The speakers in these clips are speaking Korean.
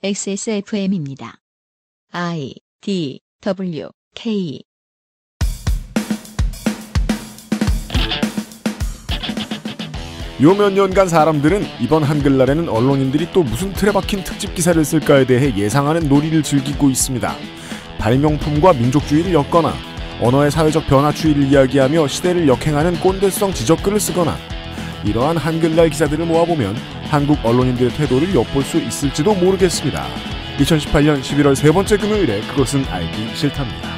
XSFM입니다. I D W K 요 몇 년간 사람들은 이번 한글날에는 언론인들이 또 무슨 틀에 박힌 특집 기사를 쓸까에 대해 예상하는 놀이를 즐기고 있습니다. 발명품과 민족주의를 엮거나 언어의 사회적 변화 추이를 이야기하며 시대를 역행하는 꼰대성 지적글을 쓰거나 이러한 한글날 기사들을 모아보면 한국 언론인들의 태도를 엿볼 수 있을지도 모르겠습니다. 2018년 11월 세 번째 금요일에 그것은 알기 싫답니다.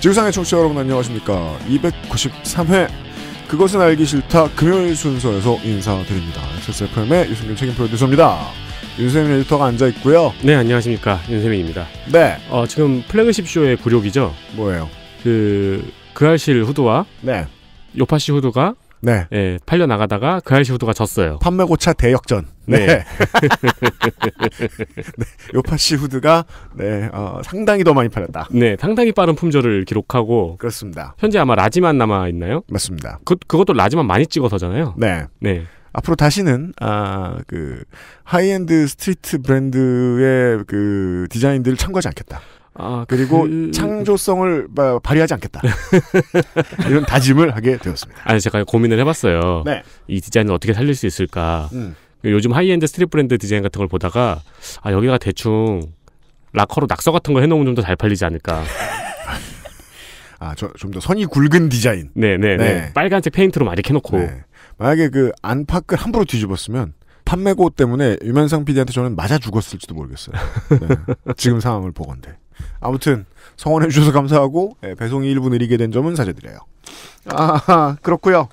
지구상의 청취자 여러분 안녕하십니까. 293회 그것은 알기 싫다 금요일 순서에서 인사드립니다. XSFM의 유승균 책임 프로듀서입니다. 윤세민 에디터가 앉아 있고요. 네, 안녕하십니까. 윤세민입니다. 네. 어, 지금 플래그십 쇼의 굴욕이죠? 뭐예요? 그, 그알실 후드와 네. 요파시 후드가 네. 예, 팔려 나가다가 그알씨후드가 졌어요. 판매고차 대역전. 네. 네. 네요파씨 후드가 네, 어, 상당히 더 많이 팔렸다. 네, 상당히 빠른 품절을 기록하고 그렇습니다. 현재 아마 라지만 남아 있나요? 맞습니다. 그 그것도 라지만 많이 찍어서잖아요. 네. 네. 앞으로 다시는 아그 하이엔드 스트리트 브랜드의 그 디자인들을 참고하지 않겠다. 아, 그리고 그... 창조성을 발휘하지 않겠다. 이런 다짐을 하게 되었습니다. 아니 제가 고민을 해봤어요. 네. 이 디자인을 어떻게 살릴 수 있을까. 음. 그 요즘 하이엔드 스트릿 브랜드 디자인 같은 걸 보다가 아 여기가 대충 락커로 낙서 같은 걸 해놓으면 좀 더 잘 팔리지 않을까. 아, 좀 더 선이 굵은 디자인. 네네 네, 네. 네. 빨간색 페인트로 많이 캐놓고 네. 만약에 그 안팎을 함부로 뒤집었으면 판매고 때문에 유면상 PD한테 저는 맞아 죽었을지도 모르겠어요. 네. 지금 상황을 보건데. 아무튼 성원해 주셔서 감사하고 예, 배송이 일부 느리게 된 점은 사죄드려요. 아 그렇고요.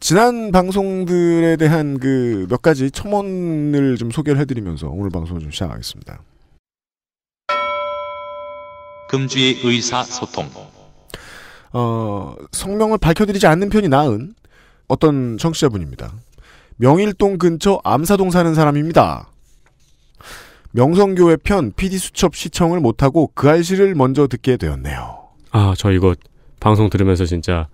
지난 방송들에 대한 그 몇 가지 첨언을 좀 소개를 해드리면서 오늘 방송을 좀 시작하겠습니다. 금주의 의사소통. 어, 성명을 밝혀드리지 않는 편이 나은 어떤 청취자분입니다. 명일동 근처 암사동 사는 사람입니다. 명성교회 편 PD 수첩 시청을 못하고 그 알씨를 먼저 듣게 되었네요. 아, 저 이거 방송 들으면서 진짜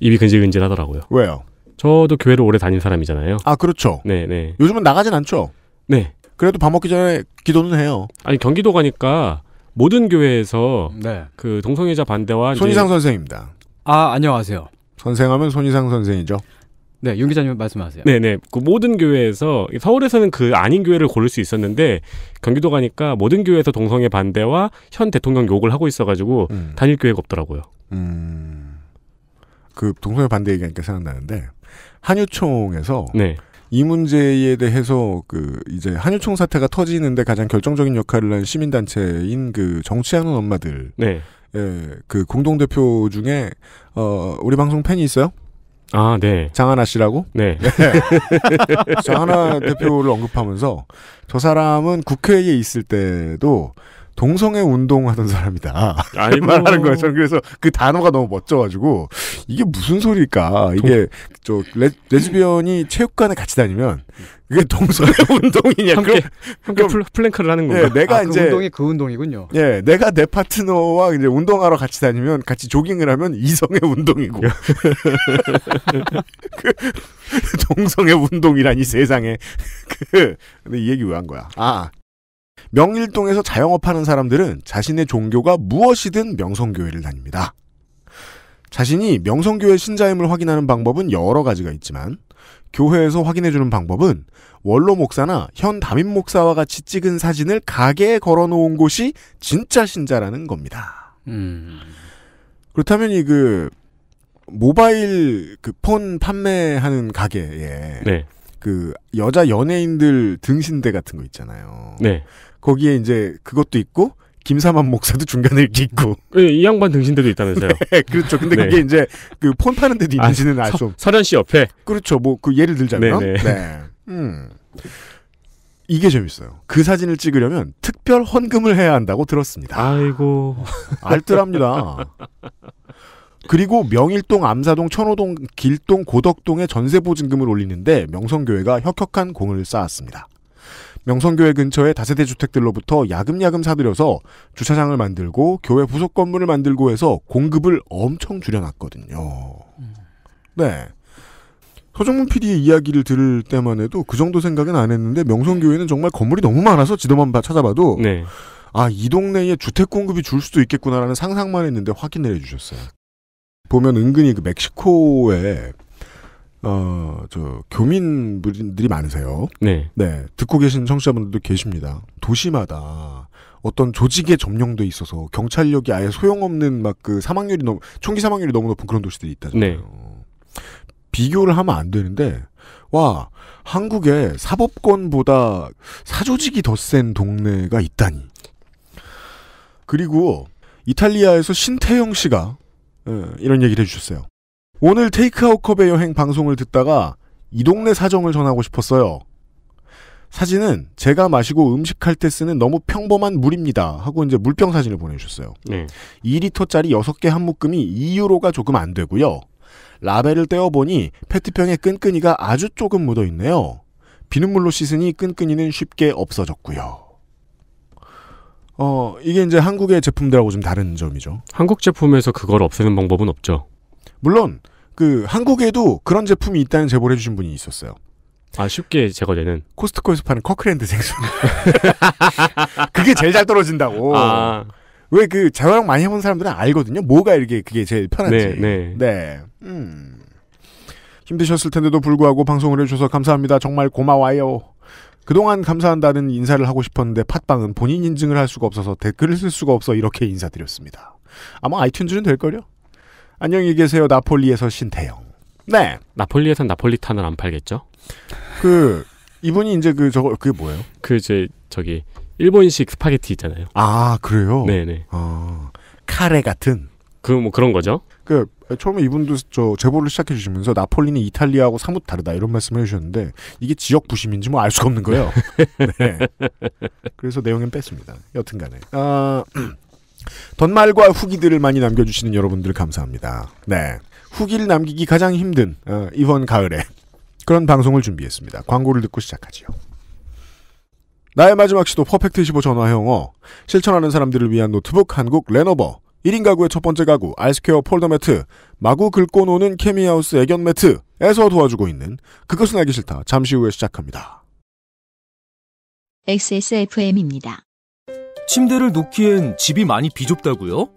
입이 근질근질 하더라고요. 왜요? 저도 교회를 오래 다닌 사람이잖아요. 아, 그렇죠. 네, 네. 요즘은 나가진 않죠? 네. 그래도 밥 먹기 전에 기도는 해요. 아니, 경기도 가니까 모든 교회에서 네. 그 동성애자 반대와 손희상 선생입니다. 아, 안녕하세요. 선생하면 손희상 선생이죠. 네, 윤 기자님 말씀하세요. 네, 네. 그 모든 교회에서 서울에서는 그 아닌 교회를 고를 수 있었는데 경기도 가니까 모든 교회에서 동성애 반대와 현 대통령 욕을 하고 있어가지고 음. 단일 교회가 없더라고요. 음. 그 동성애 반대 얘기하니까 생각나는데 한유총에서 네. 이 문제에 대해서 그 이제 한유총 사태가 터지는데 가장 결정적인 역할을 한 시민단체인 그 정치하는 엄마들. 네. 예, 그 공동대표 중에, 어, 우리 방송 팬이 있어요? 아, 네. 장하나 씨라고? 네. 네. 장하나 대표를 언급하면서 저 사람은 국회에 있을 때도 동성애 운동하던 사람이다. 이 말하는 뭐. 거예 저는 그래서 그 단어가 너무 멋져가지고 이게 무슨 소리일까? 이게 저 레, 레즈비언이 체육관에 같이 다니면 이게 그 동성애 운동이냐? 함께 그럼, 함께 그럼, 플랭크를 하는 거예요. 내가 아, 그 이제 그 운동이 그 운동이군요. 예, 내가 내 파트너와 이제 운동하러 같이 다니면 같이 조깅을 하면 이성의 운동이고 그, 동성애 운동이라니 세상에 그이 얘기 왜 한 거야? 아 명일동에서 자영업하는 사람들은 자신의 종교가 무엇이든 명성교회를 다닙니다. 자신이 명성교회 신자임을 확인하는 방법은 여러 가지가 있지만 교회에서 확인해주는 방법은 원로 목사나 현 담임 목사와 같이 찍은 사진을 가게에 걸어놓은 곳이 진짜 신자라는 겁니다. 음. 그렇다면 이 그 모바일 그 폰 판매하는 가게에 네. 그 여자 연예인들 등신대 같은 거 있잖아요. 네. 거기에 이제 그것도 있고 김사만 목사도 중간에 이 있고. 예, 이 양반 등신대도 있다면서요. 네, 그렇죠. 근데 네. 그게 이제 그 폰 파는 데도 아, 있는지는 아, 알수 서련 씨 옆에. 그렇죠. 뭐 그 예를 들자면. 네네. 네. 네. 음. 이게 재밌어요. 그 사진을 찍으려면 특별 헌금을 해야 한다고 들었습니다. 아이고. 알뜰합니다. 그리고 명일동, 암사동, 천호동, 길동, 고덕동에 전세 보증금을 올리는데 명성교회가 혁혁한 공을 쌓았습니다. 명성교회 근처의 다세대 주택들로부터 야금야금 사들여서 주차장을 만들고 교회 부속 건물을 만들고 해서 공급을 엄청 줄여놨거든요. 음. 네. 서정문 PD의 이야기를 들을 때만 해도 그 정도 생각은 안 했는데 명성교회는 정말 건물이 너무 많아서 지도만 찾아봐도 네. 아, 이 동네에 주택 공급이 줄 수도 있겠구나라는 상상만 했는데 확인을 해주셨어요. 보면 은근히 그 멕시코에 어, 저, 교민들이 분 많으세요. 네. 네. 듣고 계신 청취자분들도 계십니다. 도시마다 어떤 조직에 점령돼 있어서 경찰력이 아예 소용없는 막 그 사망률이 너무, 총기 사망률이 너무 높은 그런 도시들이 있다잖아요. 네. 비교를 하면 안 되는데, 와, 한국에 사법권보다 사조직이 더 센 동네가 있다니. 그리고 이탈리아에서 신태영 씨가 예, 이런 얘기를 해주셨어요. 오늘 테이크아웃컵의 여행 방송을 듣다가 이 동네 사정을 전하고 싶었어요. 사진은 제가 마시고 음식할 때 쓰는 너무 평범한 물입니다. 하고 이제 물병 사진을 보내주셨어요. 네. 2리터짜리 6개 한 묶음이 2유로가 조금 안 되고요. 라벨을 떼어보니 페트병에 끈끈이가 아주 조금 묻어있네요. 비눗물로 씻으니 끈끈이는 쉽게 없어졌고요. 어, 이게 이제 한국의 제품들하고 좀 다른 점이죠. 한국 제품에서 그걸 없애는 방법은 없죠. 물론 그 한국에도 그런 제품이 있다는 제보를 해주신 분이 있었어요. 아 쉽게 제거되는 코스트코에서 파는 커크랜드 생선 그게 제일 잘 떨어진다고 아. 왜 그 자화랑 많이 해본 사람들은 알거든요 뭐가 이렇게 그게 제일 편한지 네, 네. 네. 음. 힘드셨을 텐데도 불구하고 방송을 해주셔서 감사합니다 정말 고마워요 그동안 감사한다는 인사를 하고 싶었는데 팟빵은 본인 인증을 할 수가 없어서 댓글을 쓸 수가 없어 이렇게 인사드렸습니다 아마 아이튠즈는 될걸요 안녕히 계세요. 나폴리에서 신태영. 네. 나폴리에선 나폴리탄을 안 팔겠죠? 그 이분이 이제 그 저거 그게 뭐예요? 그 이제 저기 일본식 스파게티 있잖아요. 아 그래요? 네네. 아 카레 같은. 그뭐 그런 거죠? 그 처음에 이분도 저 제보를 시작해 주시면서 나폴리는 이탈리아하고 사뭇 다르다 이런 말씀을 해주셨는데 이게 지역 부심인지 뭐 알 수가 없는 거예요. 네. 그래서 내용은 뺐습니다. 여튼간에 아. 덧말과 후기들을 많이 남겨주시는 여러분들 감사합니다. 네. 후기를 남기기 가장 힘든 어, 이번 가을에 그런 방송을 준비했습니다. 광고를 듣고 시작하지요. 나의 마지막 시도 퍼펙트 15 전화형어 실천하는 사람들을 위한 노트북 한국 레노버 1인 가구의 첫 번째 가구 아이스케어 폴더 매트 마구 긁고 노는 케미하우스 애견 매트에서 도와주고 있는 그것은 알기 싫다 잠시 후에 시작합니다. XSFM입니다. 침대를 놓기엔 집이 많이 비좁다고요?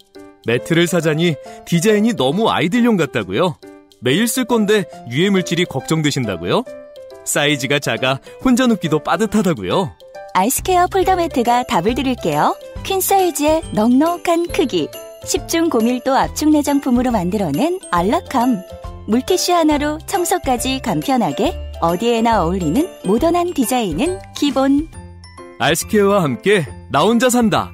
매트를 사자니 디자인이 너무 아이들용 같다고요? 매일 쓸 건데 유해 물질이 걱정되신다고요? 사이즈가 작아 혼자 눕기도 빠듯하다고요? 아이스케어 폴더 매트가 답을 드릴게요. 퀸 사이즈의 넉넉한 크기. 10중 고밀도 압축 내장품으로 만들어낸 알락함 물티슈 하나로 청소까지 간편하게 어디에나 어울리는 모던한 디자인은 기본. 아이스케어와 함께 나 혼자 산다.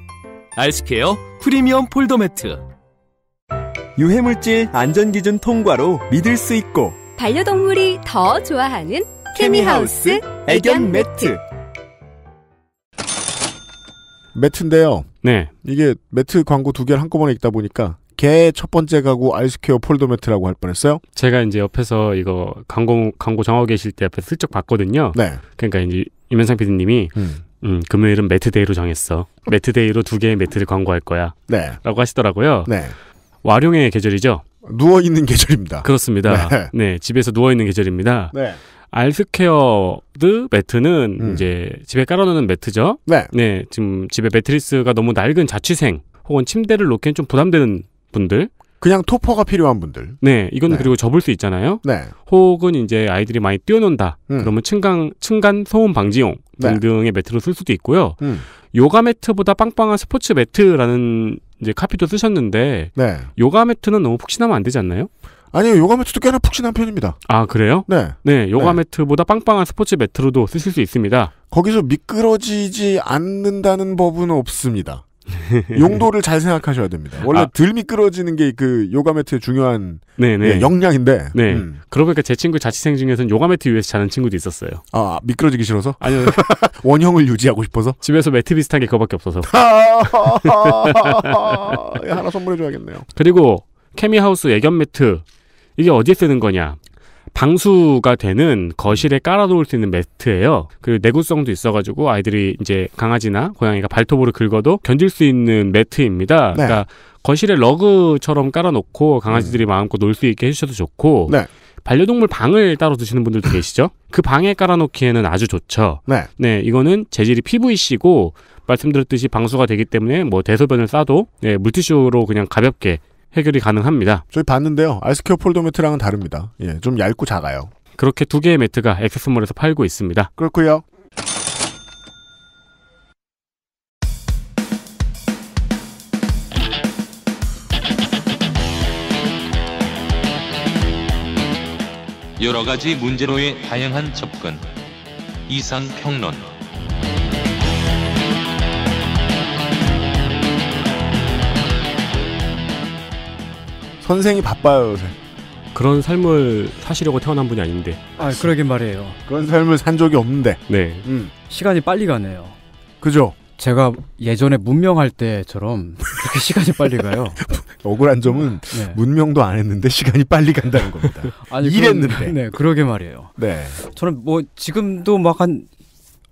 알스케어 프리미엄 폴더 매트. 유해물질 안전기준 통과로 믿을 수 있고 반려동물이 더 좋아하는 케미하우스 애견 매트. 매트인데요. 네. 이게 매트 광고 두 개를 한꺼번에 읽다 보니까 개첫 번째 가구 알스퀘어 폴더 매트라고 할 뻔했어요. 제가 이제 옆에서 이거 광고 광고 정하고 계실 때 옆에 슬쩍 봤거든요. 네. 그러니까 이제 이면상 PD님이 음. 음, 금요일은 매트데이로 정했어. 매트데이로 두 개의 매트를 광고할 거야. 네. 라고 하시더라고요. 네. 와룡의 계절이죠. 누워 있는 계절입니다. 그렇습니다. 네. 네 집에서 누워 있는 계절입니다. 네. 알스케어드 매트는 음. 이제 집에 깔아놓는 매트죠. 네. 네. 지금 집에 매트리스가 너무 낡은 자취생 혹은 침대를 놓기엔 좀 부담되는 분들 그냥 토퍼가 필요한 분들. 네, 이건 네. 그리고 접을 수 있잖아요. 네. 혹은 이제 아이들이 많이 뛰어논다. 음. 그러면 층간 층간 소음 방지용 네. 등등의 네. 매트로 쓸 수도 있고요. 음. 요가 매트보다 빵빵한 스포츠 매트라는 이제 카피도 쓰셨는데 네. 요가 매트는 너무 푹신하면 안 되지 않나요? 아니요, 요가 매트도 꽤나 푹신한 편입니다. 아, 그래요? 네. 네, 요가 네. 매트보다 빵빵한 스포츠 매트로도 쓰실 수 있습니다. 거기서 미끄러지지 않는다는 법은 없습니다. 용도를 잘 생각하셔야 됩니다. 원래 아. 들 미끄러지는 게 그 요가 매트의 중요한 네네. 네. 예, 역량인데. 네. 음. 그러니까제 친구 자취생 중에서는 요가 매트 위에서 자는 친구도 있었어요. 아 미끄러지기 싫어서? 아니요. 원형을 유지하고 싶어서? 집에서 매트 비슷한 게 그거밖에 없어서. 예, 하나 선물해줘야겠네요. 그리고 케미하우스 애견 매트 이게 어디에 쓰는 거냐? 방수가 되는 거실에 깔아놓을 수 있는 매트예요. 그리고 내구성도 있어가지고 아이들이 이제 강아지나 고양이가 발톱으로 긁어도 견딜 수 있는 매트입니다. 네. 그러니까 거실에 러그처럼 깔아놓고 강아지들이 음. 마음껏 놀 수 있게 해주셔도 좋고 네. 반려동물 방을 따로 두시는 분들도 계시죠? 그 방에 깔아놓기에는 아주 좋죠. 네. 네, 이거는 재질이 PVC고 말씀드렸듯이 방수가 되기 때문에 뭐 대소변을 싸도 네, 물티슈로 그냥 가볍게 해결이 가능합니다. 저희 봤는데요. 아이스케어 폴더 매트랑은 다릅니다. 예, 좀 얇고 작아요. 그렇게 두 개의 매트가 액세스몰에서 팔고 있습니다. 그렇고요. 여러 가지 문제로의 다양한 접근. 이상 평론. 선생이 바빠요 요새. 그런 삶을 사시려고 태어난 분이 아닌데. 아, 그러게 말이에요. 그런 삶을 산 적이 없는데. 네. 음. 시간이 빨리 가네요. 그죠? 제가 예전에 문명할 때처럼 그렇게 시간이 빨리 가요. 억울한 점은 네. 문명도 안 했는데 시간이 빨리 간다는 겁니다. 아니, 일했는데. 그런, 네, 그러게 말이에요. 네. 저는 뭐 지금도 막 한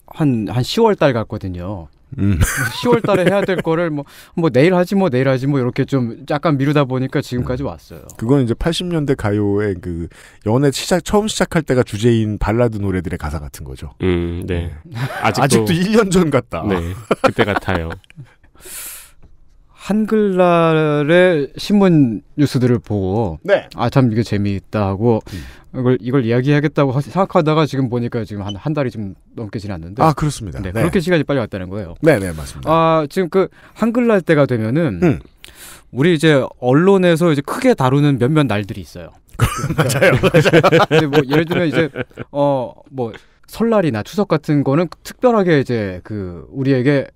한한 한 10월 달 같거든요. 음. 10월 달에 해야 될 거를 뭐, 뭐 내일 하지 뭐 내일 하지 뭐 이렇게 좀 약간 미루다 보니까 지금까지 음. 왔어요. 그건 이제 80년대 가요의 그 연애 시작, 처음 시작할 때가 주제인 발라드 노래들의 가사 같은 거죠. 음, 네. 네. 아직도, 아직도 1년 전 같다. 네. 그때 같아요. 한글날의 신문 뉴스들을 보고 네. 아참 이게 재미있다 하고 음. 이걸 이걸 이야기하겠다고 생각하다가 지금 보니까 지금 한한 한 달이 좀 넘게 지났는데 아 그렇습니다. 네, 네. 그렇게 시간이 빨리 왔다는 거예요. 네, 네 맞습니다. 아 지금 그 한글날 때가 되면은 음. 우리 이제 언론에서 이제 크게 다루는 몇몇 날들이 있어요. 맞아요, 맞아요. 뭐 예를 들면 이제 어 뭐 설날이나 추석 같은 거는 특별하게 이제 그 우리에게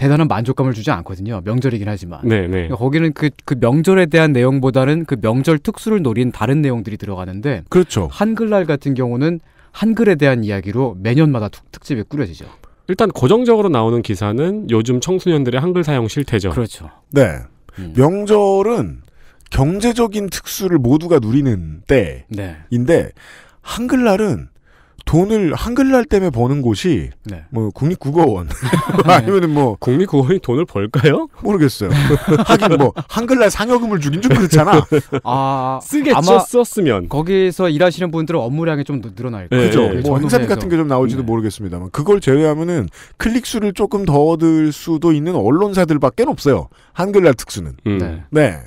대단한 만족감을 주지 않거든요. 명절이긴 하지만. 네, 네. 그러니까 거기는 그, 그 명절에 대한 내용보다는 그 명절 특수를 노린 다른 내용들이 들어가는데. 그렇죠. 한글날 같은 경우는 한글에 대한 이야기로 매년마다 특집이 꾸려지죠. 일단 고정적으로 나오는 기사는 요즘 청소년들의 한글 사용 실태죠. 그렇죠. 네. 음. 명절은 경제적인 특수를 모두가 누리는 때인데 네. 한글날은 돈을 한글날 때문에 버는 곳이 네. 뭐 국립국어원 네. 아니면은 뭐 국립국어원이 돈을 벌까요? 모르겠어요. 하긴 뭐 한글날 상여금을 주긴 좀 그렇잖아. 아 쓰겠죠 썼으면 거기서 일하시는 분들은 업무량이 좀 늘어날 거예요. 네, 그죠. 네. 네. 뭐 행사비 같은 게 좀 나올지도 모르겠습니다만 그걸 제외하면은 클릭 수를 조금 더 얻을 수도 있는 언론사들밖에 없어요. 한글날 특수는. 음. 네.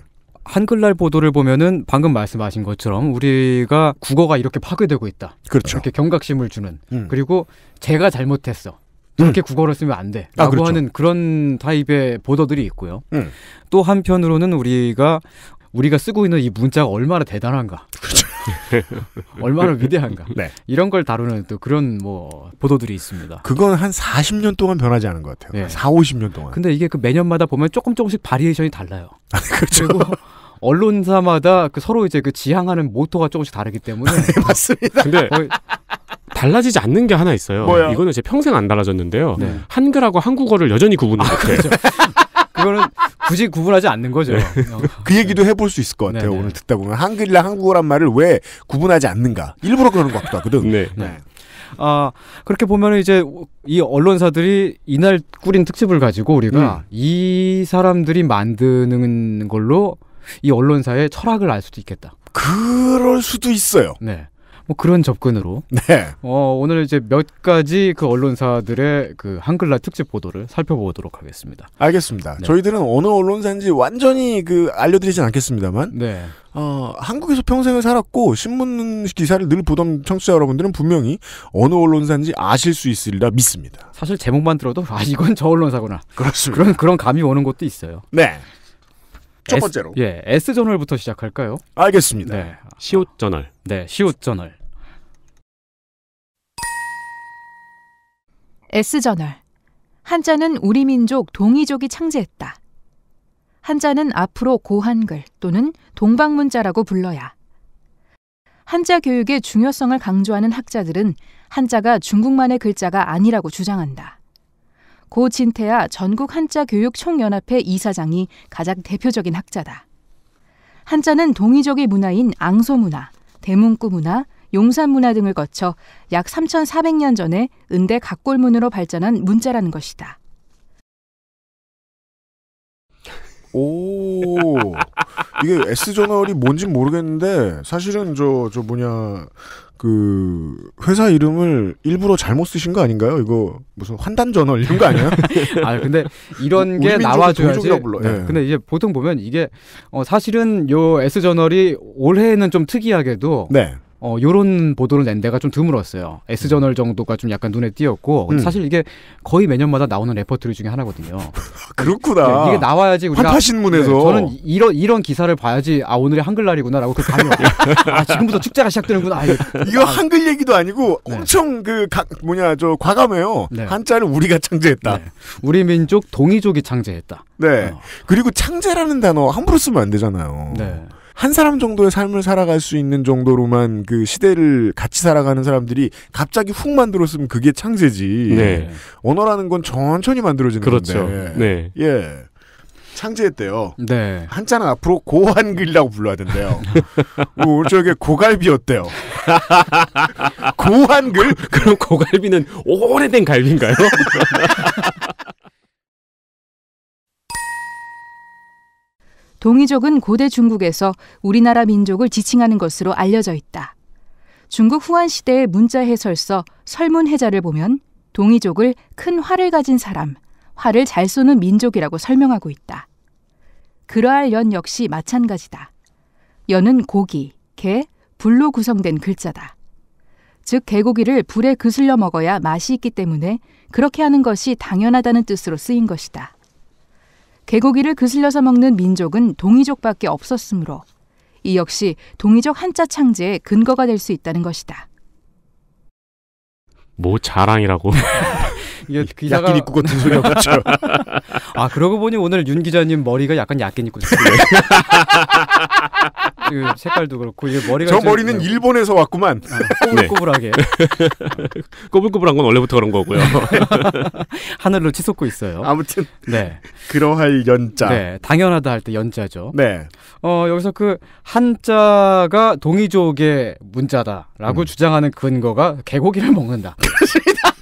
한글날 보도를 보면은 방금 말씀하신 것처럼 우리가 국어가 이렇게 파괴되고 있다. 그렇죠. 이렇게 경각심을 주는. 음. 그리고 제가 잘못했어. 그렇게 음. 국어를 쓰면 안 돼. 아, 라고 아, 그렇죠. 하는 그런 타입의 보도들이 있고요. 음. 또 한편으로는 우리가 우리가 쓰고 있는 이 문자가 얼마나 대단한가. 그렇죠. 얼마나 위대한가. 네. 이런 걸 다루는 또 그런 뭐 보도들이 있습니다. 그건 한 40년 동안 변하지 않은 것 같아요. 네. 4, 50년 동안. 근데 이게 그 매년마다 보면 조금 조금씩 바리에이션이 달라요. 아, 네, 그렇죠. 리고 언론사마다 그 서로 이제 그 지향하는 모토가 조금씩 다르기 때문에 아, 네, 맞습니다. 근데 달라지지 않는 게 하나 있어요. 뭐야? 이거는 제 평생 안 달라졌는데요. 네. 한글하고 한국어를 여전히 구분을 못해. 아, 그렇죠. 그거는 굳이 구분하지 않는 거죠. 네. 그 얘기도 해볼 수 있을 것 같아요. 네네. 오늘 듣다 보면 한글이랑 한국어란 말을 왜 구분하지 않는가. 일부러 그러는 것 같기도 하거든. 네. 네. 아 그렇게 보면 이제 이 언론사들이 이날 꾸린 특집을 가지고 우리가 음. 이 사람들이 만드는 걸로 이 언론사의 철학을 알 수도 있겠다. 그럴 수도 있어요. 네. 뭐 그런 접근으로 네. 어, 오늘 이제 몇 가지 그 언론사들의 그 한글날 특집 보도를 살펴보도록 하겠습니다. 알겠습니다. 네. 저희들은 어느 언론사인지 완전히 그 알려드리진 않겠습니다만 네. 어, 한국에서 평생을 살았고 신문 기사를 늘 보던 청취자 여러분들은 분명히 어느 언론사인지 아실 수 있으리라 믿습니다. 사실 제목만 들어도 아 이건 저 언론사구나. 그렇습니다. 그런 그런 감이 오는 것도 있어요. 네. 첫 번째로. S, 예, S저널부터 시작할까요? 알겠습니다. 네. 시옷저널. 네, 시옷저널. S저널. 한자는 우리 민족 동이족이 창제했다. 한자는 앞으로 고한글 또는 동방문자라고 불러야. 한자 교육의 중요성을 강조하는 학자들은 한자가 중국만의 글자가 아니라고 주장한다. 고 진태야 전국 한자 교육 총연합회 이사장이 가장 대표적인 학자다. 한자는 동이족의 문화인 앙소 문화, 대문구 문화, 용산 문화 등을 거쳐 약 3,400년 전에 은대 각골문으로 발전한 문자라는 것이다. 오 이게 S 저널이 뭔진 모르겠는데 사실은 저 저 뭐냐 그 회사 이름을 일부러 잘못 쓰신 거 아닌가요? 이거 무슨 환단 저널 이런 거 아니에요? 아 근데 이런 게 나와줘야지. 네. 예. 근데 이제 보통 보면 이게 어, 사실은 요 S 저널이 올해에는 좀 특이하게도 네. 어, 요런 보도를 낸 데가 좀 드물었어요. S저널 음. 정도가 좀 약간 눈에 띄었고, 음. 사실 이게 거의 매년마다 나오는 레퍼토리 중에 하나거든요. 그렇구나. 네, 이게 나와야지 우리가. 한파신문에서. 네, 예, 저는 이런, 이런 기사를 봐야지, 아, 오늘이 한글날이구나라고 그 감이 와요. 아, 지금부터 축제가 시작되는구나. 아, 예. 이거, 아, 한글 얘기도 아니고 네. 엄청 그, 가, 뭐냐, 저, 과감해요. 네. 한자를 우리가 창제했다. 네. 우리 민족 동이족이 창제했다. 네. 어. 그리고 창제라는 단어 함부로 쓰면 안 되잖아요. 네. 한 사람 정도의 삶을 살아갈 수 있는 정도로만 그 시대를 같이 살아가는 사람들이 갑자기 훅 만들었으면 그게 창세지. 네. 언어라는 건 천천히 만들어지는 그렇죠. 건데. 네. 예. 창제했대요. 네. 한자는 앞으로 고한글이라고 불러야 된대요. 오늘 저게 고갈비였대요. 고한글? 그럼 고갈비는 오래된 갈비인가요? 동이족은 고대 중국에서 우리나라 민족을 지칭하는 것으로 알려져 있다. 중국 후한 시대의 문자 해설서 설문해자를 보면 동이족을 큰 활을 가진 사람, 활을 잘 쏘는 민족이라고 설명하고 있다. 그러할 연 역시 마찬가지다. 연은 고기, 개, 불로 구성된 글자다. 즉 개고기를 불에 그슬려 먹어야 맛이 있기 때문에 그렇게 하는 것이 당연하다는 뜻으로 쓰인 것이다. 개고기를 그슬려서 먹는 민족은 동이족밖에 없었으므로 이 역시 동이족 한자 창제의 근거가 될 수 있다는 것이다. 뭐 자랑이라고. 이게 기사가... 야끼니꾸 같은 소리 없죠. 아 그러고 보니 오늘 윤 기자님 머리가 약간 야끼니꾸 소리. 그 색깔도 그렇고 이제 머리가 저 머리는 그 일본에서 왔구만. 어, 꼬불꼬불하게. 네. 꼬불꼬불한 건 원래부터 그런 거고요. 하늘로 치솟고 있어요. 아무튼 네. 그러할 연자. 네, 당연하다 할 때 연자죠. 네. 어, 여기서 그 한자가 동이족의 문자다라고 음. 주장하는 근거가 개고기를 먹는다. 그렇습니다.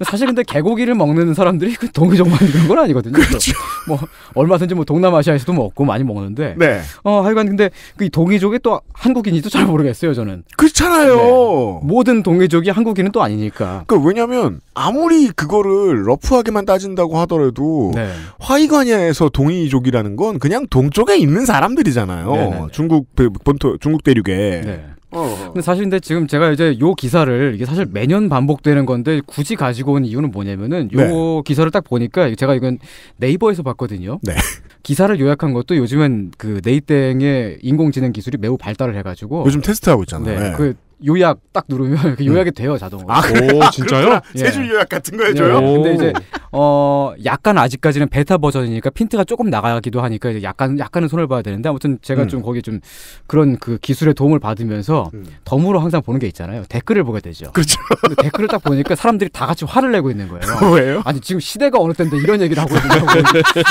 사실 근데 개고기를 먹는 사람들이 그동이정만 이런 건 아니거든요. 그렇죠. 뭐 얼마든지 뭐 동남아시아에서도 먹고 많이 먹는데. 네. 어 하여간 근데 그 동의족이 또한국인지도잘 모르겠어요 저는. 그렇잖아요. 네. 모든 동의족이 한국인은 또 아니니까. 그 왜냐하면 아무리 그거를 러프하게만 따진다고 하더라도 네. 화이관야에서 동의족이라는 건 그냥 동쪽에 있는 사람들이잖아요. 네네네. 네. 중국 본토 중국 대륙에. 네. 어, 어. 근데 사실 근데 지금 제가 이제 요 기사를 이게 사실 매년 반복되는 건데 굳이 가지고 온 이유는 뭐냐면은 요 네. 기사를 딱 보니까 제가 이건 네이버에서 봤거든요. 네. 기사를 요약한 것도 요즘엔 그 네이땡의 인공지능 기술이 매우 발달을 해가지고 요즘 테스트하고 있잖아요. 네. 네. 그 요약 딱 누르면 그 네. 요약이 돼요 자동으로. 아, 그래요? 오, 아, 진짜요? 예. 세줄 요약 같은 거 해줘요? 예, 예. 근데 이제 어 약간 아직까지는 베타 버전이니까 핀트가 조금 나가기도 하니까 이제 약간 약간은 손을 봐야 되는데 아무튼 제가 음. 좀 거기 좀 그런 그 기술의 도움을 받으면서 음. 덤으로 항상 보는 게 있잖아요. 댓글을 보게 되죠. 그렇죠. 댓글을 딱 보니까 사람들이 다 같이 화를 내고 있는 거예요. 왜요? 아니 지금 시대가 어느 때인데 이런 얘기를 하고 있냐고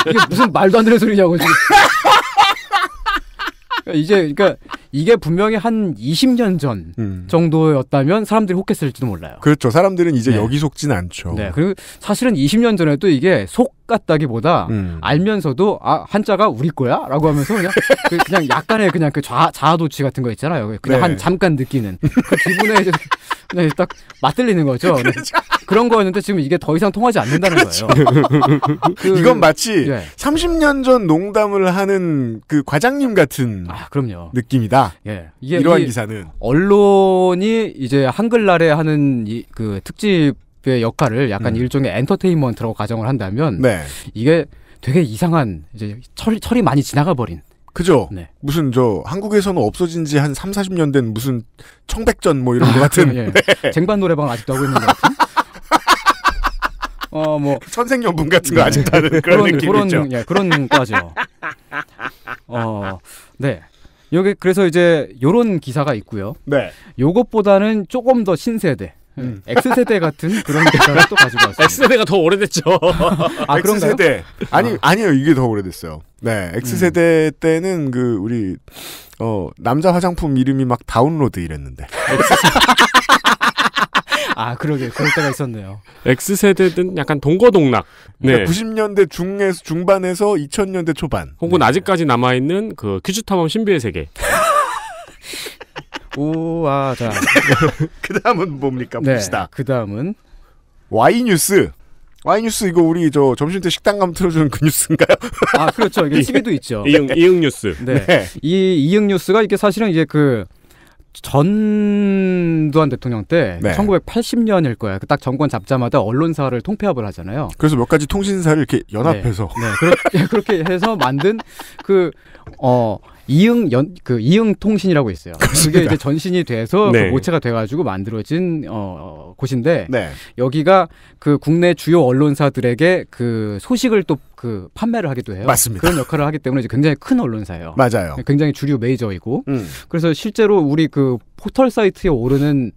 이게 무슨 말도 안 되는 소리냐고 지금. 그러니까 이제 그러니까 이게 분명히 한 20년 전 음. 정도였다면 사람들이 혹했을지도 몰라요. 그렇죠. 사람들은 이제 네. 여기 속진 않죠. 네. 그리고 사실은 20년 전에도 이게 속 같다기보다 음. 알면서도 아 한자가 우리 거야라고 하면서 그냥 그, 냥 약간의 그냥 그 좌, 자도취 같은 거 있잖아요. 그 그냥 네. 한 잠깐 느끼는 그 기분에 이제 그냥 네, 딱 맞들리는 거죠. 네. 그렇죠. 그런 거였는데 지금 이게 더 이상 통하지 않는다는 그렇죠. 거예요. 그, 이건 마치 네. 30년 전 농담을 하는 그 과장님 같은 아, 그럼요. 느낌이다. 있다 예. 이러한 기사는 언론이 이제 한글날에 하는 이, 그 특집의 역할을 약간 음. 일종의 엔터테인먼트라고 가정을 한다면 네. 이게 되게 이상한 이제 철, 철이 많이 지나가 버린 그죠? 네. 무슨 저 한국에서는 없어진 지 한 3, 40년 된 무슨 청백전 뭐 이런 것 아, 같은 예, 네. 쟁반 노래방 아직도 하고 있는 것 같은. 어 뭐선생연분 같은 거 예. 아직도 는 그런, 그런 느낌이죠. 그런 예, 그런 과죠. 어 네. 여기 그래서 이제 요런 기사가 있고요. 네. 요것보다는 조금 더 신세대. 음. X세대 같은 그런 기사를 또 가지고 왔어요. X세대가 더 오래됐죠. 아, X세대. 아니, 아. 아니요. 이게 더 오래됐어요. 네. X세대 음. 때는 그, 우리, 어, 남자 화장품 이름이 막 다운로드 이랬는데. 아, 그러게. 그럴 때가 있었네요. x 세대든 약간 동거동락. 네. 그러니까 90년대 중에서, 중반에서 2000년대 초반. 혹은 네. 아직까지 남아있는 그 퀴즈 탐험 신비의 세계. 우와, 자. 그 다음은 뭡니까? 네, 봅시다. 그 다음은. Y뉴스. 와이뉴스 이거 우리 저 점심 때 식당 가면 틀어주는 그 뉴스인가요? 아 그렇죠. 이게 TV도 있죠. 이응 이응 뉴스. 네. 네. 이 이응 뉴스가 이게 사실은 이제 그 전두환 대통령 때 네. 1980년일 거야. 그 딱 정권 잡자마자 언론사를 통폐합을 하잖아요. 그래서 몇 가지 통신사를 이렇게 연합해서 네, 네. 그렇 그렇게 해서 만든 그어 이응 연 그 이응 통신이라고 있어요. 그렇습니다. 그게 이제 전신이 돼서 그 네. 그 모체가 돼가지고 만들어진 어, 어 곳인데 네. 여기가 그 국내 주요 언론사들에게 그 소식을 또 그 판매를 하기도 해요. 맞습니다. 그런 역할을 하기 때문에 이제 굉장히 큰 언론사예요. 맞아요. 네, 굉장히 주류 메이저이고 음. 그래서 실제로 우리 그 포털 사이트에 오르는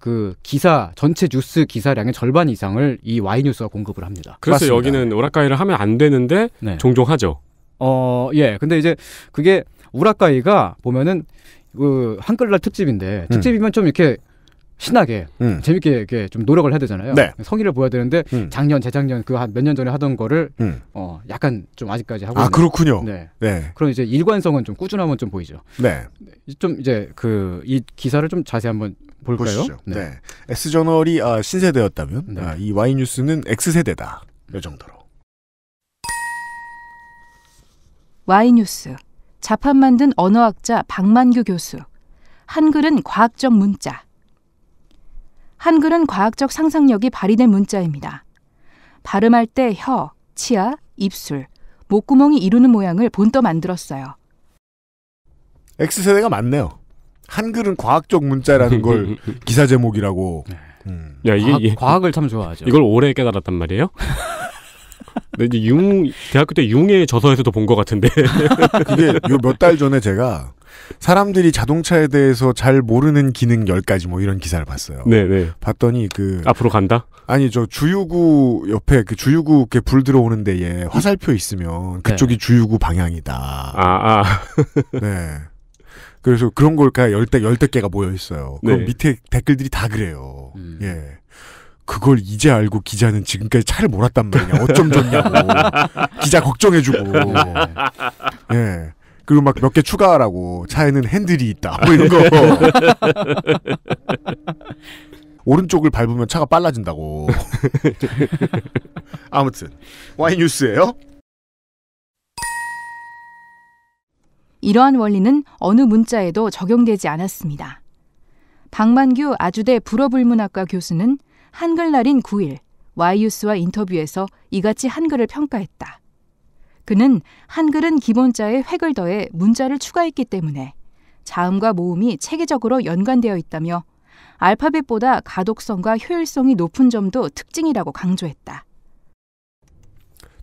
그 기사 전체 뉴스 기사량의 절반 이상을 이 Y 뉴스가 공급을 합니다. 그래서 맞습니다. 여기는 오락가이를 하면 안 되는데 네. 종종 하죠. 어, 예. 근데 이제 그게 우라카이가 보면은 그 한글날 특집인데 음. 특집이면 좀 이렇게 신나게 음. 재밌게 이렇게 좀 노력을 해야 되잖아요. 네. 성의를 보여야 되는데 음. 작년 재작년 그 한 몇 년 전에 하던 거를 음. 어 약간 좀 아직까지 하고 아 있는. 그렇군요. 네. 네. 그럼 이제 일관성은 좀 꾸준함은 좀 보이죠. 네. 좀 이제 그 이 기사를 좀 자세히 한번 볼까요? 네. 네. S 저널이 아, 신세대였다면 네. 아, 이 Y 뉴스는 X 세대다. 이 정도로. Y 뉴스. 자판 만든 언어학자 박만규 교수. 한글은 과학적 문자. 한글은 과학적 상상력이 발휘된 문자입니다. 발음할 때 혀, 치아, 입술, 목구멍이 이루는 모양을 본떠 만들었어요. X세대가 많네요. 한글은 과학적 문자라는 걸 기사 제목이라고. 네. 음. 야, 이게 과학, 예. 과학을 참 좋아하죠. 이걸 오래 깨달았단 말이에요? 근 이제 융 대학교 때 융의 저서에서도 본 것 같은데 그게 몇달 전에 제가 사람들이 자동차에 대해서 잘 모르는 기능 10가지 뭐 이런 기사를 봤어요. 네네. 네. 봤더니 그 앞으로 간다? 아니 저 주유구 옆에 그 주유구 이렇게 불 들어오는 데에 화살표 있으면 네. 그쪽이 네. 주유구 방향이다. 아 아. 네. 그래서 그런 걸까 열대 열댓 개가 모여 있어요. 그럼 네. 밑에 댓글들이 다 그래요. 음. 예. 그걸 이제 알고 기자는 지금까지 차를 몰았단 말이냐. 어쩜 좋냐고. 기자 걱정해주고. 예. 네. 그리고 막 몇 개 추가하라고. 차에는 핸들이 있다. 뭐 이런 거. 오른쪽을 밟으면 차가 빨라진다고. 아무튼. 와인 뉴스예요 이러한 원리는 어느 문자에도 적용되지 않았습니다. 박만규 아주대 불어불문학과 교수는 한글날인 9일 와이유스와 인터뷰에서 이같이 한글을 평가했다. 그는 한글은 기본자에 획을 더해 문자를 추가했기 때문에 자음과 모음이 체계적으로 연관되어 있다며 알파벳보다 가독성과 효율성이 높은 점도 특징이라고 강조했다.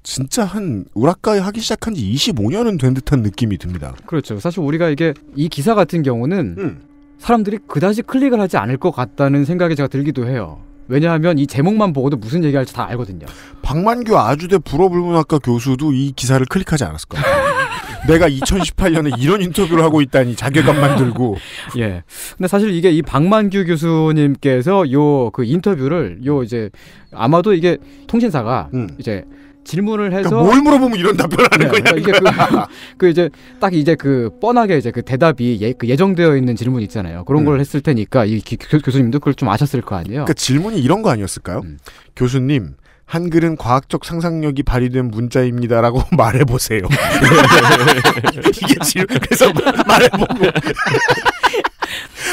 진짜 한 우라카이 하기 시작한 지 25년은 된 듯한 느낌이 듭니다. 그렇죠. 사실 우리가 이게 이 기사 같은 경우는 음. 사람들이 그다지 클릭을 하지 않을 것 같다는 생각이 제가 들기도 해요. 왜냐하면 이 제목만 보고도 무슨 얘기할지 다 알거든요. 박만규 아주대 불어불문학과 교수도 이 기사를 클릭하지 않았을 거예요. 내가 2018년에 이런 인터뷰를 하고 있다니 자괴감만 들고. 예. 근데 사실 이게 이 박만규 교수님께서 요 그 인터뷰를 요 이제 아마도 이게 통신사가 음. 이제 질문을 그러니까 해서 그러니까 뭘 물어보면 이런 답변하는 네, 거냐? 그러니까 이게 그, 그, 이제 딱 이제 그 뻔하게 이제 그 대답이 예, 그 예정되어 있는 질문 있잖아요. 그런 음. 걸 했을 테니까 이 기, 교, 교수님도 그걸 좀 아셨을 거 아니에요. 그러니까 질문이 이런 거 아니었을까요? 음. 교수님 한글은 과학적 상상력이 발휘된 문자입니다라고 말해보세요. 이게 지금 그래서 말해보고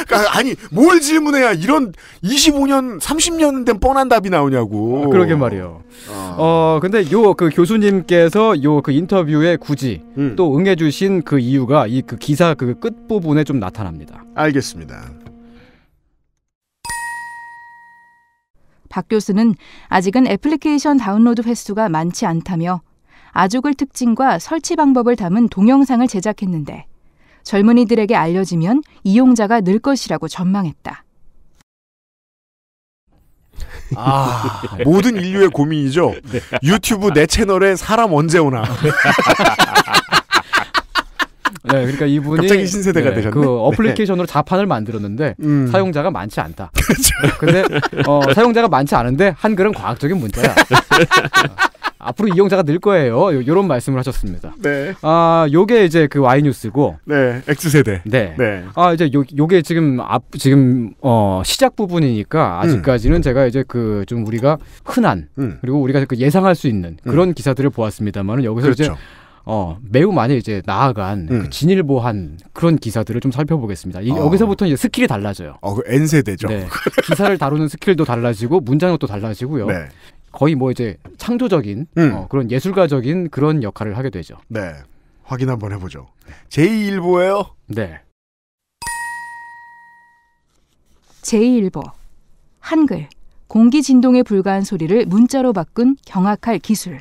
그러니까 아니 뭘 질문해야 이런 25년 30년 된 뻔한 답이 나오냐고. 아, 그러게 말이요 아. 어. 어 근데 요 그 교수님께서 요 그 인터뷰에 굳이 음. 또 응해주신 그 이유가 이 그 기사 그끝 부분에 좀 나타납니다. 알겠습니다. 박 교수는 아직은 애플리케이션 다운로드 횟수가 많지 않다며 아족을 특징과 설치 방법을 담은 동영상을 제작했는데 젊은이들에게 알려지면 이용자가 늘 것이라고 전망했다. 아, 모든 인류의 고민이죠. 네. 유튜브 내 채널에 사람 언제 오나. 네, 그러니까 이분이 갑자기 신세대가 네, 되셨네. 그 네. 어플리케이션으로 자판을 만들었는데 음. 사용자가 많지 않다. 그렇죠. 근데 어, 사용자가 많지 않은데 한글은 과학적인 문제야. 앞으로 이용자가 늘 거예요. 요, 런 말씀을 하셨습니다. 네. 아, 요게 이제 그 Y 뉴스고. 네. X 세대. 네. 네. 아, 이제 요 요게 지금 앞 지금 어 시작 부분이니까 아직까지는 음. 제가 이제 그 좀 우리가 흔한 음. 그리고 우리가 그 예상할 수 있는 음. 그런 음. 기사들을 보았습니다만은 여기서 그렇죠. 이제 어, 매우 많이 이제 나아간 그 음. 그 진일보한 그런 기사들을 좀 살펴보겠습니다. 이, 어. 아. 여기서부터 이제 스킬이 달라져요. 어, 그 N세대죠. 네. 기사를 다루는 스킬도 달라지고 문장력도 달라지고요. 네. 거의 뭐 이제 창조적인 음. 어, 그런 예술가적인 그런 역할을 하게 되죠. 네. 확인 한번 해보죠. 제2일보예요? 네. 제2일보. 한글. 공기 진동에 불과한 소리를 문자로 바꾼 경악할 기술.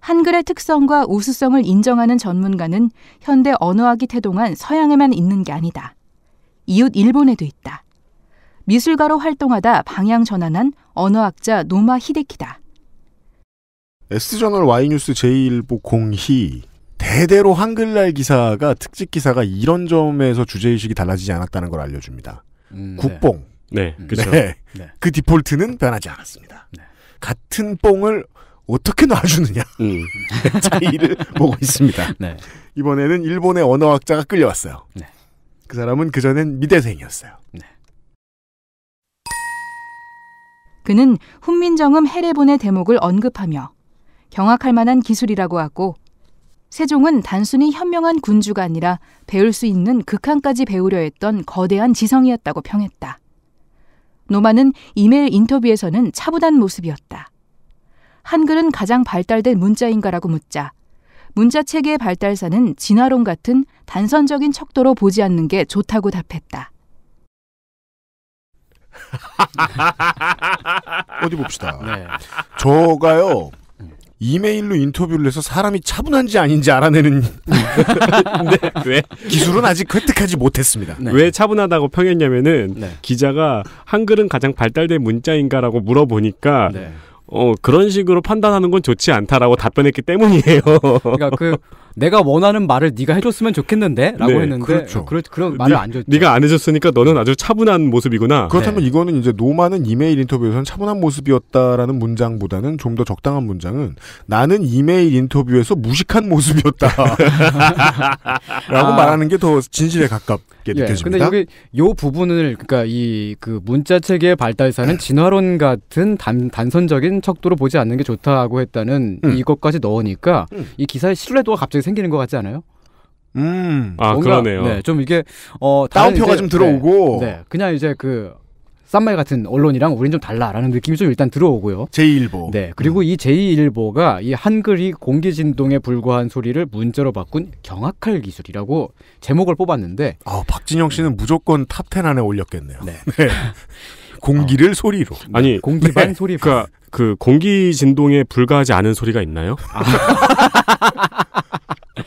한글의 특성과 우수성을 인정하는 전문가는 현대 언어학이 태동한 서양에만 있는 게 아니다. 이웃 일본에도 있다. 미술가로 활동하다 방향 전환한 언어학자 노마 히데키다. S저널 Y뉴스 제1보 공희 대대로 한글날 기사가 특집 기사가 이런 점에서 주제의식이 달라지지 않았다는 걸 알려줍니다. 음, 네. 국뽕. 네, 네 그렇죠. 네. 네. 그 디폴트는 변하지 않았습니다. 네. 같은 뽕을 어떻게 놔주느냐 음. 차이를 보고 있습니다. 네. 이번에는 일본의 언어학자가 끌려왔어요. 네. 그 사람은 그 전엔 미대생이었어요. 네. 그는 훈민정음 해례본의 대목을 언급하며 경악할 만한 기술이라고 하고 세종은 단순히 현명한 군주가 아니라 배울 수 있는 극한까지 배우려 했던 거대한 지성이었다고 평했다. 노마는 이메일 인터뷰에서는 차분한 모습이었다. 한글은 가장 발달된 문자인가라고 묻자 문자 체계의 발달사는 진화론 같은 단선적인 척도로 보지 않는 게 좋다고 답했다. 어디 봅시다. 네. 저가요. 이메일로 인터뷰를 해서 사람이 차분한지 아닌지 알아내는 네, 왜? 기술은 아직 획득하지 못했습니다. 네. 왜 차분하다고 평했냐면은 네. 기자가 한글은 가장 발달된 문자인가라고 물어보니까 네. 어, 그런 식으로 판단하는 건 좋지 않다라고 답변했기 때문이에요. 그러니까 그 내가 원하는 말을 네가 해줬으면 좋겠는데라고 네, 했는데 그렇죠. 그런 그러, 네, 말을 안 줬죠. 네가 안 해줬으니까 너는 아주 차분한 모습이구나. 그렇다면 네. 이거는 이제 노마는 이메일 인터뷰에서는 차분한 모습이었다라는 문장보다는 좀 더 적당한 문장은 나는 이메일 인터뷰에서 무식한 모습이었다라고 아, 말하는 게 더 진실에 가깝게 네, 느껴집니다. 근데 여기 요 부분을 그러니까 이 그 문자 체계의 발달사는 네. 진화론 같은 단, 단선적인 척도로 보지 않는 게 좋다고 했다는 음. 이것까지 넣으니까 음. 이 기사의 신뢰도가 갑자기 갈등이 생기는 것 같지 않아요? 음. 아, 그러네요. 네, 좀 이게 어 다운표가 좀 들어오고 네, 네, 그냥 이제 그 쌈말 같은 언론이랑 우린 좀 달라라는 느낌이 좀 일단 들어오고요. 제2보 네. 그리고 음. 이제2보가이 한글이 공기 진동에 불과한 소리를 문자로 바꾼 경악할 기술이라고 제목을 뽑았는데 아, 박진영 씨는 음. 무조건 탑텐 안에 올렸겠네요. 네. 네. 공기를 어. 소리로. 네. 아니, 공기 네. 소리. 그러니까 그 공기 진동에 불과하지 않은 소리가 있나요? 아.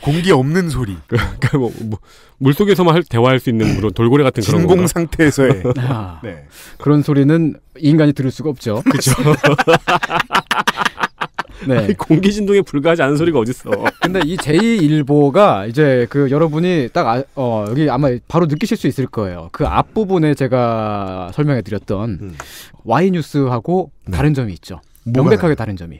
공기 없는 소리. 그러니까 뭐, 뭐 물속에서만 할, 대화할 수 있는 그런 돌고래 같은 그런 진공 건가? 상태에서의 네. 아, 네. 그런 소리는 인간이 들을 수가 없죠. 그렇죠. 네. 아니, 공기 진동에 불과하지 않은 소리가 어딨어. 근데 이 제2일보가 이제 그 여러분이 딱 아, 어, 여기 아마 바로 느끼실 수 있을 거예요. 그 앞부분에 제가 설명해 드렸던 음. Y뉴스하고 네. 다른 점이 있죠. 명백하게 다른 점이.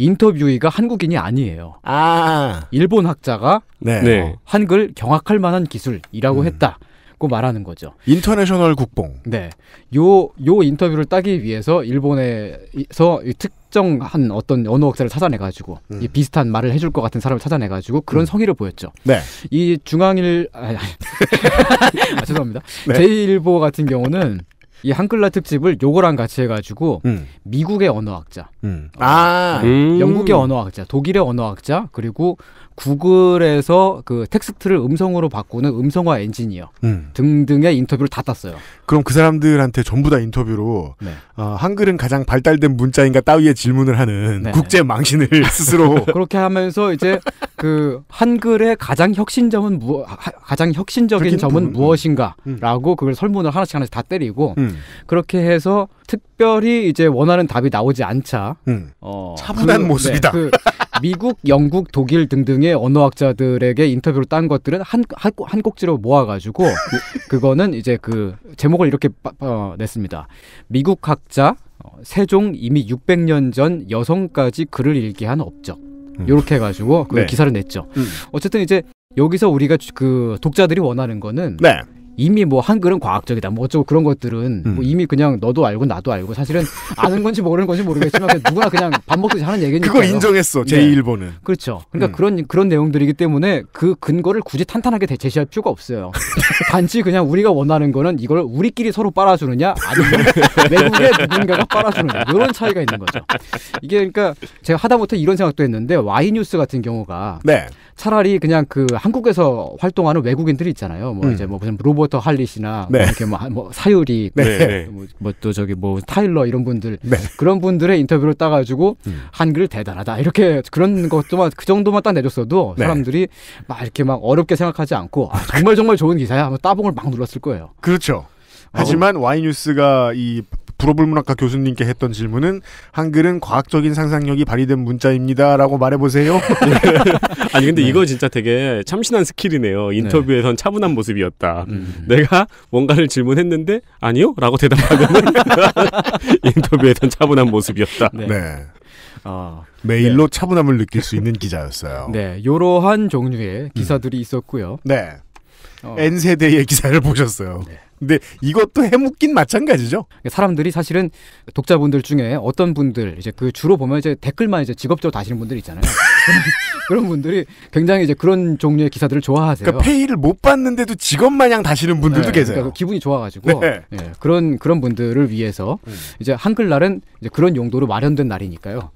인터뷰이가 한국인이 아니에요. 아. 일본 학자가 네. 네. 한글 경악할 만한 기술이라고 음. 했다고 말하는 거죠. 인터내셔널 국뽕. 네. 요, 요 인터뷰를 따기 위해서 일본에서 특정한 어떤 언어학자를 찾아내가지고 음. 이 비슷한 말을 해줄 것 같은 사람을 찾아내가지고 그런 음. 성의를 보였죠. 네. 이 중앙일, 아, 아 죄송합니다. 네. 제1보 같은 경우는 이 한글날 특집을 요거랑 같이 해가지고 음. 미국의 언어학자, 음. 아, 네, 음. 영국의 언어학자, 독일의 언어학자 그리고 구글에서 그 텍스트를 음성으로 바꾸는 음성화 엔지니어 음. 등등의 인터뷰를 다 땄어요. 그럼 그 사람들한테 전부 다 인터뷰로 네. 어, 한글은 가장 발달된 문자인가 따위의 질문을 하는 네. 국제 망신을 스스로 그렇게 하면서 이제 그 한글의 가장 혁신점은 무, 하, 가장 혁신적인 점은 음. 무엇인가라고 그걸 설문을 하나씩 하나씩 다 때리고 음. 그렇게 해서 특별히 이제 원하는 답이 나오지 않자 음. 어, 차분한 그, 네, 모습이다. 네, 그 미국, 영국, 독일 등등의 언어학자들에게 인터뷰로 딴 것들은 한, 한, 한 꼭지로 모아가지고 그거는 이제 그 제목을 이렇게 어, 냈습니다. 미국 학자 어, 세종 이미 600년 전 여성까지 글을 읽게 한 업적. 음. 요렇게 해가지고 그 네. 기사를 냈죠. 음. 어쨌든 이제 여기서 우리가 그 독자들이 원하는 거는 네. 이미 뭐 한글은 과학적이다 뭐 어쩌고 그런 것들은 뭐 음. 뭐 이미 그냥 너도 알고 나도 알고 사실은 아는 건지 모르는 건지 모르겠지만 그냥 누구나 그냥 밥 먹듯이 하는 얘기니까 그거 인정했어 제 네. 일본은 그렇죠 그러니까 음. 그런 그런 내용들이기 때문에 그 근거를 굳이 탄탄하게 대, 제시할 필요가 없어요 단지 그냥 우리가 원하는 거는 이걸 우리끼리 서로 빨아주느냐 아니면 외국의 누군가가 빨아주느냐 이런 차이가 있는 거죠 이게 그러니까 제가 하다못해 이런 생각도 했는데 와이 뉴스 같은 경우가 네. 차라리 그냥 그 한국에서 활동하는 외국인들이 있잖아요 뭐 음. 이제 뭐 무슨 로봇 로버트 할리시나 뭐 네. 이렇게 뭐, 뭐 사유리 네. 그 네. 뭐또 뭐 저기 뭐 타일러 이런 분들 네. 그런 분들의 인터뷰를 따가지고 음. 한글 대단하다 이렇게 그런 것도만 그 정도만 딱 내줬어도 네. 사람들이 막 이렇게 막 어렵게 생각하지 않고 아, 정말 정말 좋은 기사야 하면 따봉을 막 눌렀을 거예요. 그렇죠. 하지만 와이뉴스가 이 불어불문학과 교수님께 했던 질문은 한글은 과학적인 상상력이 발휘된 문자입니다라고 말해보세요. 아니 근데 네. 이거 진짜 되게 참신한 스킬이네요. 네. 인터뷰에선 네. 차분한 모습이었다. 음. 내가 뭔가를 질문했는데 아니요라고 대답하는 인터뷰에선 차분한 모습이었다. 네. 네. 아, 메일로 차분함을 느낄 수 있는 기자였어요. 네, 이러한 종류의 기사들이 음. 있었고요. 네, 어. N 세대의 기사를 보셨어요. 네. 근데 이것도 해묵긴 마찬가지죠. 그러니까 사람들이 사실은 독자분들 중에 어떤 분들 이제 그 주로 보면 이제 댓글만 이제 직업적으로 다시는 분들 있잖아요. 그런 분들이 굉장히 이제 그런 종류의 기사들을 좋아하세요. 그러니까 페이를 못 받는데도 직업 마냥 다시는 분들도 네, 계세요. 그러니까 기분이 좋아가지고 네. 네, 그런 그런 분들을 위해서 음. 이제 한글날은 이제 그런 용도로 마련된 날이니까요.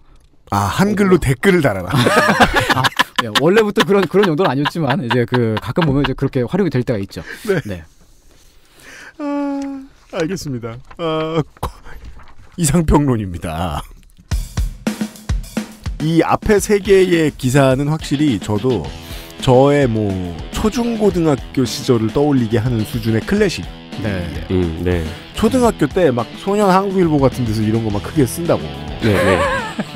아 한글로 어, 댓글을 달아라. 아, 네, 원래부터 그런 그런 용도는 아니었지만 이제 그 가끔 보면 이제 그렇게 활용이 될 때가 있죠. 네. 네. 아, 알겠습니다. 아, 이상평론입니다. 이 앞에 세 개의 기사는 확실히 저도 저의 뭐 초중고등학교 시절을 떠올리게 하는 수준의 클래식 네. 음, 네. 초등학교 때 막 소년 한국일보 같은 데서 이런 거 막 크게 쓴다고. 네. 네.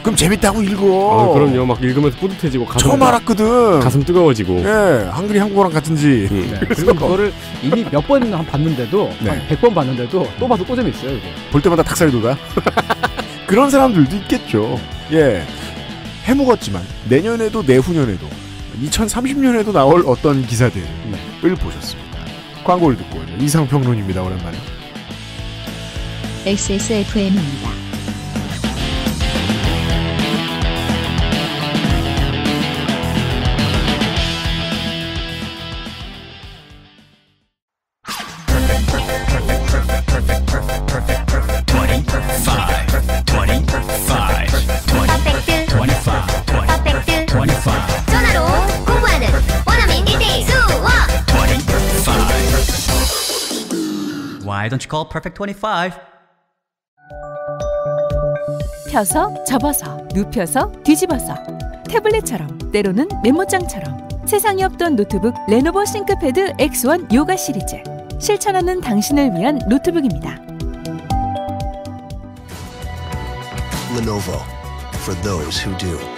그럼 재밌다고 읽어. 아, 그럼요. 막 읽으면서 뿌듯해지고 가슴 처음 알았거든. 가슴 뜨거워지고. 예, 한글이 한국어랑 같은지. 음, 네. 그리고 그거를 이미 몇 번 봤는데도 네. 한 100번 봤는데도 또 봐도 또 재밌어요. 이거. 볼 때마다 닭살 돋아. 그런 사람들도 있겠죠. 예. 해먹었지만 내년에도 내후년에도 2030년에도 나올 어떤 기사들을 네. 보셨습니다. 광고를 듣고 오죠. 이상평론입니다. 오랜만에. XSFM입니다. Why don't you call Perfect 25? 펴서 접어서 눕혀서 뒤집어서 태블릿처럼 때로는 메모장처럼 세상에 없던 노트북 레노버 싱크패드 X1 요가 시리즈 실천하는 당신을 위한 노트북입니다. Lenovo for those who do.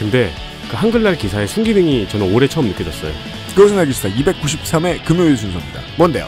근데 그 한글날 기사의 순기능이 저는 올해 처음 느껴졌어요. 그것은 알기 시사 293회 금요일 순서입니다. 뭔데요?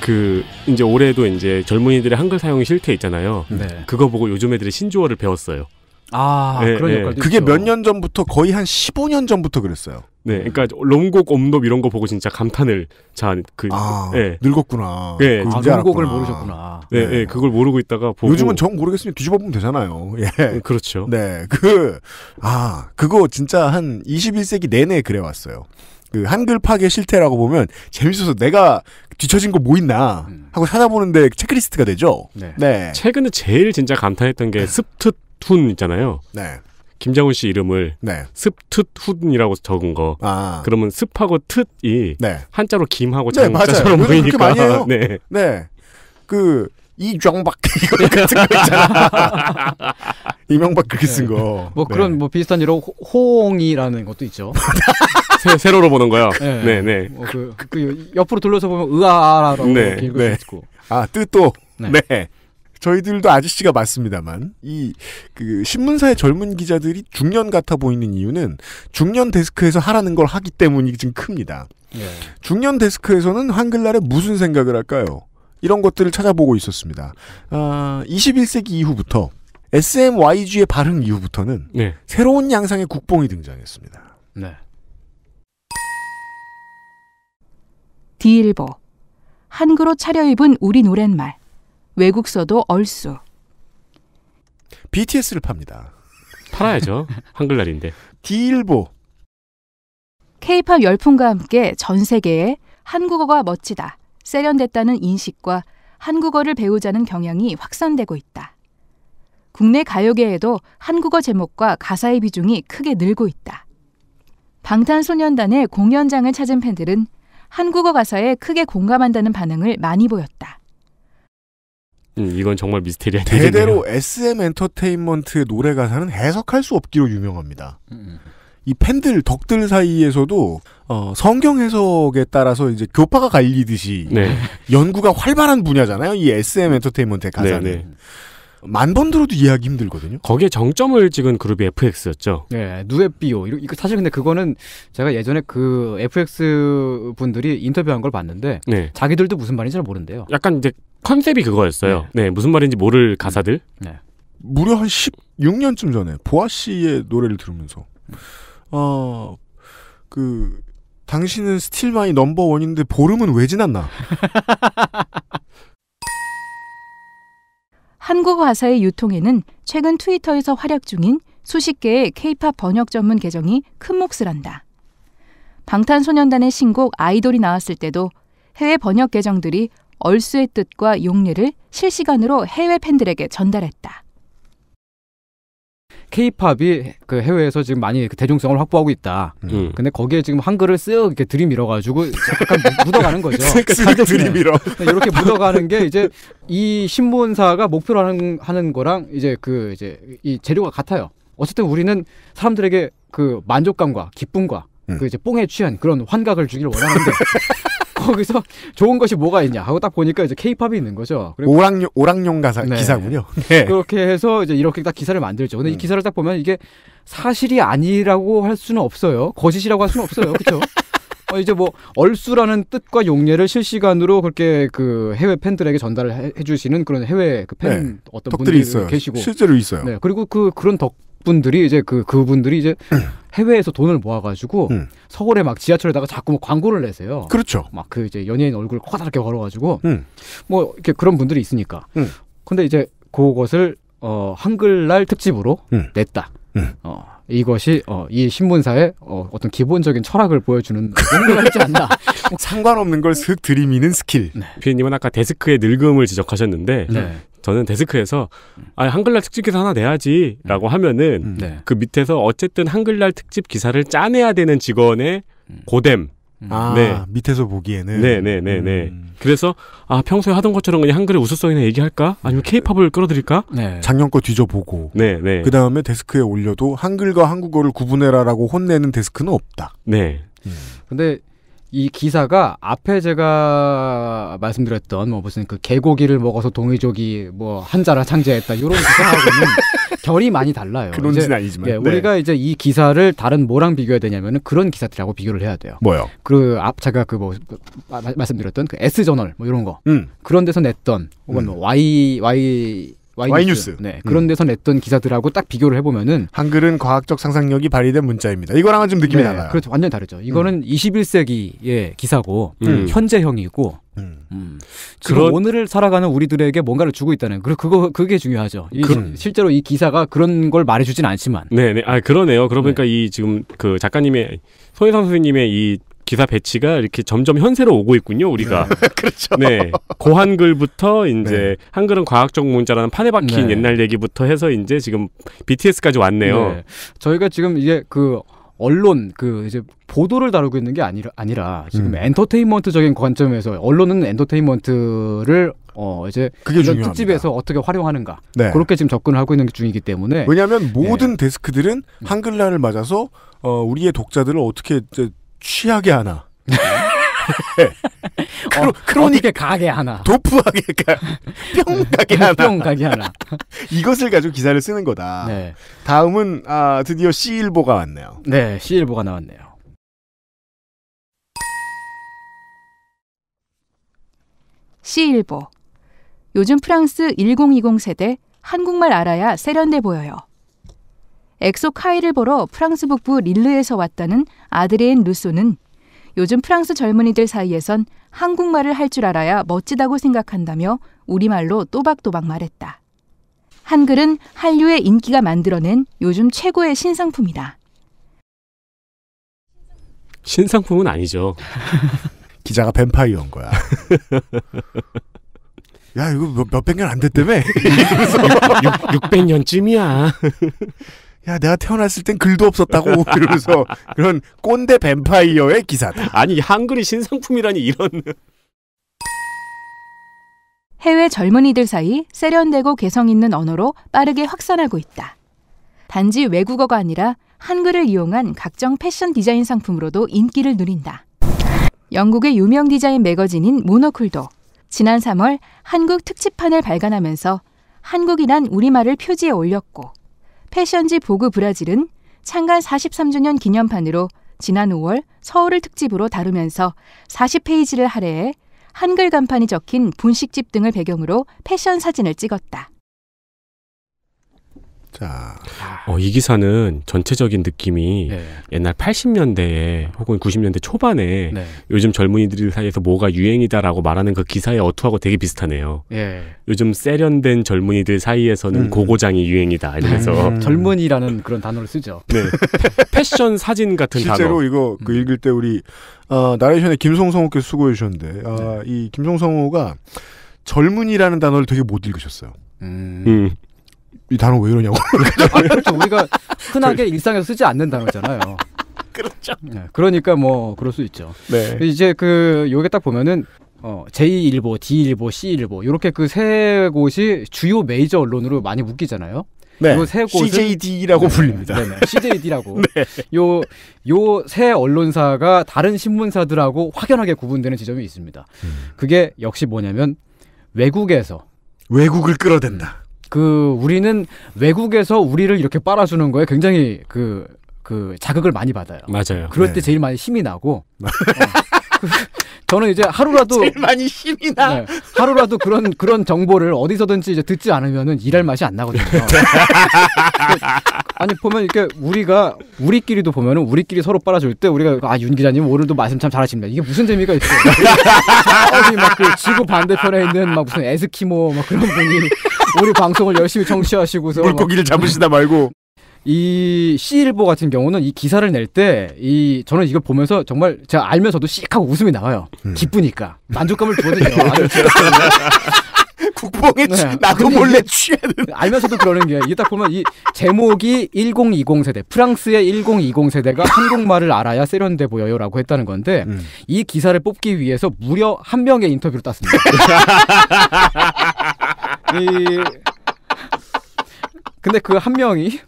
그 이제 올해도 이제 젊은이들의 한글 사용이 실태 있잖아요. 네. 그거 보고 요즘 애들이 신조어를 배웠어요. 아 네, 그런 역할도 네. 그게 몇 년 전부터 거의 한 15년 전부터 그랬어요. 네, 그러니까 롬곡, 옴롭 이런 거 보고 진짜 감탄을 자그 아, 네. 늙었구나. 네, 아, 롬곡을 모르셨구나. 네, 네, 네, 그걸 모르고 있다가 보고 요즘은 정 모르겠으면 뒤집어 보면 되잖아요. 예, 음, 그렇죠. 네, 그아 그거 진짜 한 21세기 내내 그래 왔어요. 그 한글 파괴 실태라고 보면 재밌어서 내가 뒤처진 거 뭐 있나 음. 하고 찾아보는데 체크리스트가 되죠. 네. 네. 최근에 제일 진짜 감탄했던 게 네. 습트 툰 있잖아요. 네. 김장훈 씨 이름을 네. 습투훗이라고 적은 거. 아. 그러면 습하고 틿이 네. 한자로 김하고 장자처럼 네, 보이니까. 많이 해요. 네. 네. 그 이정박 이거 같은 거 있잖아. 이명박 그렇게 쓴 네. 거. 뭐 네. 그런 뭐 비슷한 이런 호옹이라는 것도 있죠. 세, 로로 보는 거요 네. 네, 네. 뭐 그, 그, 옆으로 돌려서 보면 으아라라고 네, 길고 네. 있고. 아 뜻도. 네. 저희들도 아저씨가 맞습니다만 이 그 신문사의 젊은 기자들이 중년 같아 보이는 이유는 중년 데스크에서 하라는 걸 하기 때문이 좀 큽니다. 예. 중년 데스크에서는 한글날에 무슨 생각을 할까요? 이런 것들을 찾아보고 있었습니다. 어, 아, 21세기 이후부터 SMYG의 발흥 이후부터는 네. 새로운 양상의 국뽕이 등장했습니다. 네. 디일보 한글로 차려입은 우리 노랫말 외국서도 얼쑤. BTS를 팝니다. 팔아야죠. 한글날인데. 디일보. K-팝 열풍과 함께 전 세계에 한국어가 멋지다, 세련됐다는 인식과 한국어를 배우자는 경향이 확산되고 있다. 국내 가요계에도 한국어 제목과 가사의 비중이 크게 늘고 있다. 방탄소년단의 공연장을 찾은 팬들은 한국어 가사에 크게 공감한다는 반응을 많이 보였다. 음, 이건 정말 미스테리야. 대대로 SM 엔터테인먼트의 노래 가사는 해석할 수 없기로 유명합니다. 음. 이 팬들 덕들 사이에서도 어, 성경 해석에 따라서 이제 교파가 갈리듯이 네. 연구가 활발한 분야잖아요. 이 SM 엔터테인먼트의 가사는. 네, 네. 만번 들어도 이해하기 힘들거든요. 거기에 정점을 찍은 그룹이 FX였죠. 네, 누에비오. 이거 사실 근데 그거는 제가 예전에 그 FX 분들이 인터뷰한 걸 봤는데 네. 자기들도 무슨 말인지 잘 모른대요. 약간 이제 컨셉이 그거였어요. 네, 네 무슨 말인지 모를 가사들. 네. 무려 한 16년쯤 전에 보아 씨의 노래를 들으면서 어그 당신은 스틸마이 넘버원인데 보름은 왜 지났나? 한국 화사의 유통에는 최근 트위터에서 활약 중인 수십 개의 케이팝 번역 전문 계정이 큰 몫을 한다. 방탄소년단의 신곡 아이돌이 나왔을 때도 해외 번역 계정들이 얼수의 뜻과 용례를 실시간으로 해외 팬들에게 전달했다. 케이팝이 그 해외에서 지금 많이 그 대중성을 확보하고 있다. 음. 음. 근데 거기에 지금 한글을 쓱 이렇게 들이밀어 가지고 약간 묻어가는 거죠. 그러니까 들이밀어. 네, 이렇게 묻어가는 게 이제 이 신문사가 목표로 하는, 하는 거랑 이제 그 이제 이 재료가 같아요. 어쨌든 우리는 사람들에게 그 만족감과 기쁨과 음. 그 이제 뽕에 취한 그런 환각을 주길 원하는데 거기서 좋은 것이 뭐가 있냐 하고 딱 보니까 이제 케이팝이 있는 거죠. 오락용 오락용 가사 네. 기사군요. 네. 그렇게 해서 이제 이렇게 딱 기사를 만들죠. 근데 음. 이 기사를 딱 보면 이게 사실이 아니라고 할 수는 없어요. 거짓이라고 할 수는 없어요. 그렇죠? 어, 이제 뭐 얼수라는 뜻과 용례를 실시간으로 그렇게 그 해외 팬들에게 전달을 해, 주시는 그런 해외 그팬 네, 어떤 분들이 있어요. 계시고 실제로 있어요. 네, 그리고 그 그런 덕 분들이 이제 그 그분들이 이제 음. 해외에서 돈을 모아가지고 음. 서울에 막 지하철에다가 자꾸 뭐 광고를 내세요. 그렇죠. 막 그 이제 연예인 얼굴 커다랗게 걸어가지고 음. 뭐 이렇게 그런 분들이 있으니까. 음. 근데 이제 그것을 어 한글날 특집으로 음. 냈다. 음. 어 이것이 어, 이 신문사의 어, 어떤 기본적인 철학을 보여주는 그 정도가 있지 않나. 상관없는 걸 슥 들이미는 스킬. 네. 피디님은 아까 데스크의 늙음을 지적하셨는데 네. 저는 데스크에서 아 한글날 특집 기사 하나 내야지라고 음. 하면은 음. 네. 그 밑에서 어쨌든 한글날 특집 기사를 짜내야 되는 직원의 음. 고됨 음. 아, 네. 밑에서 보기에는. 네네네네. 네, 네, 네. 음. 그래서, 아, 평소에 하던 것처럼 그냥 한글의 우수성이나 얘기할까? 아니면 케이팝을 끌어들일까? 네. 작년 거 뒤져보고. 네네. 그 다음에 데스크에 올려도 한글과 한국어를 구분해라라고 혼내는 데스크는 없다. 네. 음. 근데 이 기사가 앞에 제가 말씀드렸던 뭐 무슨 그 개고기를 먹어서 동의족이 뭐 한자라 창제했다 이런 기사하고는 결이 많이 달라요. 그런 건 아니지만. 예, 네. 우리가 이제 이 기사를 다른 뭐랑 비교해야 되냐면은 그런 기사들하고 비교를 해야 돼요. 뭐요? 그앞 제가 그뭐 그, 뭐 말씀드렸던 그 S 저널 뭐 이런 거 음. 그런 데서 냈던 혹은 뭐 음. 뭐 Y Y 이 뉴스. 네. 음. 그런 데서 냈던 기사들하고 딱 비교를 해보면은 한글은 과학적 상상력이 발휘된 문자입니다. 이거랑은 좀 느낌이 네, 달라요. 그렇죠. 완전 다르죠. 이거는 음. 21세기의 기사고 음. 현재형이고 음. 음. 그런 오늘을 살아가는 우리들에게 뭔가를 주고 있다는 그 그거 그게 중요하죠. 이, 그... 실제로 이 기사가 그런 걸 말해주진 않지만. 네네 아 그러네요. 그러니까 네. 이 지금 그 작가님의 손혜상 선생님의 이 기사 배치가 이렇게 점점 현세로 오고 있군요, 우리가. 네. 그렇죠. 네. 고한글부터 이제 네. 한글은 과학적 문자라는 판에 박힌 네. 옛날 얘기부터 해서 이제 지금 BTS까지 왔네요. 네. 저희가 지금 이게그 언론 그 이제 보도를 다루고 있는 게 아니라 아니라 지금 음. 엔터테인먼트적인 관점에서 언론은 엔터테인먼트를 어 이제 그게 이런 중요합니다. 특집에서 어떻게 활용하는가 네. 그렇게 지금 접근을 하고 있는 중이기 때문에 왜냐하면 모든 네. 데스크들은 음. 한글날을 맞아서 어 우리의 독자들을 어떻게 취하게 하나 그로 어, 그러니 가게 하나. 도프하게 가, 뿅 가게 하나. 뿅 가게 하나. 이것을 가지고 기사를 쓰는 거다. 네. 다음은 아, 드디어 C일보가 왔네요. 네, C일보가 나왔네요. C일보. 요즘 프랑스 1020 세대 한국말 알아야 세련돼 보여요. 엑소 카이를 보러 프랑스 북부 릴르에서 왔다는 아드레인 루소는 요즘 프랑스 젊은이들 사이에선 한국말을 할 줄 알아야 멋지다고 생각한다며 우리말로 또박또박 말했다. 한글은 한류의 인기가 만들어낸 요즘 최고의 신상품이다. 신상품은 아니죠. 기자가 뱀파이어인 거야. 야, 이거 몇백 년안 됐다며? 600년쯤이야. 야, 내가 태어났을 땐 글도 없었다고 그러면서 그런 꼰대 뱀파이어의 기사다. 아니, 한글이 신상품이라니 이런. 해외 젊은이들 사이 세련되고 개성 있는 언어로 빠르게 확산하고 있다. 단지 외국어가 아니라 한글을 이용한 각종 패션 디자인 상품으로도 인기를 누린다. 영국의 유명 디자인 매거진인 모노클도 지난 3월 한국 특집판을 발간하면서 한국이란 우리말을 표지에 올렸고 패션지 보그 브라질은 창간 43주년 기념판으로 지난 5월 서울을 특집으로 다루면서 40페이지를 할애해 한글 간판이 적힌 분식집 등을 배경으로 패션 사진을 찍었다. 자. 아. 어, 이 기사는 전체적인 느낌이 네. 옛날 80년대에 혹은 90년대 초반에 네. 요즘 젊은이들 사이에서 뭐가 유행이다라고 말하는 그 기사의 어투하고 되게 비슷하네요. 예. 요즘 세련된 젊은이들 사이에서는 음. 고고장이 유행이다 이러면서 음. 젊은이라는 그런 단어를 쓰죠. 네. 패션 사진 같은 실제로 단어. 이거 음. 그 읽을 때 우리 어, 나레이션의 김송성호께서 수고해 주셨는데 어, 네. 이 김송성호가 젊은이라는 단어를 되게 못 읽으셨어요. 음. 음. 이 단어 왜 이러냐고. 그렇죠. 우리가 흔하게 일상에서 쓰지 않는 단어잖아요. 그렇죠. 네, 그러니까 뭐 그럴 수 있죠. 네. 이제 그 요게 딱 보면은 어, J일보, D일보, C일보 이렇게 그 세 곳이 주요 메이저 언론으로 많이 묶이잖아요. 네. 요세 곳은 CJD라고 네, 불립니다. 네, 네, CJD라고. 네. 요요 네. 세 언론사가 다른 신문사들하고 확연하게 구분되는 지점이 있습니다. 음. 그게 역시 뭐냐면 외국에서 외국을 끌어댄다. 그 우리는 외국에서 우리를 이렇게 빨아주는 거에 굉장히 그그 그 자극을 많이 받아요. 맞아요. 그럴 네. 제일 많이 힘이 나고. 네. 어. 저는 이제 하루라도 제일 많이 힘이 나. 네, 하루라도 그런 그런 정보를 어디서든지 이제 듣지 않으면은 일할 맛이 안 나거든요. 네. 아니 보면 이렇게 우리가 우리끼리도 보면은 우리끼리 서로 빨아줄 때 우리가 아윤 기자님 오늘도 말씀 참 잘하십니다. 이게 무슨 재미가 있어요? 어디 막그 지구 반대편에 있는 막 무슨 에스키모 막 그런 분이 우리 방송을 열심히 청취하시고서 물고기를 잡으시다 말고 이 C일보 같은 경우는 이 기사를 낼 때 이 저는 이걸 보면서 정말 제가 알면서도 씩하고 웃음이 나와요. 음. 기쁘니까 만족감을 주거든요. 네. 국뽕에 네. 나도 몰래 취하는 알면서도 그러는 게 이게 딱 보면 이 제목이 1020 세대 프랑스의 1020 세대가 한국말을 알아야 세련돼 보여요라고 했다는 건데 음. 이 기사를 뽑기 위해서 무려 한 명의 인터뷰를 땄습니다. 이 근데 그 한 명이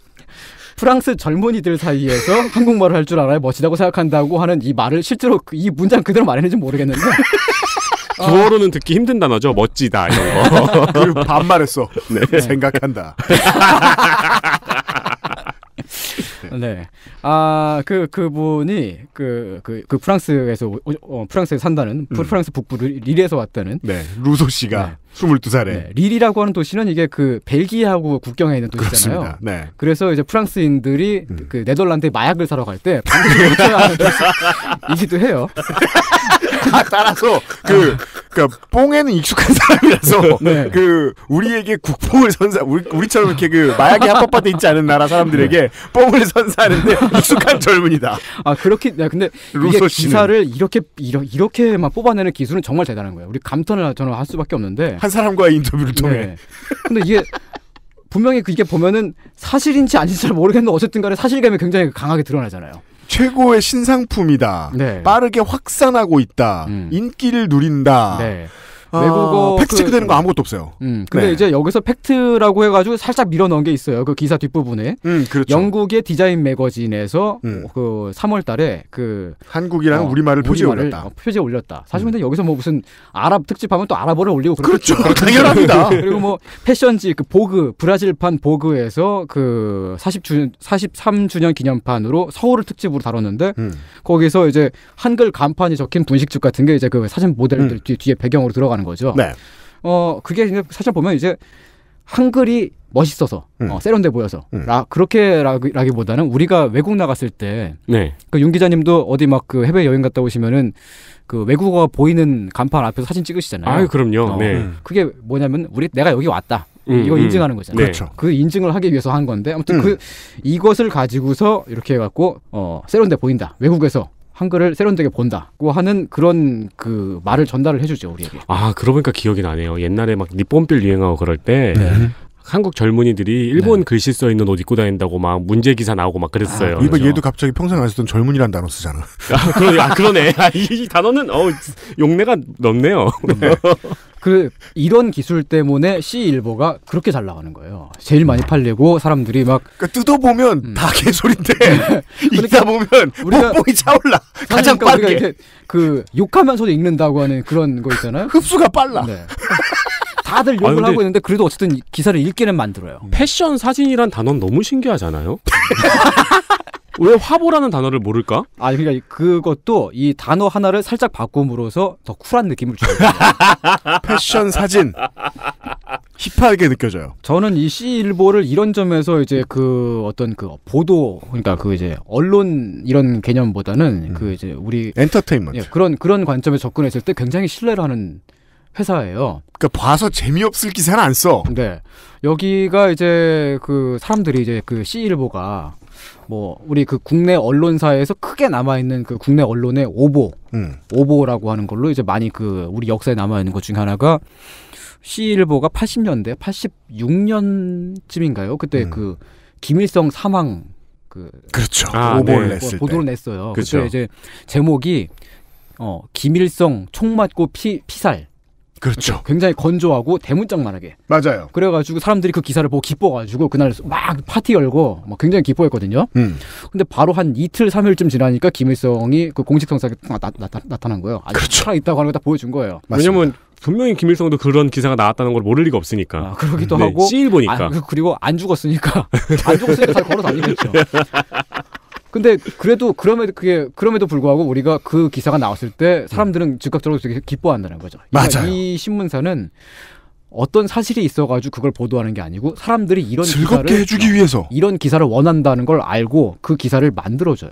프랑스 젊은이들 사이에서 한국말을 할 줄 알아야 멋지다고 생각한다고 하는 이 말을 실제로 그 이 문장 그대로 말했는지 모르겠는데 주어로는 어. 듣기 힘든 단어죠. 멋지다 이런 거. 그 반말했어. 네. 생각한다. 네. 아, 그, 그분이 그, 그, 그 프랑스에서, 어, 프랑스에 산다는, 음. 프랑스 북부 를 릴에서 왔다는. 네. 루소 씨가 네. 22살에. 네. 릴이라고 하는 도시는 이게 그 벨기에하고 국경에 있는 도시잖아요. 그 네. 그래서 이제 프랑스인들이 음. 그 네덜란드에 마약을 사러 갈때 반드시 도는 도시이기도 해요. 아, 따라서 그 그러니까 뽕에는 익숙한 사람이라서 네. 그 우리에게 국뽕을 선사 우리, 우리처럼 이렇게 그 마약이 합법화돼 있지 않은 나라 사람들에게 네. 뽕을 선사하는데 익숙한 젊은이다. 아 그렇게 야, 근데 이게 기사를 이렇게 이러, 이렇게만 뽑아내는 기술은 정말 대단한 거예요. 우리 감탄을 저는 할 수밖에 없는데 한 사람과의 인터뷰를 통해. 네. 근데 이게 분명히 그게 보면은 사실인지 아닌지 잘 모르겠는데 어쨌든 간에 사실감이 굉장히 강하게 드러나잖아요. 최고의 신상품이다. 네. 빠르게 확산하고 있다. 음. 인기를 누린다. 네. 어, 외국어 팩트 체크되는 그, 거 아무것도 없어요. 음, 근데 네. 이제 여기서 팩트라고 해가지고 살짝 밀어넣은 게 있어요. 그 기사 뒷부분에. 음, 그렇죠. 영국의 디자인 매거진에서 음. 그 3월달에 그 한국이랑 어, 우리말을 표지에 올렸다. 어, 표지에 올렸다. 음. 사실 근데 여기서 뭐 무슨 아랍 특집하면 또 아랍어를 올리고 그렇죠. 당연합니다. 그리고 뭐 패션지 그 보그 브라질판 보그에서 그 40주 년 43주년 기념판으로 서울을 특집으로 다뤘는데 음. 거기서 이제 한글 간판이 적힌 분식집 같은 게 이제 그 사진 모델들 음. 뒤, 뒤에 배경으로 들어가는. 있다는 거죠. 네. 어 그게 이제 사실 보면 이제 한글이 멋있어서 음. 어, 세련돼 보여서 음. 라, 그렇게 라기, 보다는 우리가 외국 나갔을 때윤 네. 그 네. 기자님도 어디 막 그 해외 여행 갔다 오시면은 그 외국어가 보이는 간판 앞에서 사진 찍으시잖아요. 아 그럼요. 어, 네. 음. 그게 뭐냐면 우리 내가 여기 왔다. 음, 이거 음. 인증하는 거잖아요. 네. 그렇죠. 그 인증을 하기 위해서 한 건데 아무튼 그 음. 이것을 가지고서 이렇게 해갖고 어, 세련돼 보인다. 외국에서 한글을 세련되게 본다고 하는 그런 그 말을 전달을 해주죠 우리에게. 아 그러고 보니까 기억이 나네요. 옛날에 막 니뽐빌 유행하고 그럴 때 네. 한국 젊은이들이 일본 네. 글씨 써 있는 옷 입고 다닌다고 막 문제 기사 나오고 막 그랬어요. 아, 이봐 얘도 갑자기 평생 안 쓰던 젊은이란 단어 쓰잖아. 아, 그러, 아 그러네. 아, 이, 이, 단어는 어 용례가 넓네요. 네. 그 이런 기술 때문에 C 일보가 그렇게 잘 나가는 거예요. 제일 많이 팔리고 사람들이 막 그러니까 뜯어보면 음. 다 개소리인데 읽다 네. 그러니까 보면 우리가 뽕이 차올라 가장 빠르게 그 욕하면서도 읽는다고 하는 그런 거 있잖아요. 흡수가 빨라. 네. 다들 욕을 아, 하고 있는데 그래도 어쨌든 기사를 읽기는 만들어요. 음. 패션 사진이란 단어 너무 신기하잖아요. 왜 화보라는 단어를 모를까? 아, 그러니까 그것도 이 단어 하나를 살짝 바꿈으로써 더 쿨한 느낌을 줘요. 패션 사진. 힙하게 느껴져요. 저는 이 C일보를 이런 점에서 이제 그 어떤 그 보도, 그러니까 그 이제 언론 이런 개념보다는 음. 그 이제 우리 엔터테인먼트. 예, 그런, 그런 관점에 접근했을 때 굉장히 신뢰를 하는 회사예요. 그러니까 봐서 재미없을 기사는 안 써. 네. 여기가 이제 그 사람들이 이제 그 C일보가 e 뭐 우리 그 국내 언론사에서 크게 남아 있는 그 국내 언론의 오보, 음. 오보라고 하는 걸로 이제 많이 그 우리 역사에 남아 있는 것 중에 하나가 C일보가 e 80년대, 86년쯤인가요? 그때 음. 그 김일성 사망 그 그렇죠. 아, 오보를 네. 냈을 보도를 때. 냈어요. 그렇죠. 그때 이제 제목이 어 김일성 총 맞고 피 피살 그렇죠. 그러니까 굉장히 건조하고 대문짝만하게. 맞아요. 그래가지고 사람들이 그 기사를 보고 기뻐가지고 그날 막 파티 열고 막 굉장히 기뻐했거든요. 음. 근데 바로 한 이틀 삼일쯤 지나니까 김일성이 그 공식 성사에 나, 나, 나, 타난 거예요. 아직 그렇죠. 살아 있다고 하는 걸 다 보여준 거예요. 맞습니다. 왜냐면 분명히 김일성도 그런 기사가 나왔다는 걸 모를 리가 없으니까. 아, 그러기도 네, 하고. 씨 보니까. 아, 그리고 안 죽었으니까. 안 죽었으니까 잘 걸어 다니겠죠. 근데 그래도 그럼에도 그게 그럼에도 불구하고 우리가 그 기사가 나왔을 때 사람들은 즉각적으로 되게 기뻐한다는 거죠. 그러니까 이 신문사는 어떤 사실이 있어가지고 그걸 보도하는 게 아니고 사람들이 이런 즐겁게 기사를 해주기 위해서 이런 기사를 원한다는 걸 알고 그 기사를 만들어줘요.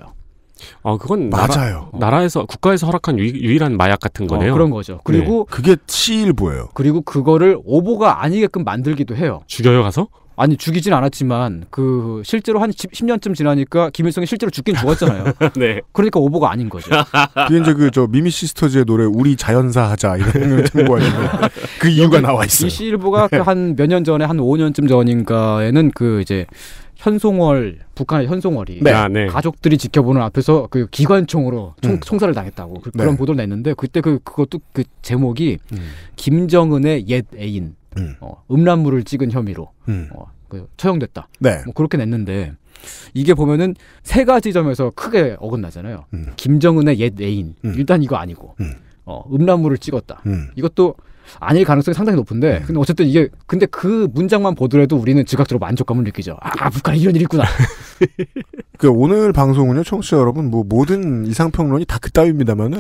아 그건 맞아요. 나라, 에서 국가에서 허락한 유, 일한 마약 같은 어, 거네요. 어, 그런 거죠. 그리고 네. 그게 치일보예요. 그리고 그거를 오보가 아니게끔 만들기도 해요. 죽여요 가서? 아니 죽이진 않았지만 그 실제로 한 10, 년쯤 지나니까 김일성이 실제로 죽긴 죽었잖아요. 네. 그러니까 오보가 아닌 거죠. 그게 이제 그 저 미미 시스터즈의 노래 우리 자연사 하자 이런 참고하시면 그 이유가 나와 있어요. 이 시일보가 그한몇 년 전에 한 5년쯤 전인가에는 그 이제 현송월 북한의 현송월이 네. 아, 네. 가족들이 지켜보는 앞에서 그 기관총으로 총, 음. 총살을 당했다고 그, 런 네. 보도를 냈는데 그때 그 그것도 그 제목이 음. 김정은의 옛 애인 음. 어, 음란물을 찍은 혐의로 음. 어, 그 처형됐다. 네. 뭐 그렇게 냈는데 이게 보면은 세 가지 점에서 크게 어긋나잖아요. 음. 김정은의 옛 애인 음. 일단 이거 아니고 음. 어, 음란물을 찍었다. 음. 이것도 아닐 가능성이 상당히 높은데 근데 어쨌든 이게 근데 그 문장만 보더라도 우리는 즉각적으로 만족감을 느끼죠. 아, 아 북한에 이런 일이 있구나. 그 오늘 방송은요 청취자 여러분 뭐 모든 이상평론이 다 그따위입니다만은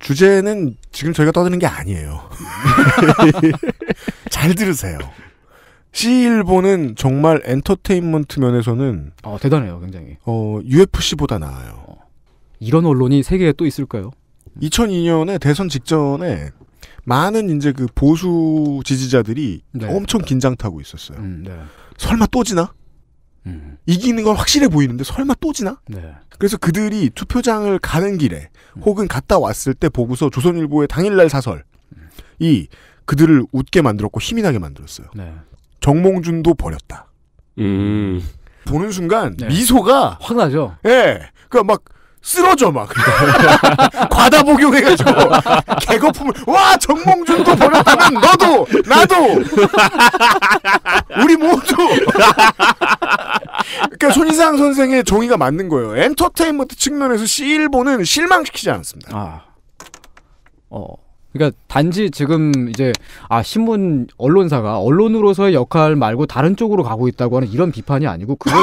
주제는 지금 저희가 떠드는 게 아니에요. 잘 들으세요. C 일본은 정말 엔터테인먼트 면에서는 어, 대단해요, 굉장히. 어, UFC보다 나아요. 어, 이런 언론이 세계에 또 있을까요? 2002년에 대선 직전에 많은 이제 그 보수 지지자들이 네. 엄청 긴장 타고 있었어요. 음, 네. 설마 또 지나? 음. 이기는 건 확실해 보이는데 설마 또 지나? 네. 그래서 그들이 투표장을 가는 길에 음. 혹은 갔다 왔을 때 보고서 조선일보의 당일날 사설이 그들을 웃게 만들었고 힘이 나게 만들었어요. 네. 정몽준도 버렸다. 음. 보는 순간 네. 미소가 확 나죠. 예, 그러니까 막 쓰러져 막 과다 복용해가지고 개거품을 와 정몽준도 버렸다면 너도 나도 우리 모두 그러니까 손희상 선생의 종이가 맞는 거예요 엔터테인먼트 측면에서 C1보는 실망시키지 않습니다 아. 어. 그러니까 단지 지금 이제 아 신문 언론사가 언론으로서의 역할 말고 다른 쪽으로 가고 있다고 하는 이런 비판이 아니고 그걸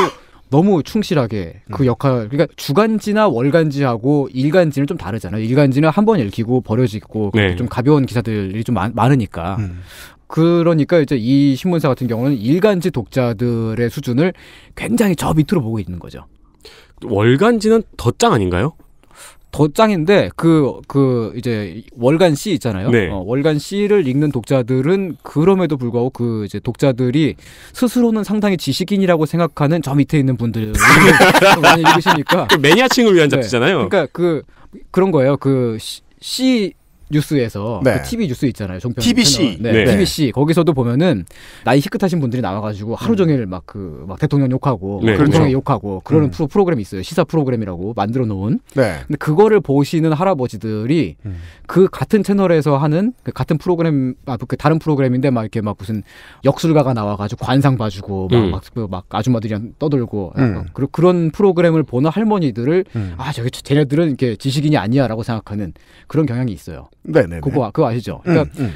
너무 충실하게 그 음. 역할 그러니까 주간지나 월간지하고 일간지는 좀 다르잖아요. 일간지는 한 번 읽히고 버려지고 네. 좀 가벼운 기사들이 좀 많, 으니까 음. 그러니까 이제 이 신문사 같은 경우는 일간지 독자들의 수준을 굉장히 저 밑으로 보고 있는 거죠. 월간지는 더 짱 아닌가요? 더 짱인데 그그 그 이제 월간 씨 있잖아요. 네. 어, 월간 C를 읽는 독자들은 그럼에도 불구하고 그 이제 독자들이 스스로는 상당히 지식인이라고 생각하는 저 밑에 있는 분들 많이 읽으시니까 그 매니아층을 위한 네. 잡지잖아요. 네. 그러니까 그 그런 거예요. 그 C 뉴스에서 네. 그 TV 뉴스 있잖아요. 종편 TBC. 네, 네. TBC 거기서도 보면은 나이 희끗하신 분들이 나와가지고 하루 음. 종일 막 그막 그 막 대통령 욕하고 네. 대통령 그렇죠. 욕하고 그러는 음. 프로, 프로그램이 있어요. 시사 프로그램이라고 만들어 놓은. 네. 근데 그거를 보시는 할아버지들이 음. 그 같은 채널에서 하는 그 같은 프로그램 아그 다른 프로그램인데 막 이렇게 막 무슨 역술가가 나와가지고 관상 봐주고 막막 음. 막, 그 막 아줌마들이랑 떠들고 아, 음. 그 그런 프로그램을 보는 할머니들을 음. 아 저기 쟤네들은 이렇게 지식인이 아니야라고 생각하는 그런 경향이 있어요. 네네. 그거 그거 아시죠? 그러니까 음, 음.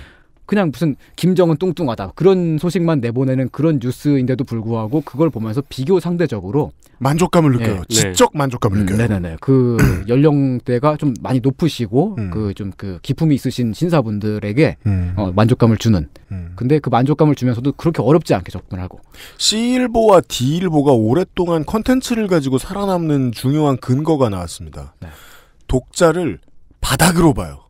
그냥 무슨 김정은 뚱뚱하다 그런 소식만 내보내는 그런 뉴스인데도 불구하고 그걸 보면서 비교 상대적으로 만족감을 느껴요. 네. 지적 만족감을 음, 느껴요. 네네네. 그 음. 연령대가 좀 많이 높으시고 음. 그 좀그 음. 그 기품이 있으신 신사분들에게 음. 어, 만족감을 주는. 음. 근데 그 만족감을 주면서도 그렇게 어렵지 않게 접근하고. C일보와 D일보가 오랫동안 컨텐츠를 가지고 살아남는 중요한 근거가 나왔습니다. 네. 독자를 바닥으로 봐요.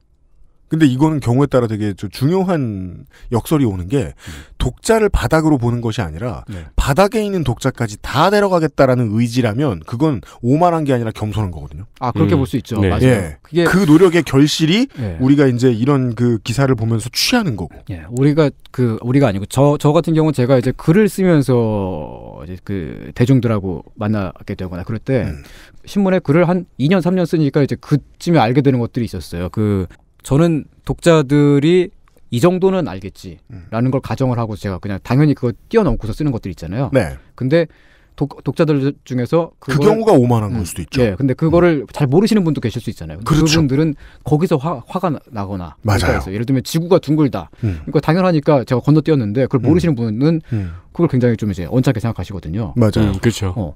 근데 이거는 경우에 따라 되게 중요한 역설이 오는 게 독자를 바닥으로 보는 것이 아니라 네. 바닥에 있는 독자까지 다내려가겠다라는 의지라면 그건 오만한 게 아니라 겸손한 거거든요. 아 그렇게 음. 볼수 있죠. 네. 맞아요. 예. 그게 그 노력의 결실이 예. 우리가 이제 이런 그 기사를 보면서 취하는 거고. 예. 우리가 그 우리가 아니고 저저 저 같은 경우 제가 이제 글을 쓰면서 이제 그 대중들하고 만나게 되거나 그럴 때 음. 신문에 글을 한 2년 3년 쓰니까 이제 그쯤에 알게 되는 것들이 있었어요. 그 저는 독자들이 이 정도는 음. 알겠지라는 음. 걸 가정을 하고 제가 그냥 당연히 그거 뛰어넘고서 쓰는 것들 있잖아요. 네. 근데 독, 독자들 중에서 그 경우가 오만한 음, 걸 수도 있죠. 예, 근데 그거를 음. 잘 모르시는 분도 계실 수 있잖아요. 그렇죠. 그분들은 거기서 화, 화가 나거나 맞아요. 예를 들면 지구가 둥글다. 음. 그러니까 당연하니까 제가 건너뛰었는데 그걸 음. 모르시는 분은 음. 그걸 굉장히 좀 이제 언짢게 생각하시거든요. 맞아요. 어. 그렇죠. 어.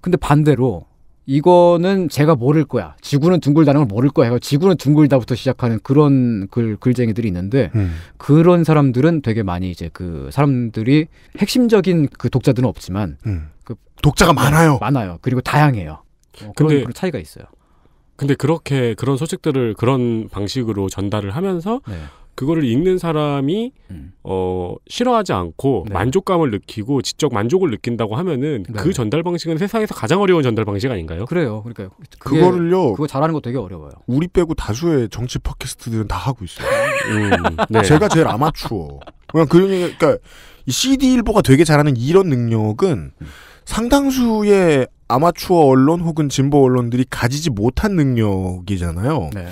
근데 반대로 이거는 제가 모를 거야. 지구는 둥글다는 걸 모를 거야. 지구는 둥글다부터 시작하는 그런 글, 글쟁이들이 있는데, 음. 그런 사람들은 되게 많이 이제 그 사람들이 핵심적인 그 독자들은 없지만, 음. 그 독자가 네, 많아요. 많아요. 그리고 다양해요. 어, 그런, 근데, 그런 차이가 있어요. 근데 그렇게 그런 소식들을 그런 방식으로 전달을 하면서, 네. 그거를 읽는 사람이 음. 어 싫어하지 않고 네. 만족감을 느끼고 지적 만족을 느낀다고 하면은 네. 그 전달 방식은 세상에서 가장 어려운 전달 방식 아닌가요? 그래요. 그러니까요. 그게, 그거를요. 그거 잘하는 거 되게 어려워요. 우리 빼고 다수의 정치 팟캐스트들은 다 하고 있어요. 음, 네. 제가 제일 아마추어. 그냥 그런 그러니까 CD 일보가 되게 잘하는 이런 능력은 음. 상당수의 아마추어 언론 혹은 진보 언론들이 가지지 못한 능력이잖아요. 네.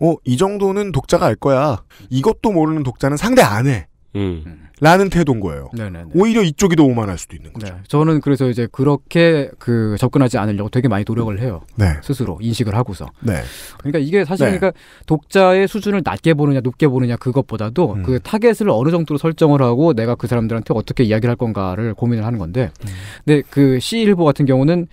어, 이 정도는 독자가 알 거야. 이것도 모르는 독자는 상대 안 해. 음. 라는 태도인 거예요. 네네네. 오히려 이쪽이 더 오만할 수도 있는 거죠. 네. 저는 그래서 이제 그렇게 그 접근하지 않으려고 되게 많이 노력을 해요. 네. 스스로 인식을 하고서. 네. 그러니까 이게 사실 네. 그러니까 독자의 수준을 낮게 보느냐 높게 보느냐 그것보다도 음. 그 타겟을 어느 정도로 설정을 하고 내가 그 사람들한테 어떻게 이야기를 할 건가를 고민을 하는 건데. 음. 근데 그 C일보 같은 경우는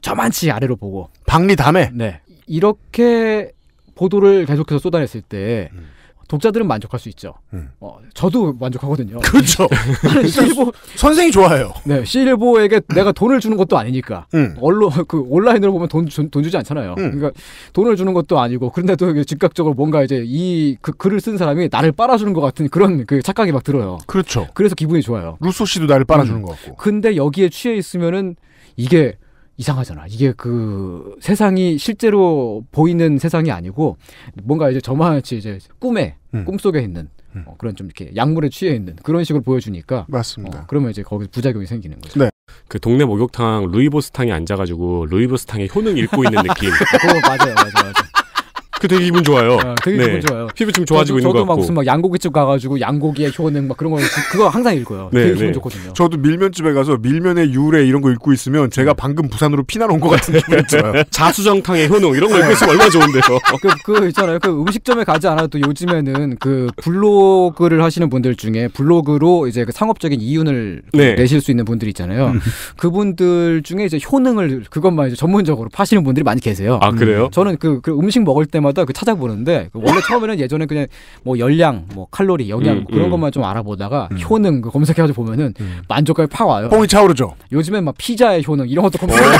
저만치 아래로 보고. 박리 담에. 네. 이렇게 보도를 계속해서 쏟아냈을 때 음. 독자들은 만족할 수 있죠. 음. 어, 저도 만족하거든요. 그렇죠. 실보 선생이 좋아해요. 네, 시일보에게 내가 돈을 주는 것도 아니니까. 음. 언론 그 온라인으로 보면 돈, 돈 주지 않잖아요. 음. 그러니까 돈을 주는 것도 아니고 그런데도 즉각적으로 뭔가 이제 이그 글을 쓴 사람이 나를 빨아주는 것 같은 그런 그 착각이 막 들어요. 그렇죠. 그래서 기분이 좋아요. 루소 씨도 나를 빨아주는 음. 것 같고. 근데 여기에 취해 있으면은 이게 이상하잖아. 이게 그 세상이 실제로 보이는 세상이 아니고 뭔가 이제 저만치 이제 꿈에 음. 꿈속에 있는 음. 어, 그런 좀 이렇게 약물에 취해 있는 그런 식으로 보여주니까 맞습니다. 어, 그러면 이제 거기서 부작용이 생기는 거죠. 네. 그 동네 목욕탕 루이보스탕에 앉아가지고 루이보스탕의 효능 읽고 있는 느낌. 어, 맞아요, 맞아요, 맞아요. 그 되게 기분 좋아요. 아, 되게 네. 기분 좋아요. 피부층 좋아지고 저도, 있는 것 같고. 저도 막 양고기집 가가지고 양고기의 효능 막 그런 거 그거 항상 읽어요. 네, 되게 네. 기분 네. 좋거든요. 저도 밀면집에 가서 밀면의 유래 이런 거 읽고 있으면 제가 방금 부산으로 피난 온것 같은 기분이 들어요. 자수정탕의 효능 이런 거 읽고 있으면 얼마나 좋은데요. 그, 그 있잖아요. 그 음식점에 가지 않아도 요즘에는 그 블로그를 하시는 분들 중에 블로그로 이제 그 상업적인 이윤을 네. 내실 수 있는 분들이 있잖아요. 그분들 중에 이제 효능을 그것만 이제 전문적으로 파시는 분들이 많이 계세요. 아 그래요? 음, 저는 그, 그 음식 먹을 때만 때마다 그 찾아보는데 그 원래 처음에는 예전에 그냥 뭐 열량, 뭐 칼로리, 영양 음, 뭐 그런 음. 것만 좀 알아보다가 음. 효능 그 검색해가지고 보면은 음. 만족감이 팍 와요. 뽕이 차오르죠. 요즘엔 막 피자의 효능 이런 것도 검색 어.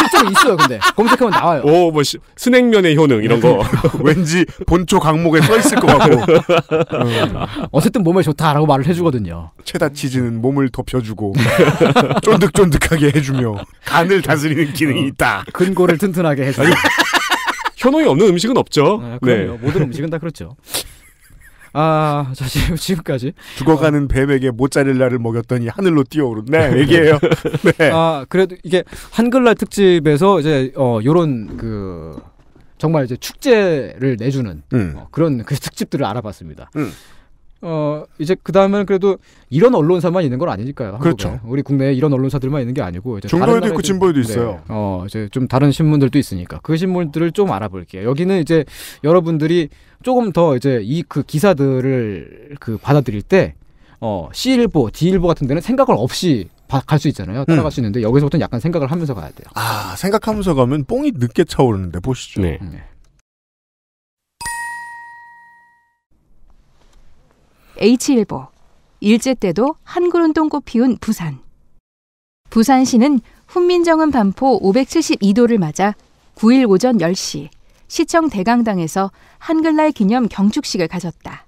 실제로 있어요. 근데 검색하면 나와요. 오, 뭐 시, 스낵면의 효능 이런 거. 왠지 본초 강목에 써 있을 것 같고. 음. 어쨌든 몸에 좋다라고 말을 해주거든요. 체다 치즈는 몸을 덮여주고 쫀득쫀득하게 해주며 간을 다스리는 기능이 어. 있다. 근골을 튼튼하게 해서. 현능이 없는 음식은 없죠. 아, 네. 그럼요. 네. 모든 음식은 다 그렇죠. 아, 자, 지금까지. 죽어가는 어, 뱀에게 모짜렐라를 먹였더니 하늘로 뛰어오르네. 네. 얘기예요. 네. 아, 그래도 이게 한글날 특집에서 이제, 어, 요런, 그, 정말 이제 축제를 내주는 음. 어, 그런 그 특집들을 알아봤습니다. 음. 어 이제 그 다음에는 그래도 이런 언론사만 있는 건 아니니까요. 그렇죠. 우리 국내에 이런 언론사들만 있는 게 아니고 이제 정부에도 있고 진보에도 네. 있어요. 네. 어 이제 좀 다른 신문들도 있으니까 그 신문들을 좀 알아볼게요. 여기는 이제 여러분들이 조금 더 이제 이 그 기사들을 그 받아들일 때 어, C일보, D일보 같은 데는 생각을 없이 갈 수 있잖아요. 음. 따라갈 음. 수 있는데 여기서부터는 약간 생각을 하면서 가야 돼요. 아 생각하면서 가면 뽕이 늦게 차오르는데 보시죠. 네. 네. H일보, 일제 때도 한글운동꽃 피운 부산. 부산시는 훈민정음 반포 572도를 맞아 9일 오전 10시 시청 대강당에서 한글날 기념 경축식을 가졌다.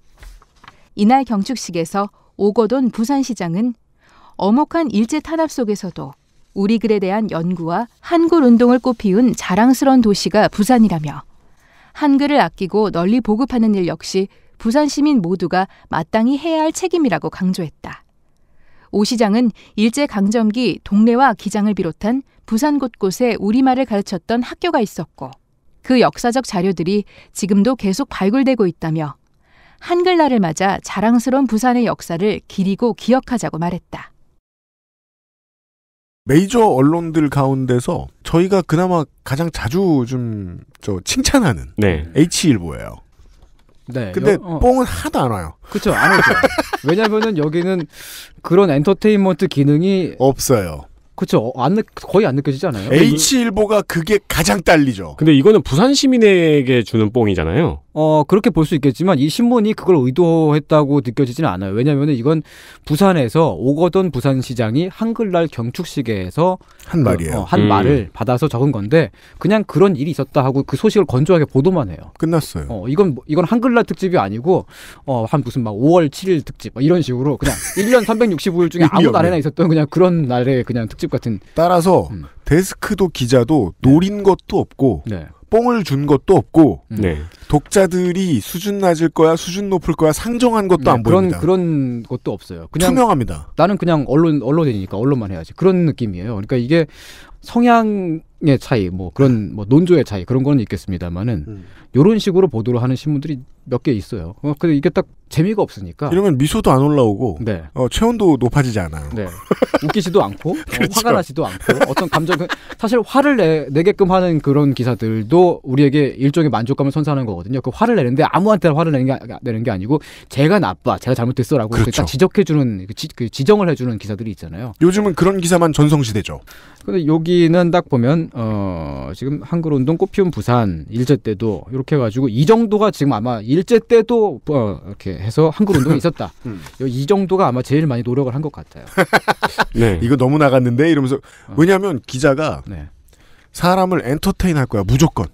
이날 경축식에서 오거돈 부산시장은 어목한 일제 탄압 속에서도 우리 글에 대한 연구와 한글 운동을 꽃피운 자랑스러운 도시가 부산이라며 한글을 아끼고 널리 보급하는 일 역시 부산 시민 모두가 마땅히 해야 할 책임이라고 강조했다. 오 시장은 일제 강점기 동네와 기장을 비롯한 부산 곳곳에 우리말을 가르쳤던 학교가 있었고 그 역사적 자료들이 지금도 계속 발굴되고 있다며 한글날을 맞아 자랑스러운 부산의 역사를 기리고 기억하자고 말했다. 메이저 언론들 가운데서 저희가 그나마 가장 자주 좀저 칭찬하는 네. H일보예요. 네. 근데 여, 어. 뽕은 하나도 안 와요. 그렇죠. 안 오죠. 왜냐면은 여기는 그런 엔터테인먼트 기능이 없어요. 그렇죠. 안 거의 안 느껴지지 아요 H 일보가 그게 가장 딸리죠. 근데 이거는 부산 시민에게 주는 뽕이잖아요. 어, 그렇게 볼 수 있겠지만 이 신문이 그걸 의도했다고 느껴지지는 않아요. 왜냐면 이건 부산에서 오거돈 부산시장이 한글날 경축식에서 한 그, 말이에요. 어, 한 음. 말을 받아서 적은 건데 그냥 그런 일이 있었다 하고 그 소식을 건조하게 보도만 해요. 끝났어요. 어, 이건 뭐, 이건 한글날 특집이 아니고 어, 한 무슨 막 5월 7일 특집 뭐 이런 식으로 그냥 1년 365일 중에 아무 날에나 있었던 그냥 그런 날에 그냥 특집 같은 따라서 음. 데스크도 기자도 노린 네. 것도 없고 네. 뽕을 준 것도 없고 음. 네. 독자들이 수준 낮을 거야 수준 높을 거야 상정한 것도 네, 안 그런, 보입니다. 그런 것도 없어요. 그냥 투명합니다. 나는 그냥 언론 언론이니까 언론만 해야지 그런 느낌이에요. 그러니까 이게 성향의 차이, 뭐 그런 뭐 논조의 차이 그런 거는 있겠습니다만은 음. 이런 식으로 보도를 하는 신문들이 몇개 있어요. 어, 근데 이게 딱 재미가 없으니까. 이러면 미소도 안 올라오고. 네. 어, 체온도 높아지지 않아요. 네. 웃기지도 않고, 어, 그렇죠. 화가 나지도 않고, 어떤 감정, 사실 화를 내, 내게끔 하는 그런 기사들도 우리에게 일종의 만족감을 선사하는 거거든요. 그 화를 내는데 아무한테나 화를 내는 게, 내는 게 아니고, 제가 나빠, 제가 잘못됐어라고 그렇죠. 딱 지적해주는, 그 지, 그 지정을 해주는 기사들이 있잖아요. 요즘은 그런 기사만 전성시대죠. 근데 여기는 딱 보면, 어, 지금 한글 운동 꽃피운 부산 일제 때도 이렇게 해가지고, 이 정도가 지금 아마 일 일제 때도 뭐 이렇게 해서 한국 운동이 있었다. 음. 이 정도가 아마 제일 많이 노력을 한 것 같아요. 네. 이거 너무 나갔는데 이러면서 어. 왜냐하면 기자가 네. 사람을 엔터테인 할 거야 무조건.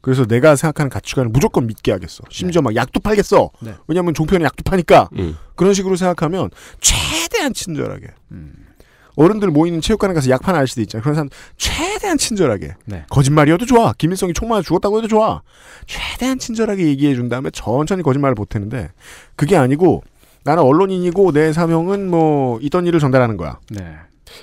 그래서 내가 생각하는 가치관을 무조건 믿게 하겠어. 심지어 네. 막 약도 팔겠어. 네. 왜냐하면 종편이 약도 파니까 음. 그런 식으로 생각하면 최대한 친절하게. 음. 어른들 모이는 체육관에 가서 약판 아저씨도 있잖아요. 그런 사람 최대한 친절하게 네. 거짓말이어도 좋아. 김일성이 총 맞아 죽었다고 해도 좋아. 최대한 친절하게 얘기해 준 다음에 천천히 거짓말을 보태는데 그게 아니고 나는 언론인이고 내 사명은 뭐 있던 일을 전달하는 거야. 네.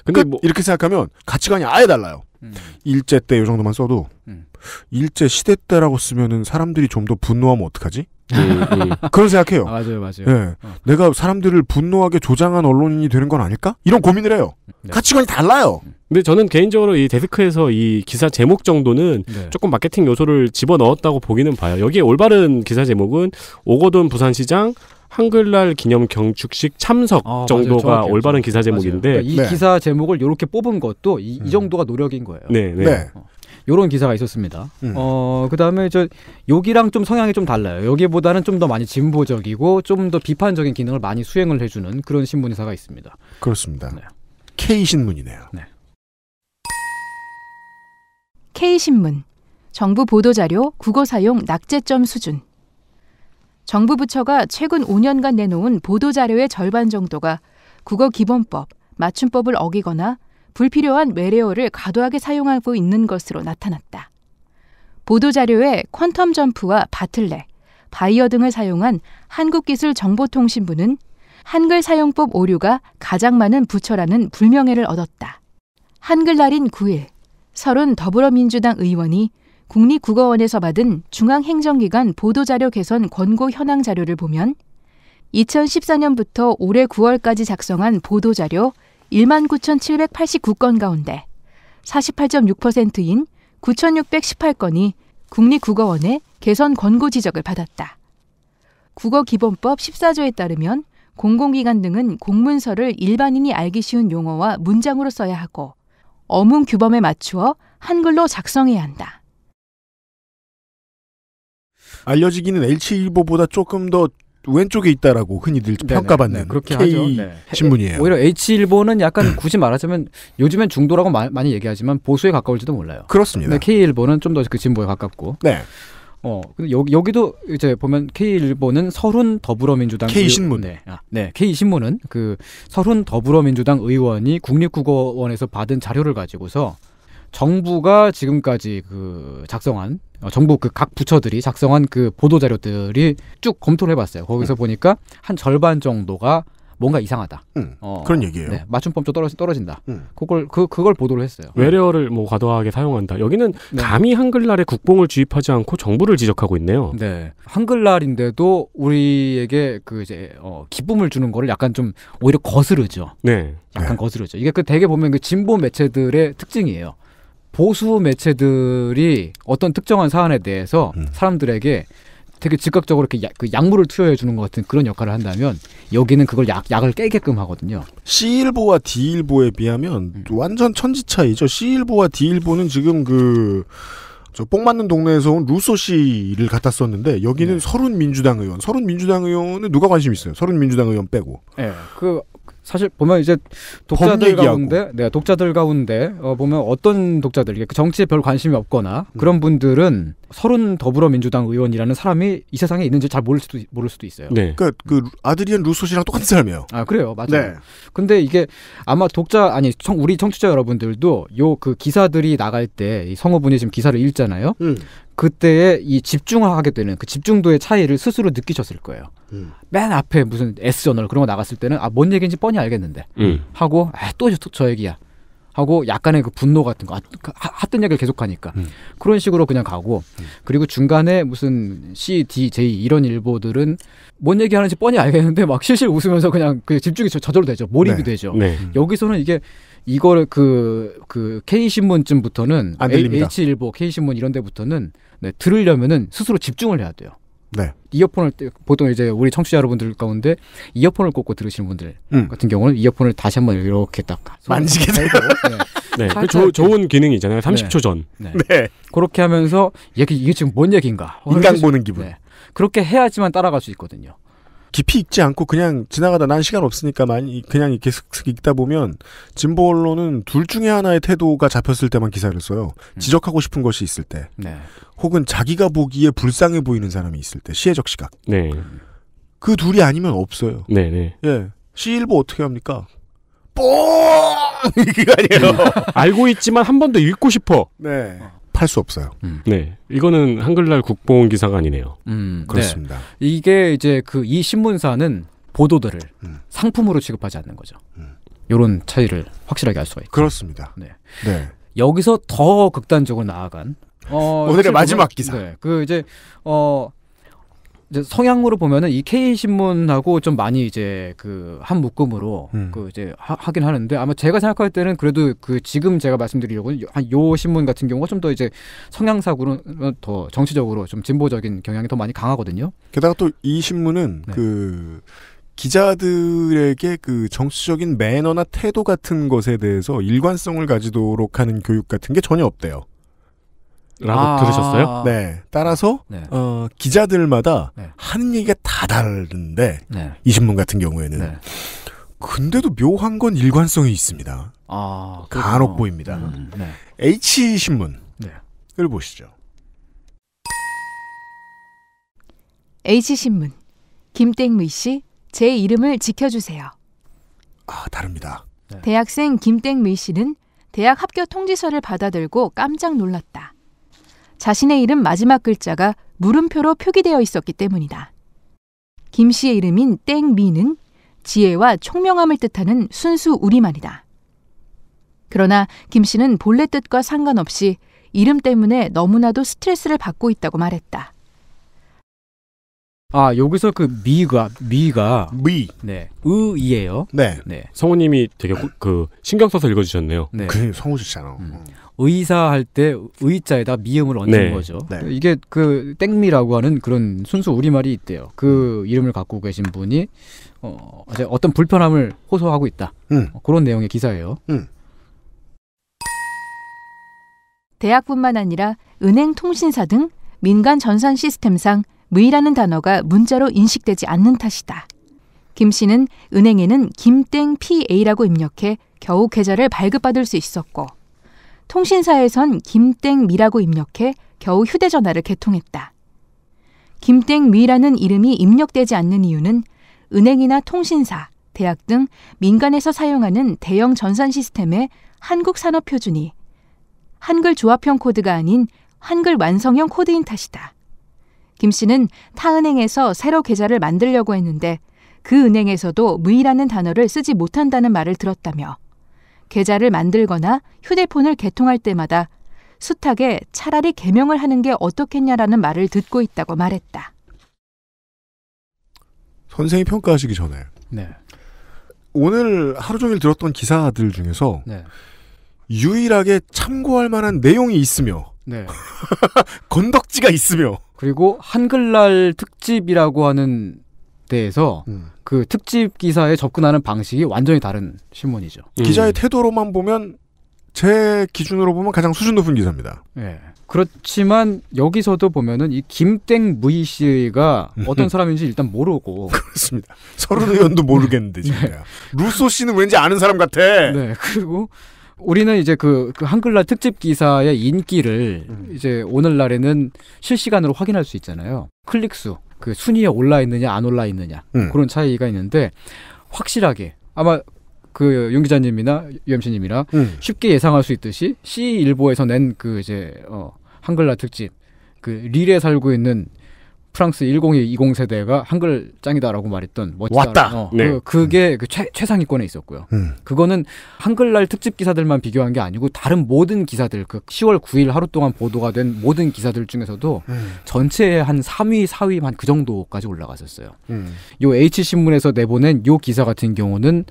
근데 뭐 이렇게 생각하면 가치관이 아예 달라요. 음. 일제 때 요 정도만 써도 음. 일제 시대 때라고 쓰면은 사람들이 좀 더 분노하면 어떡하지? 예, 예. 그런 생각해요. 아, 맞아요, 맞아요. 네. 어. 내가 사람들을 분노하게 조장한 언론인이 되는 건 아닐까? 이런 고민을 해요. 네. 가치관이 달라요. 음. 근데 저는 개인적으로 이 데스크에서 이 기사 제목 정도는 네. 조금 마케팅 요소를 집어 넣었다고 보기는 봐요. 여기에 올바른 기사 제목은 오거돈 부산시장 한글날 기념 경축식 참석 아, 정도가 맞아요, 올바른 기사 제목인데 그러니까 이 네. 기사 제목을 이렇게 뽑은 것도 이, 음. 이 정도가 노력인 거예요. 네, 네. 네. 어, 요런 기사가 있었습니다. 음. 어, 그 다음에 저, 여기랑 좀 성향이 좀 달라요. 여기보다는 좀 더 많이 진보적이고 좀 더 비판적인 기능을 많이 수행을 해주는 그런 신문사가 있습니다. 그렇습니다. 네. K신문이네요. 네. K신문. 정부 보도자료 국어 사용 낙제점 수준. 정부 부처가 최근 5년간 내놓은 보도 자료의 절반 정도가 국어 기본법, 맞춤법을 어기거나 불필요한 외래어를 과도하게 사용하고 있는 것으로 나타났다. 보도 자료에 퀀텀 점프와 바틀렉, 바이어 등을 사용한 한국기술정보통신부는 한글 사용법 오류가 가장 많은 부처라는 불명예를 얻었다. 한글날인 9일, 서른 더불어민주당 의원이 국립국어원에서 받은 중앙행정기관 보도자료 개선 권고 현황 자료를 보면 2014년부터 올해 9월까지 작성한 보도자료 19,789건 가운데 48.6%인 9,618건이 국립국어원의 개선 권고 지적을 받았다. 국어기본법 14조에 따르면 공공기관 등은 공문서를 일반인이 알기 쉬운 용어와 문장으로 써야 하고 어문 규범에 맞추어 한글로 작성해야 한다. 알려지기는 h 일보보다 조금 더 왼쪽에 있다라고 흔히들 네네, 평가받는 네, 그렇게 K 하죠. 네. 신문이에요. 네. 오히려 h 일보는 약간 음. 굳이 말하자면 요즘엔 중도라고 마, 많이 얘기하지만 보수에 가까울지도 몰라요. 그렇습니다. K1보는 좀 더 그 진보에 가깝고. 네. 어, 근데 여기, 여기도 이제 보면 K일보는 서른 더불어민주당 K신문. 네, 아, 네. K신문은 그 서른 더불어민주당 의원이 국립국어원에서 받은 자료를 가지고서 정부가 지금까지 그 작성한 어, 정부 그 각 부처들이 작성한 그 보도 자료들이 쭉 검토를 해봤어요. 거기서 응. 음. 보니까 한 절반 정도가 뭔가 이상하다. 응. 음, 어, 그런 얘기예요. 네, 맞춤법 좀 떨어진, 떨어진다. 응. 음. 그걸 그 그걸 보도를 했어요. 네. 외래어를 뭐 과도하게 사용한다. 여기는 네. 감히 한글날에 국뽕을 주입하지 않고 정부를 지적하고 있네요. 네, 한글날인데도 우리에게 그 이제 어, 기쁨을 주는 거를 약간 좀 오히려 거스르죠. 네, 약간 네. 거스르죠. 이게 그 대개 보면 그 진보 매체들의 특징이에요. 보수 매체들이 어떤 특정한 사안에 대해서 음. 사람들에게 되게 즉각적으로 이렇게 야, 그 약물을 투여해 주는 것 같은 그런 역할을 한다면 여기는 그걸 약, 약을 깨게끔 하거든요. C일보와 D일보에 비하면 음. 완전 천지 차이죠. C일보와 D일보는 지금 그뽕 맞는 동네에서 온 루소 씨를 갖다 썼는데 여기는 네. 서른 민주당 의원, 서른 민주당 의원은 누가 관심 있어요? 서른 민주당 의원 빼고. 네, 그 사실 보면 이제 독자들 가운데 네 독자들 가운데 어, 보면 어떤 독자들 이게 정치에 별 관심이 없거나 음. 그런 분들은 서른 더불어민주당 의원이라는 사람이 이 세상에 있는지 잘 모를 수도 모를 수도 있어요. 네. 그러니까 그 아드리안 루소시랑 똑같은 사람이에요. 아 그래요, 맞아요. 네. 근데 이게 아마 독자 아니 청, 우리 청취자 여러분들도 요 그 기사들이 나갈 때이 성우분이 지금 기사를 읽잖아요. 음. 그때에이 집중하게 을 되는 그 집중도의 차이를 스스로 느끼셨을 거예요. 음. 맨 앞에 무슨 S 저널 그런 거 나갔을 때는 아 뭔 얘기인지 뻔히 알겠는데 음. 하고 아또저 저 얘기야 하고 약간의 그 분노 같은 거 아, 하던 그 하 얘기를 계속 하니까 음. 그런 식으로 그냥 가고 음. 그리고 중간에 무슨 C, D, J 이런 일보들은 뭔 얘기하는지 뻔히 알겠는데 막 실실 웃으면서 그냥 그 집중이 저절로 되죠 몰입이 네. 되죠 네. 여기서는 이게 이거를 그, 그, K신문쯤부터는, 안 들립니다. H일보, K신문 이런 데부터는, 네, 들으려면은 스스로 집중을 해야 돼요. 네. 이어폰을 보통 이제 우리 청취자 여러분들 가운데 이어폰을 꽂고 들으시는 분들 음. 같은 경우는 이어폰을 다시 한번 이렇게 딱 만지게 네. 되고 네. 네. 그 조, 좋은 기능이잖아요. 30초 전. 네. 네. 그렇게 하면서 이게, 이게 지금 뭔 얘기인가? 인강 보는 기분. 네. 그렇게 해야지만 따라갈 수 있거든요. 깊이 읽지 않고 그냥 지나가다 난 시간 없으니까 많이 그냥 이렇게 슥슥 읽다 보면 진보 언론은 둘 중에 하나의 태도가 잡혔을 때만 기사를 써요. 음. 지적하고 싶은 것이 있을 때, 네. 혹은 자기가 보기에 불쌍해 보이는 사람이 있을 때 시혜적 시각. 네. 그 둘이 아니면 없어요. 네, 네. 예. 시일보 어떻게 합니까? 뽕! 이게 아니에요. 음. 알고 있지만 한 번 더 읽고 싶어. 네. 어. 팔수 없어요. 음. 네. 이거는 한글날 국보원 기사가 아니네요. 음, 네. 그렇습니다. 네. 이게 이제 그 이 신문사는 보도들을 음. 상품으로 취급하지 않는 거죠. 음. 요런 차이를 확실하게 알 수가 있죠. 그렇습니다. 네. 네. 여기서 더 극단적으로 나아간 어, 오늘의 마지막 네. 기사. 네. 그 이제 어 이제 성향으로 보면은 이 K 신문하고 좀 많이 이제 그 한 묶음으로 음. 그 이제 하, 긴 하는데 아마 제가 생각할 때는 그래도 그 지금 제가 말씀드리려고 한요 신문 같은 경우가 좀 더 이제 성향사고는 더 정치적으로 좀 진보적인 경향이 더 많이 강하거든요. 게다가 또 이 신문은 네. 그 기자들에게 그 정치적인 매너나 태도 같은 것에 대해서 일관성을 가지도록 하는 교육 같은 게 전혀 없대요. 라고 아~ 들으셨어요? 네. 따라서 네. 어, 기자들마다 네. 하는 얘기가 다 다른데 네. 이 신문 같은 경우에는 네. 근데도 묘한 건 일관성이 있습니다. 아, 간혹 보입니다. 음, 네. H 신문을 네. 보시죠. H 신문 김땡미 씨제 이름을 지켜주세요. 아 다릅니다. 대학생 김땡미 씨는 대학 합격 통지서를 받아들고 깜짝 놀랐다. 자신의 이름 마지막 글자가 물음표로 표기되어 있었기 때문이다. 김 씨의 이름인 땡미는 지혜와 총명함을 뜻하는 순수 우리말이다. 그러나 김 씨는 본래 뜻과 상관없이 이름 때문에 너무나도 스트레스를 받고 있다고 말했다. 아 여기서 그 미가 미가 미. 네 의이에요. 네. 네. 성우님이 되게 그 신경 써서 읽어주셨네요. 네. 성우 좋잖아. 음. 어. 의사 할때 의자에다 미음을 얹은 네. 거죠. 네. 그러니까 이게 그 땡미라고 하는 그런 순수 우리말이 있대요. 그 음. 이름을 갖고 계신 분이 어, 이제 어떤 불편함을 호소하고 있다. 음. 어, 그런 내용의 기사예요. 음. 대학뿐만 아니라 은행 통신사 등 민간 전산 시스템상 무이라는 단어가 문자로 인식되지 않는 탓이다. 김 씨는 은행에는 김땡 PA라고 입력해 겨우 계좌를 발급받을 수 있었고 통신사에선 김땡미라고 입력해 겨우 휴대전화를 개통했다. 김땡미라는 이름이 입력되지 않는 이유는 은행이나 통신사, 대학 등 민간에서 사용하는 대형 전산 시스템의 한국 산업 표준이 한글 조합형 코드가 아닌 한글 완성형 코드인 탓이다. 김 씨는 타은행에서 새로 계좌를 만들려고 했는데 그 은행에서도 무이라는 단어를 쓰지 못한다는 말을 들었다며 계좌를 만들거나 휴대폰을 개통할 때마다 숱하게 차라리 개명을 하는 게 어떻겠냐라는 말을 듣고 있다고 말했다. 선생이 평가하시기 전에 네. 오늘 하루 종일 들었던 기사들 중에서 네. 유일하게 참고할 만한 내용이 있으며 네. 건덕지가 있으며 그리고 한글날 특집이라고 하는 대해서 음. 그 특집 기사에 접근하는 방식이 완전히 다른 신문이죠. 음. 기자의 태도로만 보면 제 기준으로 보면 가장 수준 높은 기사입니다. 예. 그렇지만 여기서도 보면은 이 김땡 무이 씨가 음. 어떤 사람인지 일단 모르고 그렇습니다. 서른 의원도 모르겠는데 네. 지금 네. 루소 씨는 왠지 아는 사람 같아. 네. 그리고 우리는 이제 그, 그 한글날 특집 기사의 인기를 음. 이제 오늘날에는 실시간으로 확인할 수 있잖아요. 클릭 수. 그 순위에 올라 있느냐 안 올라 있느냐 음. 그런 차이가 있는데 확실하게 아마 그용 기자님이나 유엠씨님이나 음. 쉽게 예상할 수 있듯이 C 일보에서 낸 그 이제 어 한글날 특집 그 릴에 살고 있는 프랑스 1020 20 세대가 한글 짱이다라고 말했던 멋지다. 왔다. 어, 네. 그, 게그 음. 최, 최상위권에 있었고요. 음. 그거는 한글날 특집 기사들만 비교한 게 아니고 다른 모든 기사들 그 10월 9일 하루 동안 보도가 된 모든 기사들 중에서도 음. 전체의 한 3위, 4위 한그 정도까지 올라갔었어요. 요 음. 요 H 신문에서 내보낸 요 기사 같은 경우는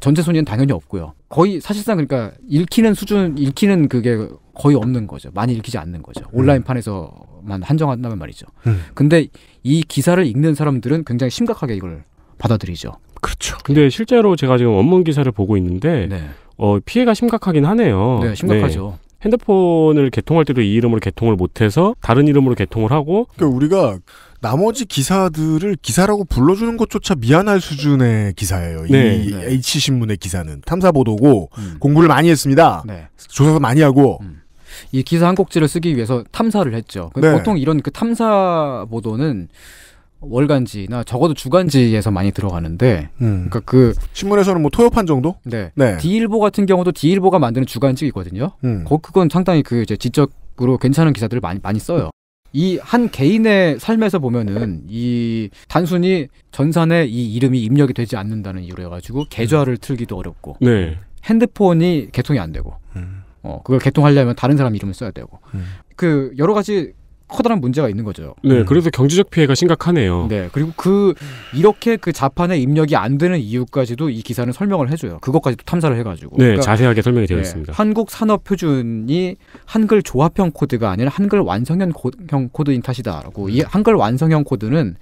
전체 손에는 당연히 없고요. 거의 사실상 그러니까 읽히는 수준, 읽히는 그게 거의 없는 거죠. 많이 읽히지 않는 거죠. 음. 온라인판에서 사만 한정한다면 말이죠. 음. 근데 이 기사를 읽는 사람들은 굉장히 심각하게 이걸 받아들이죠. 그렇죠. 네. 근데 네. 실제로 제가 지금 원문 기사를 보고 있는데 네. 어, 피해가 심각하긴 하네요. 네, 네. 심각하죠. 네. 핸드폰을 개통할 때도 이 이름으로 개통을 못해서 다른 이름으로 개통을 하고 그러니까 우리가 나머지 기사들을 기사라고 불러주는 것조차 미안할 수준의 기사예요. 네, 이 네. H 신문의 기사는 탐사 보도고 음. 공부를 많이 했습니다. 조사도 많이 하고 음. 이 기사 한 꼭지를 쓰기 위해서 탐사를 했죠. 그러니까 네. 보통 이런 그 탐사 보도는 월간지나 적어도 주간지에서 많이 들어가는데, 음. 그러니까 그 신문에서는 뭐 토요판 정도? 네. 네. 디일보 같은 경우도 디일보가 만드는 주간지거든요. 음. 그건 상당히 그 이제 지적으로 괜찮은 기사들을 많이 많이 써요. 이 한 개인의 삶에서 보면은 이 단순히 전산에 이 이름이 입력이 되지 않는다는 이유로 해가지고 음. 계좌를 틀기도 어렵고 네. 핸드폰이 개통이 안 되고 음. 어, 그걸 개통하려면 다른 사람 이름을 써야 되고. 음. 그 여러 가지 커다란 문제가 있는 거죠. 네, 음. 그래서 경제적 피해가 심각하네요. 네, 그리고 그 이렇게 그 자판에 입력이 안 되는 이유까지도 이 기사는 설명을 해줘요. 그것까지도 탐사를 해가지고. 네, 그러니까, 자세하게 설명이 되어 네, 있습니다. 한국 산업 표준이 한글 조합형 코드가 아니라 한글 완성형 코드인 탓이다라고. 이 음. 한글 완성형 코드는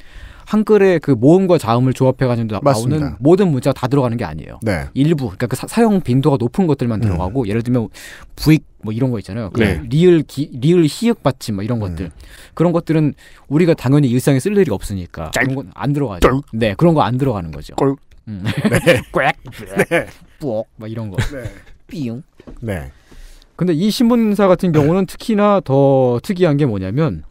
한글의 그 모음과 자음을 조합해가지고 맞습니다. 나오는 모든 문자가 다 들어가는 게 아니에요. 네. 일부 그러니까 그 사, 용 빈도가 높은 것들만 음. 들어가고 음. 예를 들면 부익 뭐 이런 거 있잖아요. 그 네. 리을 기, 리을 희역 받침 뭐 이런 음. 것들 음. 그런 것들은 우리가 당연히 일상에 쓸 일이 없으니까 그런 건안 들어가죠. 똘. 네 그런 거 안 들어가는 거죠. 꼴. 음. 네. 꽉. 네. 막 이런 거. 네. 삐 네. 근데 이 신문사 같은 경우는 특히나 더 특이한 게 뭐냐면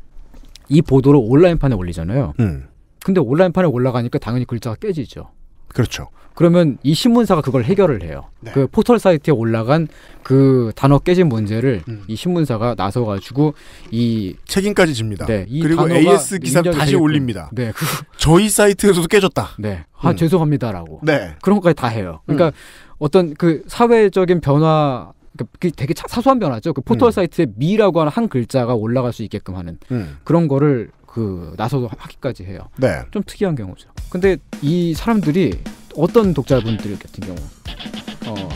이 보도를 온라인판에 올리잖아요. 음. 근데 온라인판에 올라가니까 당연히 글자가 깨지죠. 그렇죠. 그러면 이 신문사가 그걸 해결을 해요. 네. 그 포털 사이트에 올라간 그 단어 깨진 문제를 음. 이 신문사가 나서 가지고 이 책임까지 집니다. 네, 이 그리고 AS 기사 다시 올립니다. 네, 그 저희 사이트에서도 깨졌다. 네, 아 음. 죄송합니다라고. 네, 그런 것까지 다 해요. 그러니까 음. 어떤 그 사회적인 변화 그 되게 사소한 변화죠. 그 포털 음. 사이트에 미라고 하는 한 글자가 올라갈 수 있게끔 하는 음. 그런 거를 그 나서서 하기까지 해요. 네. 좀 특이한 경우죠. 근데 이 사람들이 어떤 독자분들 같은 경우는 어,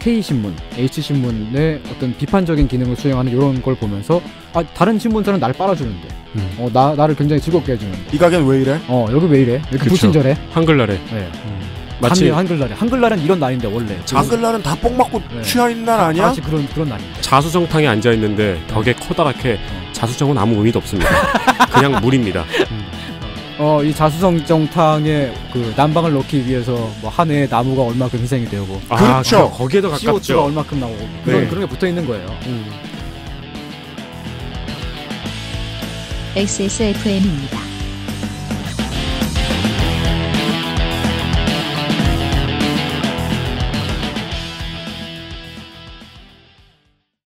K 신문, H 신문의 어떤 비판적인 기능을 수행하는 이런 걸 보면서 아 다른 신문사는 날 빨아주는데, 음. 어, 나 나를 굉장히 즐겁게 해주는. 이 가게는 왜 이래? 어 여기 왜 이래? 이렇게 그쵸. 불친절해? 한글날에. 네. 음. 마치 한글날에 한글날은 이런 날인데 원래 한글날은 다 뽕 맞고 네. 취하는 날 아니야? 마치 그런 그런 날입니다. 자수정탕에 앉아 있는데 벽에 커다랗게 네. 네. 자수정은 아무 의미도 없습니다. 그냥 물입니다. 음. 어, 이 자수성정탕에 그 난방을 넣기 위해서 뭐한 해에 나무가 얼마큼 희생이 되고 아, 그렇죠. 거기에 더 가깝죠. CO2가 얼마큼 나오고 그런, 네. 그런 게 붙어 있는 거예요. 음. XSFM입니다.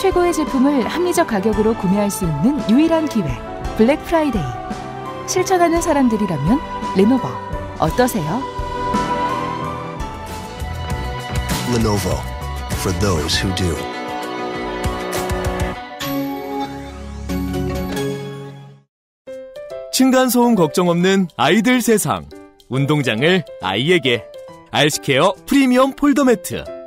최고의 제품을 합리적 가격으로 구매할 수 있는 유일한 기회 블랙 프라이데이 실천하는 사람들이라면 레노버 어떠세요? Lenovo for those who do. 층간소음 걱정 없는 아이들 세상 운동장을 아이에게 알스케어 프리미엄 폴더 매트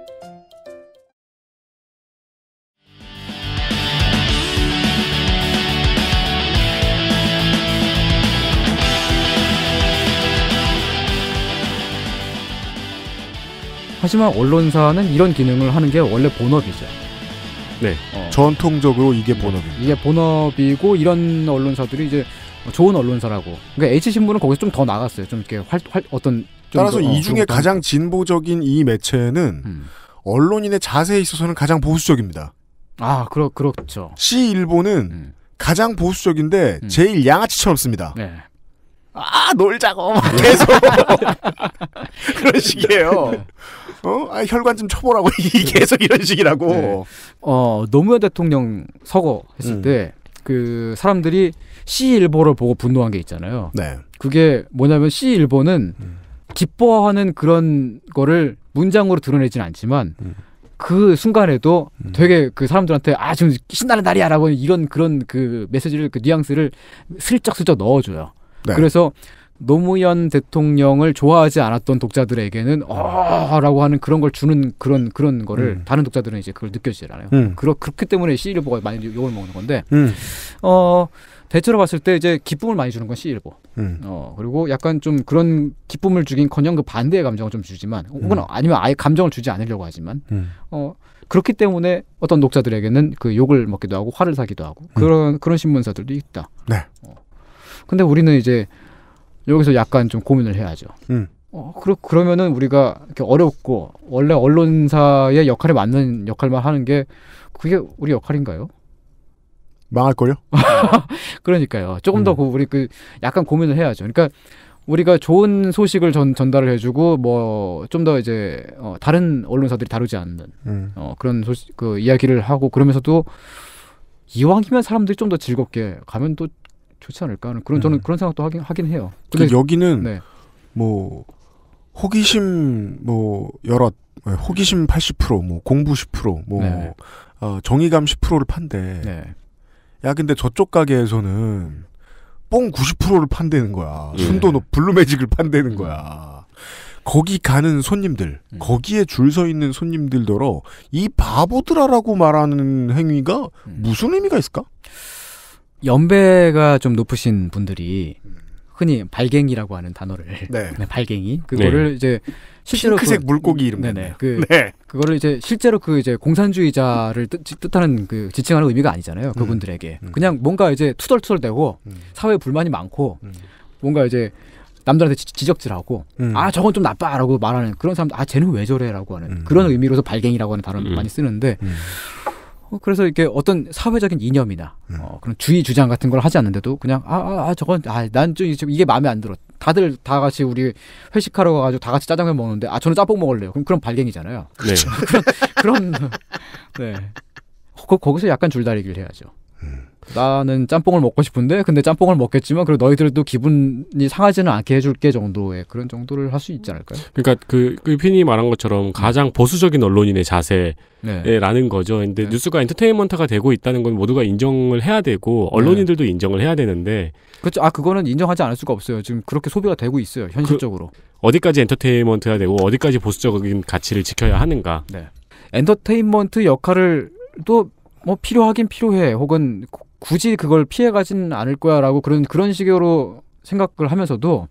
하지만 언론사는 이런 기능을 하는 게 원래 본업이죠. 네. 어. 전통적으로 이게 본업이니 이게 본업이고 이런 언론사들이 이제 좋은 언론사라고. 그러니까 H 신문은 거기서 좀 더 나갔어요. 좀 이렇게 활, 활 어떤 따라서 더, 어, 이 중에 가장 진보적인 이 매체는 음. 언론인의 자세에 있어서는 가장 보수적입니다. 아, 그렇 그렇죠. C 일보는 음. 가장 보수적인데 음. 제일 양아치처럼 씁니다. 네. 아 놀자고 막 계속 그런 식이에요. 어, 아, 혈관 좀 쳐보라고 계속 이런 식이라고. 네. 어 노무현 대통령 서거했을 음. 때그 사람들이 C 일보를 보고 분노한 게 있잖아요. 네. 그게 뭐냐면 C 일보는 음. 기뻐하는 그런 거를 문장으로 드러내진 않지만. 음. 그 순간에도 음. 되게 그 사람들한테 아 지금 신나는 날이야라고 이런 그런 그 메시지를 그 뉘앙스를 슬쩍슬쩍 넣어줘요. 네. 그래서 노무현 대통령을 좋아하지 않았던 독자들에게는 어라고 하는 그런 걸 주는 그런 그런 거를 음. 다른 독자들은 이제 그걸 느껴지잖아요 음. 그렇 그렇기 때문에 시일보가 많이 욕을 먹는 건데 음. 어 대체로 봤을 때 이제 기쁨을 많이 주는 건 시일보. 음. 어 그리고 약간 좀 그런 기쁨을 주긴커녕 그 반대의 감정을 좀 주지만 혹은 음. 아니면 아예 감정을 주지 않으려고 하지만 음. 어 그렇기 때문에 어떤 독자들에게는 그 욕을 먹기도 하고 화를 사기도 하고 그런 그런 신문사들도 있다. 네. 어. 근데 우리는 이제 여기서 약간 좀 고민을 해야죠. 음. 어, 그러, 그러면은 우리가 이렇게 어렵고 원래 언론사의 역할에 맞는 역할만 하는 게 그게 우리 역할인가요? 망할걸요? 그러니까요. 조금 음. 더 우리 그 약간 고민을 해야죠. 그러니까 우리가 좋은 소식을 전, 전달을 해주고 뭐 좀 더 이제 어, 다른 언론사들이 다루지 않는 음. 어, 그런 소식 그 이야기를 하고 그러면서도 이왕이면 사람들이 좀 더 즐겁게 가면 또 좋지 않을까 하는 그런 저는 네. 그런 생각도 하긴 하긴 해요. 그 근데 여기는 네. 뭐 호기심 뭐 여러 네, 호기심 80%뭐 공부 10%뭐 네. 어, 정의감 10%를 판대. 네. 야 근데 저쪽 가게에서는 뽕 90%를 판대는 거야. 예. 순도 높 블루매직을 판대는 거야. 음. 거기 가는 손님들, 음. 거기에 줄 서 있는 손님들더러 이 바보들아라고 말하는 행위가 음. 무슨 의미가 있을까? 연배가 좀 높으신 분들이 흔히 발갱이라고 하는 단어를 네. 네. 발갱이 그거를 네. 이제 실제로 핑크색 그, 물고기 이름 네네 그 네. 그거를 이제 실제로 그 이제 공산주의자를 뜻, 하는그 지칭하는 의미가 아니잖아요 음. 그분들에게 음. 음. 그냥 뭔가 이제 투덜투덜대고 음. 사회 불만이 많고 음. 뭔가 이제 남들한테 지, 적질하고 음. 아 저건 좀 나빠라고 말하는 그런 사람 아 쟤는 왜 저래라고 하는 그런 의미로서 발갱이라고 하는 단어를 많이 쓰는데 어, 그래서 이게 어떤 사회적인 이념이나 음. 어, 그런 주의 주장 같은 걸 하지 않는데도 그냥 아, 아, 아 저건 아, 난 좀 이게 마음에 안 들어. 다들 다 같이 우리 회식하러 가가지고 다 같이 짜장면 먹는데 아 저는 짬뽕 먹을래요. 그럼 그런 발갱이잖아요. 네. 그렇죠. 그런 그런 네. 거, 거기서 약간 줄다리기를 해야죠. 음. 나는 짬뽕을 먹고 싶은데 근데 짬뽕을 먹겠지만 그리고 너희들도 기분이 상하지는 않게 해줄게 정도의 그런 정도를 할 수 있지 않을까요? 그러니까 그, 그 핀이 말한 것처럼 음. 가장 보수적인 언론인의 네. 자세라는 네. 거죠. 근데 네. 뉴스가 엔터테인먼트가 되고 있다는 건 모두가 인정을 해야 되고 네. 언론인들도 네. 인정을 해야 되는데 그렇죠. 아 그거는 인정하지 않을 수가 없어요. 지금 그렇게 소비가 되고 있어요. 그 현실적으로 그 어디까지 엔터테인먼트가 되고 어디까지 보수적인 가치를 지켜야 하는가. 네. 엔터테인먼트 역할을 또 뭐 필요하긴 필요해. 혹은 굳이 그걸 피해 가진 않을 거야라고 그런 그런 식으로 생각을 하면서도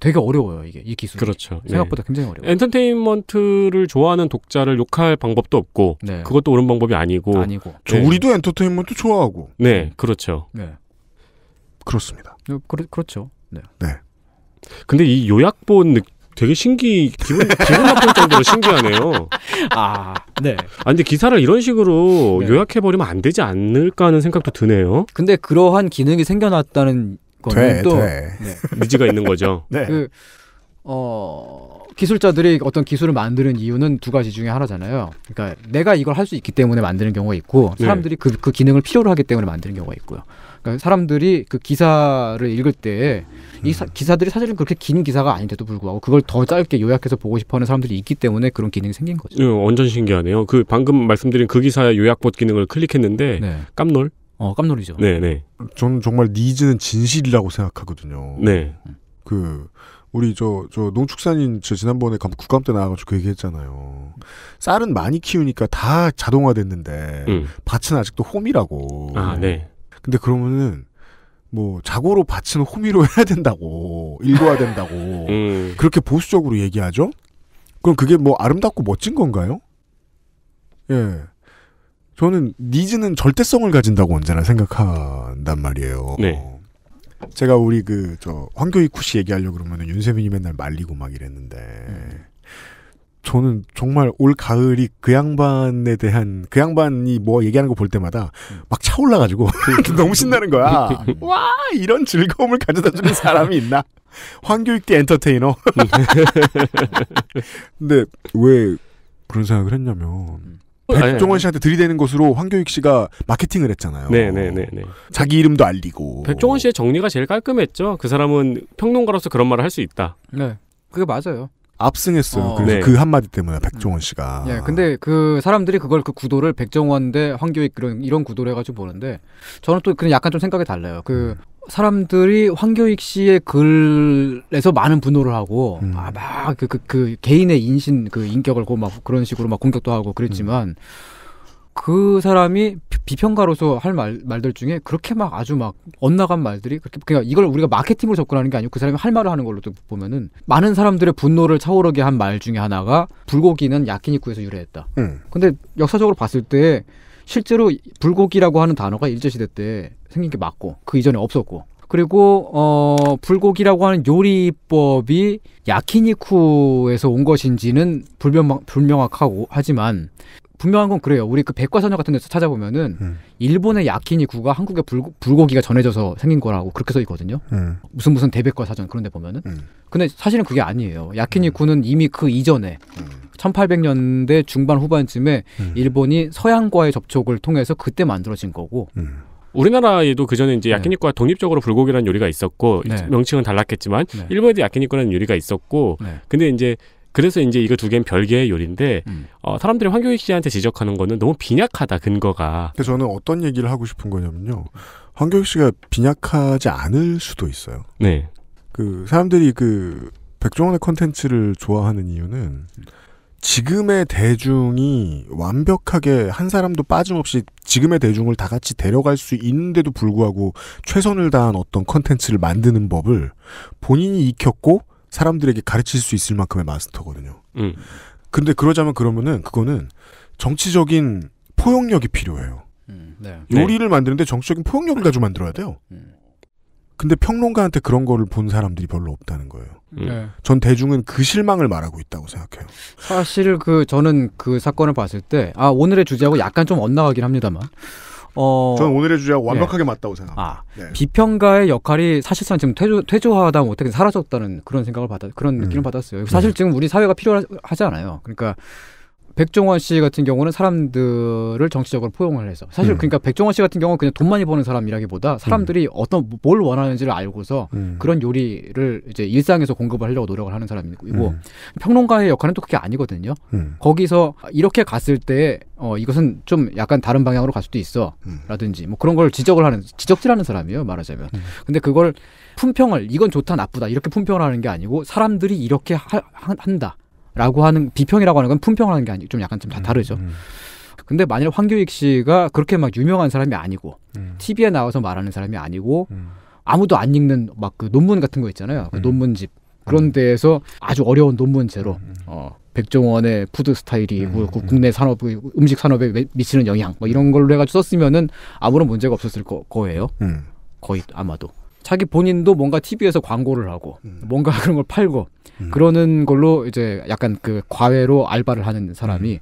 되게 어려워요 이게 이 기술. 그렇죠. 예. 생각보다 네. 굉장히 어려워요. 엔터테인먼트를 좋아하는 독자를 욕할 방법도 없고 네. 그것도 옳은 방법이 아니고. 아니고. 저 네. 우리도 엔터테인먼트 좋아하고. 네, 그렇죠. 네. 그렇습니다. 그 그렇죠. 네. 네. 근데 이 요약본 되게 신기 기분 기분 나쁠 정도로 신기하네요. 아 네. 아 근데 기사를 이런 식으로 네. 요약해 버리면 안 되지 않을까 하는 생각도 드네요. 근데 그러한 기능이 생겨났다는 거는 돼, 또 네. 니즈가 있는 거죠. 네. 그, 어 기술자들이 어떤 기술을 만드는 이유는 두 가지 중에 하나잖아요. 그러니까 내가 이걸 할 수 있기 때문에 만드는 경우가 있고 예. 사람들이 네. 그, 그 기능을 필요로 하기 때문에 만드는 경우가 있고요. 그러니까 사람들이 그 기사를 읽을 때이 음. 기사들이 사실은 그렇게 긴 기사가 아닌데도 불구하고 그걸 더 짧게 요약해서 보고 싶어하는 사람들이 있기 때문에 그런 기능이 생긴 거죠. 예, 완전 신기하네요. 그 방금 말씀드린 그기사 요약봇 기능을 클릭했는데 네. 깜놀. 어, 깜놀이죠. 네, 네. 저는 정말 니즈는 진실이라고 생각하거든요. 네. 그 우리 저, 저 농축산인 저 지난번에 국감 때 나와가지고 그 얘기했잖아요. 쌀은 많이 키우니까 다 자동화됐는데 음. 밭은 아직도 홈이라고. 아, 네. 근데 그러면은 뭐 자고로 받친 호미로 해야 된다고 읽어야 된다고 음. 그렇게 보수적으로 얘기하죠. 그럼 그게 뭐 아름답고 멋진 건가요? 예. 저는 니즈는 절대성을 가진다고 언제나 생각한단 말이에요. 네. 어, 제가 우리 그저 황교익 쿠시 얘기하려고 그러면은 윤세민이 맨날 말리고 막 이랬는데 음. 저는 정말 올 가을이 그 양반에 대한 그 양반이 뭐 얘기하는 거 볼 때마다 막 차올라가지고 너무 신나는 거야. 와 이런 즐거움을 가져다주는 사람이 있나? 황교익대 엔터테이너. 근데 왜 그런 생각을 했냐면 음. 백종원 씨한테 들이대는 것으로 황교익 씨가 마케팅을 했잖아요. 네네네. 네, 네, 네. 자기 이름도 알리고. 백종원 씨의 정리가 제일 깔끔했죠. 그 사람은 평론가로서 그런 말을 할 수 있다. 네, 그게 맞아요. 압승했어요. 어. 그래서 네. 그 한마디 때문에 음. 백종원 씨가. 예, 근데 그 사람들이 그걸 그 구도를 백종원 대 황교익 그런 이런 구도를 해가지고 보는데 저는 또 그냥 약간 좀 생각이 달라요. 그 음. 사람들이 황교익 씨의 글에서 많은 분노를 하고 음. 아막그그 그, 그 개인의 인신 그 인격을 고막 그런 식으로 막 공격도 하고 그랬지만 음. 그 사람이 비평가로서 할 말, 말들 중에 그렇게 막 아주 막 엇나간 말들이 그렇게 그냥 그러니까 이걸 우리가 마케팅으로 접근하는 게 아니고 그 사람이 할 말을 하는 걸로 보면은 많은 사람들의 분노를 차오르게 한 말 중에 하나가 불고기는 야키니쿠에서 유래했다. 음. 근데 역사적으로 봤을 때 실제로 불고기라고 하는 단어가 일제 시대 때 생긴 게 맞고 그 이전에 없었고 그리고 어 불고기라고 하는 요리법이 야키니쿠에서 온 것인지는 불명 불명확하고 하지만 분명한 건 그래요. 우리 그 백과사전 같은 데서 찾아보면은 음. 일본의 야키니쿠가 한국의 불고, 기가 전해져서 생긴 거라고 그렇게 써 있거든요. 음. 무슨 무슨 대백과사전 그런 데 보면은. 음. 근데 사실은 그게 아니에요. 야키니쿠는 음. 이미 그 이전에 1800년대 음. 중반 후반쯤에 음. 일본이 서양과의 접촉을 통해서 그때 만들어진 거고 우리나라에도 그 전에 이제 야키니쿠가 네. 독립적으로 불고기라는 요리가 있었고 네. 명칭은 달랐겠지만 네. 일본에도 야키니쿠라는 요리가 있었고 네. 근데 이제 그래서 이제 이거 두 개는 별개의 요리인데 음. 어, 사람들이 황교익 씨한테 지적하는 거는 너무 빈약하다 근거가. 그래서 저는 어떤 얘기를 하고 싶은 거냐면요. 황교익 씨가 빈약하지 않을 수도 있어요. 네. 그 사람들이 그 백종원의 컨텐츠를 좋아하는 이유는 지금의 대중이 완벽하게 한 사람도 빠짐없이 지금의 대중을 다 같이 데려갈 수 있는데도 불구하고 최선을 다한 어떤 컨텐츠를 만드는 법을 본인이 익혔고 사람들에게 가르칠 수 있을 만큼의 마스터거든요. 음. 근데 그러자면 그러면은 그거는 정치적인 포용력이 필요해요. 음, 네. 네. 요리를 만드는데 정치적인 포용력을 음. 가지고 만들어야 돼요. 음. 근데 평론가한테 그런 거를 본 사람들이 별로 없다는 거예요. 음. 네. 전 대중은 그 실망을 말하고 있다고 생각해요. 사실 그 저는 그 사건을 봤을 때 아 오늘의 주제하고 약간 좀 엇나가긴 합니다만 어. 저는 오늘의 주제와 예. 완벽하게 네. 맞다고 생각합니다. 아, 네. 비평가의 역할이 사실상 지금 퇴조, 퇴조하다 못하게 사라졌다는 그런 생각을 받아, 그런 음. 느낌을 받았어요. 사실 네. 지금 우리 사회가 필요하지 않아요. 그러니까 백종원 씨 같은 경우는 사람들을 정치적으로 포용을 해서 사실 음. 그러니까 백종원 씨 같은 경우는 그냥 돈 많이 버는 사람이라기보다 음. 사람들이 음. 어떤 뭘 원하는지를 알고서 음. 그런 요리를 이제 일상에서 공급을 하려고 노력을 하는 사람이고 음. 평론가의 역할은 또 그게 아니거든요. 음. 거기서 이렇게 갔을 때 어, 이것은 좀 약간 다른 방향으로 갈 수도 있어. 라든지 뭐 그런 걸 지적을 하는 지적질하는 사람이에요 말하자면. 근데 그걸 품평을 이건 좋다 나쁘다 이렇게 품평을 하는 게 아니고 사람들이 이렇게 하, 한다. 라고 하는 비평이라고 하는 건 품평하는 을게 아니고 좀 약간 좀다 음, 다르죠. 음, 음. 근데 만일 황교익 씨가 그렇게 막 유명한 사람이 아니고 음. TV에 나와서 말하는 사람이 아니고 음. 아무도 안 읽는 막 그 논문 같은 거 있잖아요. 그 음. 논문집 음. 그런 데에서 아주 어려운 논문제로 어, 백종원의 푸드 스타일이 뭐 그 국내 산업 음식 산업에 미치는 영향 뭐 이런 걸로 해가지고 썼으면은 아무런 문제가 없었을 거, 거예요. 거의 아마도. 자기 본인도 뭔가 TV에서 광고를 하고 음. 뭔가 그런 걸 팔고 음. 그러는 걸로 이제 약간 그 과외로 알바를 하는 사람이 음.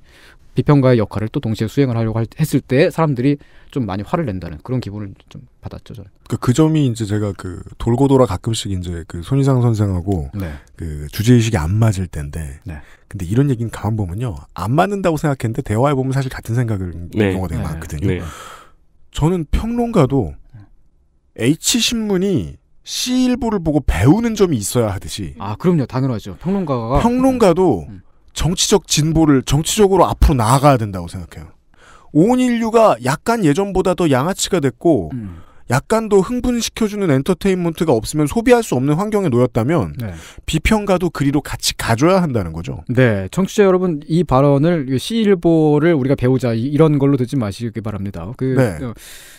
비평가의 역할을 또 동시에 수행을 하려고 했을 때 사람들이 좀 많이 화를 낸다는 그런 기분을 좀 받았죠 저는. 그, 그 점이 이제 제가 그 돌고 돌아 가끔씩 이제 그 손희상 선생하고 네. 그 주제 의식이 안 맞을 때인데. 네. 근데 이런 얘기는 가만 보면요 안 맞는다고 생각했는데 대화해 보면 사실 같은 생각을 네. 경우가 되게 네. 많거든요. 네. 네. 저는 평론가도 H신문이 C일보를 보고 배우는 점이 있어야 하듯이. 아, 그럼요. 당연하죠. 평론가가. 평론가도 음. 음. 정치적 진보를 정치적으로 앞으로 나아가야 된다고 생각해요. 온인류가 약간 예전보다 더 양아치가 됐고, 음. 약간도 흥분시켜주는 엔터테인먼트가 없으면 소비할 수 없는 환경에 놓였다면 네. 비평가도 그리로 같이 가줘야 한다는 거죠. 네, 청취자 여러분 이 발언을 시일보를 우리가 배우자 이런 걸로 듣지 마시기 바랍니다. 그 네. 어,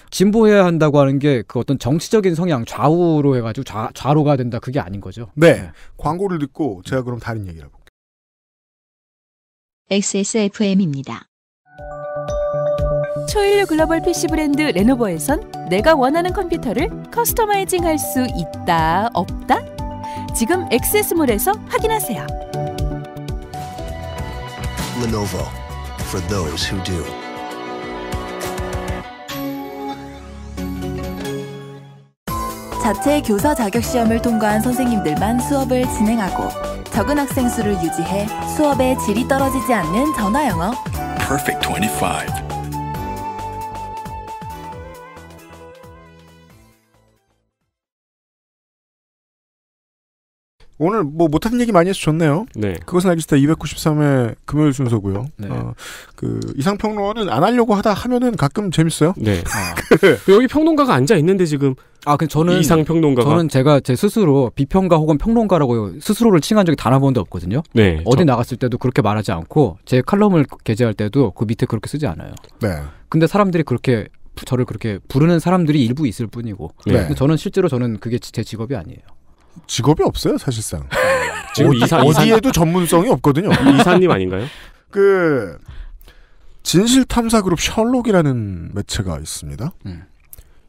진보해야 한다고 하는 게 그 어떤 정치적인 성향 좌우로 해가지고 좌, 좌로가 된다 그게 아닌 거죠. 네. 네. 광고를 듣고 제가 그럼 다른 얘기를 해볼게요. XSFM입니다. 초일류 글로벌 PC 브랜드 레노버에선 내가 원하는 컴퓨터를 커스터마이징 할 수 있다, 없다? 지금 액세스몰에서 확인하세요. Lenovo for those who do. 자체 교사 자격 시험을 통과한 선생님들만 수업을 진행하고 적은 학생 수를 유지해 수업의 질이 떨어지지 않는 전화 영어. Perfect 25. 오늘 뭐 못하는 얘기 많이 해서 좋네요. 네. 그것은 알기 싫다 293회 금요일 순서고요. 네. 어, 그 이상 평론은 안 하려고 하다 하면은 가끔 재밌어요. 네. 아. 그 그 여기 평론가가 앉아 있는데 지금 아, 근 그 저는 이상 평론가 저는 제가 제 스스로 비평가 혹은 평론가라고 스스로를 칭한 적이 단 한 번도 없거든요. 네. 어디 저... 나갔을 때도 그렇게 말하지 않고 제 칼럼을 게재할 때도 그 밑에 그렇게 쓰지 않아요. 네. 근데 사람들이 그렇게 저를 그렇게 부르는 사람들이 일부 있을 뿐이고 네. 저는 실제로 저는 그게 제 직업이 아니에요. 직업이 없어요, 사실상. 지금 어디, 이사, 어디에도 이사... 전문성이 없거든요. 이사님 아닌가요? 그 진실 탐사 그룹 셜록이라는 매체가 있습니다. 음.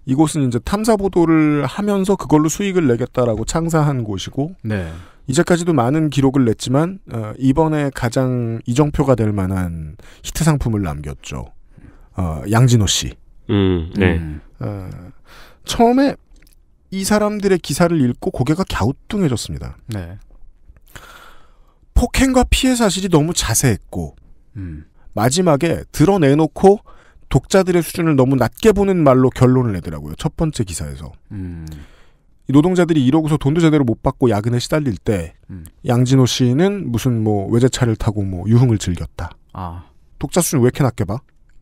이곳은 이제 탐사 보도를 하면서 그걸로 수익을 내겠다라고 창사한 곳이고 네. 이제까지도 많은 기록을 냈지만 어, 이번에 가장 이정표가 될 만한 히트 상품을 남겼죠. 어, 양진호 씨. 음, 네. 음, 어, 처음에 이 사람들의 기사를 읽고 고개가 갸우뚱해졌습니다. 네. 폭행과 피해 사실이 너무 자세했고 음. 마지막에 드러내놓고 독자들의 수준을 너무 낮게 보는 말로 결론을 내더라고요. 첫 번째 기사에서. 음. 노동자들이 이러고서 돈도 제대로 못 받고 야근에 시달릴 때 음. 양진호 씨는 무슨 뭐 외제차를 타고 뭐 유흥을 즐겼다. 아. 독자 수준 왜 이렇게 낮게 봐?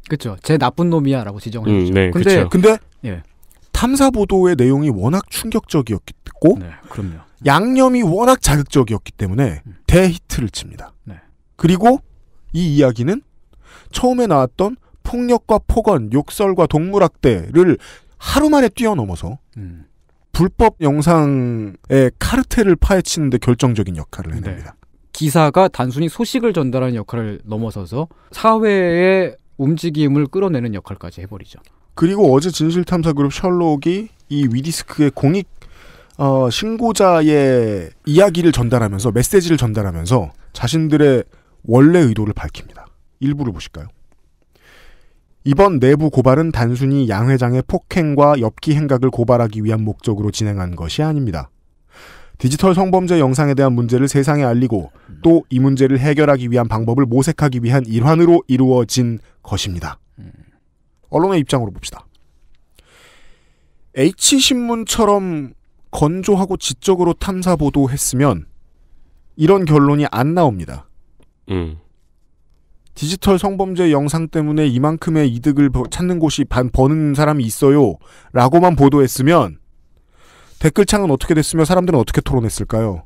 그렇죠. 제 나쁜 놈이야라고 지정해 음, 했죠 네, 근데 그쵸. 근데 예. 탐사 보도의 내용이 워낙 충격적이었고 네, 그럼요. 양념이 워낙 자극적이었기 때문에 음. 대히트를 칩니다. 네. 그리고 이 이야기는 처음에 나왔던 폭력과 폭언, 욕설과 동물학대를 하루 만에 뛰어넘어서 음. 불법 영상의 카르텔을 파헤치는데 결정적인 역할을 해냅니다. 네. 기사가 단순히 소식을 전달하는 역할을 넘어서서 사회의 움직임을 끌어내는 역할까지 해버리죠. 그리고 어제 진실탐사그룹 셜록이 이 위디스크의 공익 어, 신고자의 이야기를 전달하면서 메시지를 전달하면서 자신들의 원래 의도를 밝힙니다. 일부를 보실까요? 이번 내부 고발은 단순히 양 회장의 폭행과 엽기 행각을 고발하기 위한 목적으로 진행한 것이 아닙니다. 디지털 성범죄 영상에 대한 문제를 세상에 알리고 또 이 문제를 해결하기 위한 방법을 모색하기 위한 일환으로 이루어진 것입니다. 음. 언론의 입장으로 봅시다. H신문처럼 건조하고 지적으로 탐사 보도했으면 이런 결론이 안 나옵니다. 음. 디지털 성범죄 영상 때문에 이만큼의 이득을 찾는 곳이 반 버는 사람이 있어요. 라고만 보도했으면 댓글창은 어떻게 됐으며 사람들은 어떻게 토론했을까요?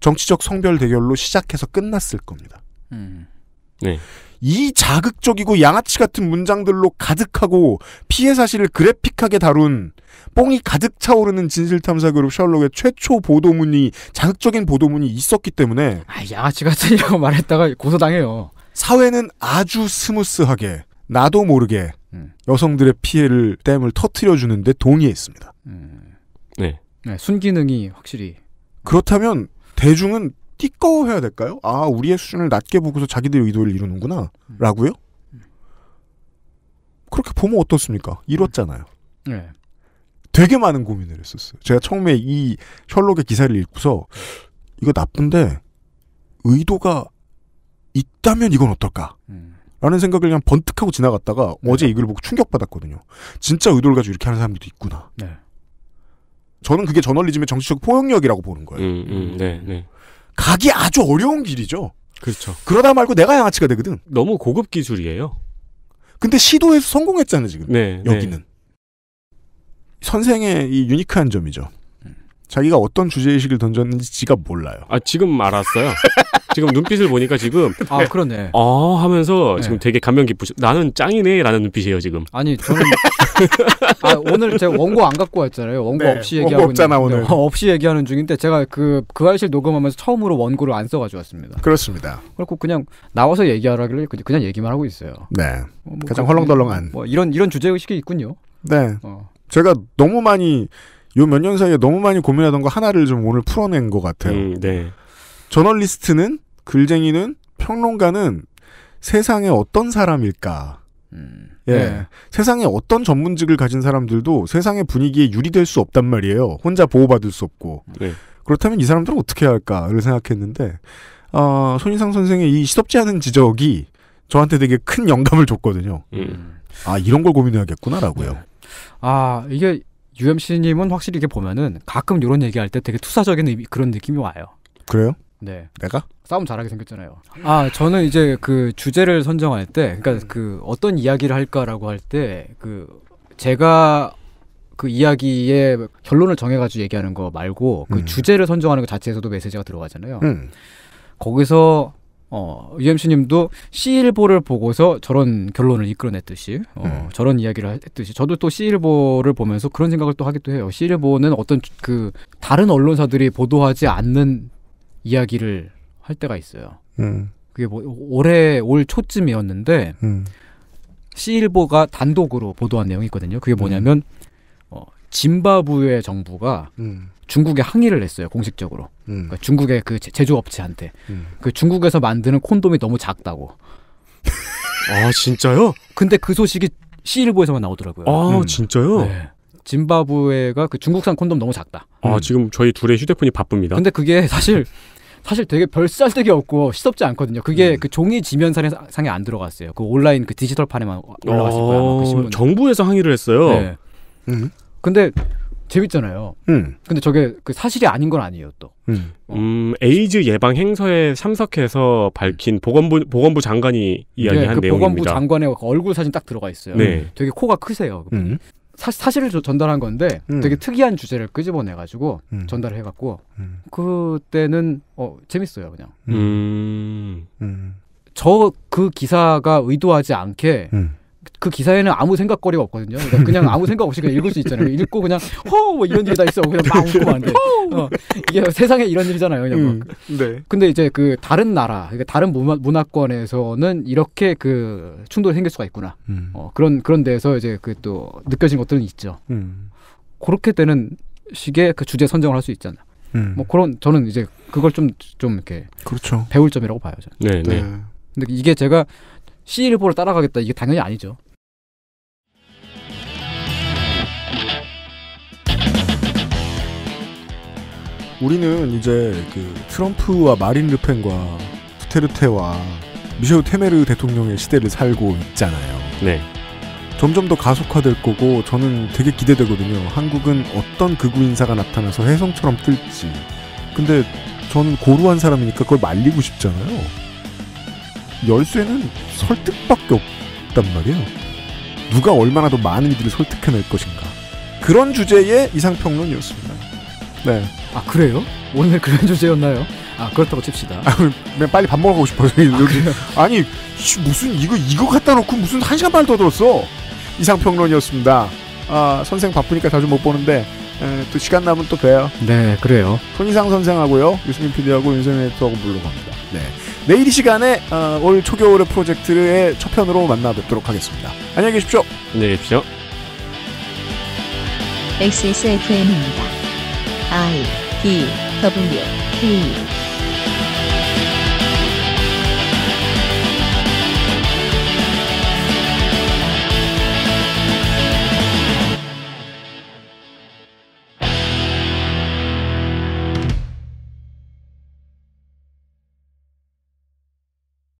정치적 성별 대결로 시작해서 끝났을 겁니다. 음. 네. 이 자극적이고 양아치 같은 문장들로 가득하고 피해 사실을 그래픽하게 다룬 뽕이 가득 차오르는 진실 탐사 그룹 셜록의 최초 보도문이 자극적인 보도문이 있었기 때문에 아, 양아치 같은이라고 말했다가 고소당해요. 사회는 아주 스무스하게 나도 모르게 음. 여성들의 피해를 댐을 터트려 주는데 동의했습니다. 음. 네. 네, 순기능이 확실히 그렇다면 대중은 띠꺼워해야 될까요? 아 우리의 수준을 낮게 보고서 자기들 의도를 이루는구나 음. 라고요? 음. 그렇게 보면 어떻습니까? 이뤘잖아요. 음. 네. 되게 많은 고민을 했었어요. 제가 처음에 이 셜록의 기사를 읽고서 이거 나쁜데 의도가 있다면 이건 어떨까? 라는 생각을 그냥 번뜩하고 지나갔다가 네. 어제 이걸 보고 충격받았거든요. 진짜 의도를 가지고 이렇게 하는 사람들도 있구나. 네. 저는 그게 저널리즘의 정치적 포용력이라고 보는 거예요. 음, 음, 네, 네. 가기 아주 어려운 길이죠. 그렇죠. 그러다 말고 내가 양아치가 되거든. 너무 고급 기술이에요. 근데 시도해서 성공했잖아요, 지금. 네, 네. 여기는. 네. 선생의 이 유니크한 점이죠. 음. 자기가 어떤 주제의식을 던졌는지 지가 몰라요. 아, 지금 알았어요. 지금 눈빛을 보니까 지금 아 그렇네. 아 하면서 네. 지금 되게 감명 깊으시. 나는 짱이네라는 눈빛이에요 지금. 아니 저는 아, 오늘 제가 원고 안 갖고 왔잖아요. 원고 네, 없이 얘기하고 원고 없잖아 있는데, 오늘. 없이 얘기하는 중인데 제가 그그 그 알실 그 녹음하면서 처음으로 원고를 안 써가지고 왔습니다. 그렇습니다. 그렇고 그냥 나와서 얘기하라길래 그냥 얘기만 하고 있어요. 네. 어, 뭐 가장 헐렁덜렁한. 뭐 이런 이런 주제 의식이 있군요. 네. 어. 제가 너무 많이 요 몇 년 사이에 너무 많이 고민하던 거 하나를 좀 오늘 풀어낸 것 같아요. 음, 네. 저널리스트는 글쟁이는 평론가는 세상에 어떤 사람일까? 음. 예. 네. 세상에 어떤 전문직을 가진 사람들도 세상의 분위기에 유리될 수 없단 말이에요. 혼자 보호받을 수 없고. 네. 그렇다면 이 사람들은 어떻게 해야 할까를 생각했는데, 어, 손희상 선생의 이 시덥지 않은 지적이 저한테 되게 큰 영감을 줬거든요. 음. 아, 이런 걸 고민해야겠구나라고요. 네. 아, 이게 UMC님은 확실히 이게 보면은 가끔 이런 얘기할 때 되게 투사적인 그런 느낌이 와요. 그래요? 네. 내가? 싸움 잘하게 생겼잖아요. 아 저는 이제 그 주제를 선정할 때, 그러니까 음. 그 어떤 이야기를 할까라고 할 때 그 제가 그 이야기의 결론을 정해가지고 얘기하는 거 말고 그 음. 주제를 선정하는 것 자체에서도 메시지가 들어가잖아요. 음. 거기서 어, UMC님도 C1보를 보고서 저런 결론을 이끌어냈듯이, 어, 음. 저런 이야기를 했듯이, 저도 또 C1보를 보면서 그런 생각을 또 하기도 해요. C1보는 어떤 그, 다른 언론사들이 보도하지 않는 이야기를 할 때가 있어요. 음. 그게 뭐 올해 올 초쯤이었는데 음. 시일보가 단독으로 보도한 내용이 있거든요. 그게 뭐냐면 음. 어, 짐바브웨 정부가 음. 중국에 항의를 했어요 공식적으로. 그러니까 중국의 그 제조업체한테 그 중국에서 만드는 콘돔이 너무 작다고. 아 진짜요? 근데 그 소식이 시일보에서만 나오더라고요. 아 진짜요? 네. 짐바브웨가 그 중국산 콘돔 너무 작다. 아, 음. 지금 저희 둘의 휴대폰이 바쁩니다. 근데 그게 사실 사실 되게 별쌀데기 없고 시덥지 않거든요. 그게 음. 그 종이 지면 상에 안 들어갔어요. 그 온라인 그 디지털판에만 올라갔을 거예요. 그 어, 정부에서 항의를 했어요. 네. 음. 근데 재밌잖아요. 음. 근데 저게 그 사실이 아닌 건 아니에요 또. 음, 어. 음 에이즈 예방 행사에 참석해서 밝힌 보건부 보건부 장관이 네, 이야기한 네, 그 내용입니다. 보건부 장관의 얼굴 사진 딱 들어가 있어요. 네. 되게 코가 크세요. 음. 사, 실을 전달한 건데 음. 되게 특이한 주제를 끄집어내 가지고 음. 전달을 해갖고 음. 그때는 어 재밌어요 그냥 음. 음. 음. 저 그 기사가 의도하지 않게 음. 그 기사에는 아무 생각거리가 없거든요. 그러 그러니까 그냥 아무 생각 없이 그냥 읽을 수 있잖아요. 읽고 그냥 허뭐 이런 일이 다 있어. 그냥 막 웃고 만 돼. 어, 이게 세상에 이런 일이잖아요. 그냥 뭐. 음, 네. 근데 이제 그 다른 나라, 그러니까 다른 문화, 권에서는 이렇게 그 충돌이 생길 수가 있구나. 음. 어, 그런 그런 데서 이제 그 또 느껴진 것들은 있죠. 음. 그렇게 되는 식의 그 주제 선정을 할 수 있잖아. 음. 뭐 그런 저는 이제 그걸 좀좀 좀 이렇게 그렇죠. 배울 점이라고 봐요. 저는. 네, 네. 네. 근데 이게 제가 시 일보를 따라가겠다 이게 당연히 아니죠. 우리는 이제 그 트럼프와 마린 르펜과 부테르테와 미셸 테메르 대통령의 시대를 살고 있잖아요. 네. 점점 더 가속화될 거고 저는 되게 기대되거든요. 한국은 어떤 극우 인사가 나타나서 해성처럼 뜰지. 근데 저는 고루한 사람이니까 그걸 말리고 싶잖아요. 열쇠는 설득밖에 없단 말이에요. 누가 얼마나 더 많은 이들을 설득해낼 것인가. 그런 주제의 이상평론이었습니다. 네. 아, 그래요? 오늘 그런 주제였나요? 아, 그렇다고 칩시다. 아, 그 빨리 밥 먹으러 가고 싶어서. 아, 니 무슨, 이거, 이거 갖다 놓고 무슨 한 시간 반을 더 들었어. 이상평론이었습니다. 아, 선생 바쁘니까 자주 못 보는데, 에, 또 시간 남으면 또 봬요. 네, 그래요. 손이상 선생하고요, 유승민 PD하고 윤세민 에디하고 물러갑니다. 네. 내일 이 시간에 어, 올 초겨울의 프로젝트의 첫 편으로 만나 뵙도록 하겠습니다. 안녕히 계십시오. 안녕히 계십시오. XSFM입니다. I D W K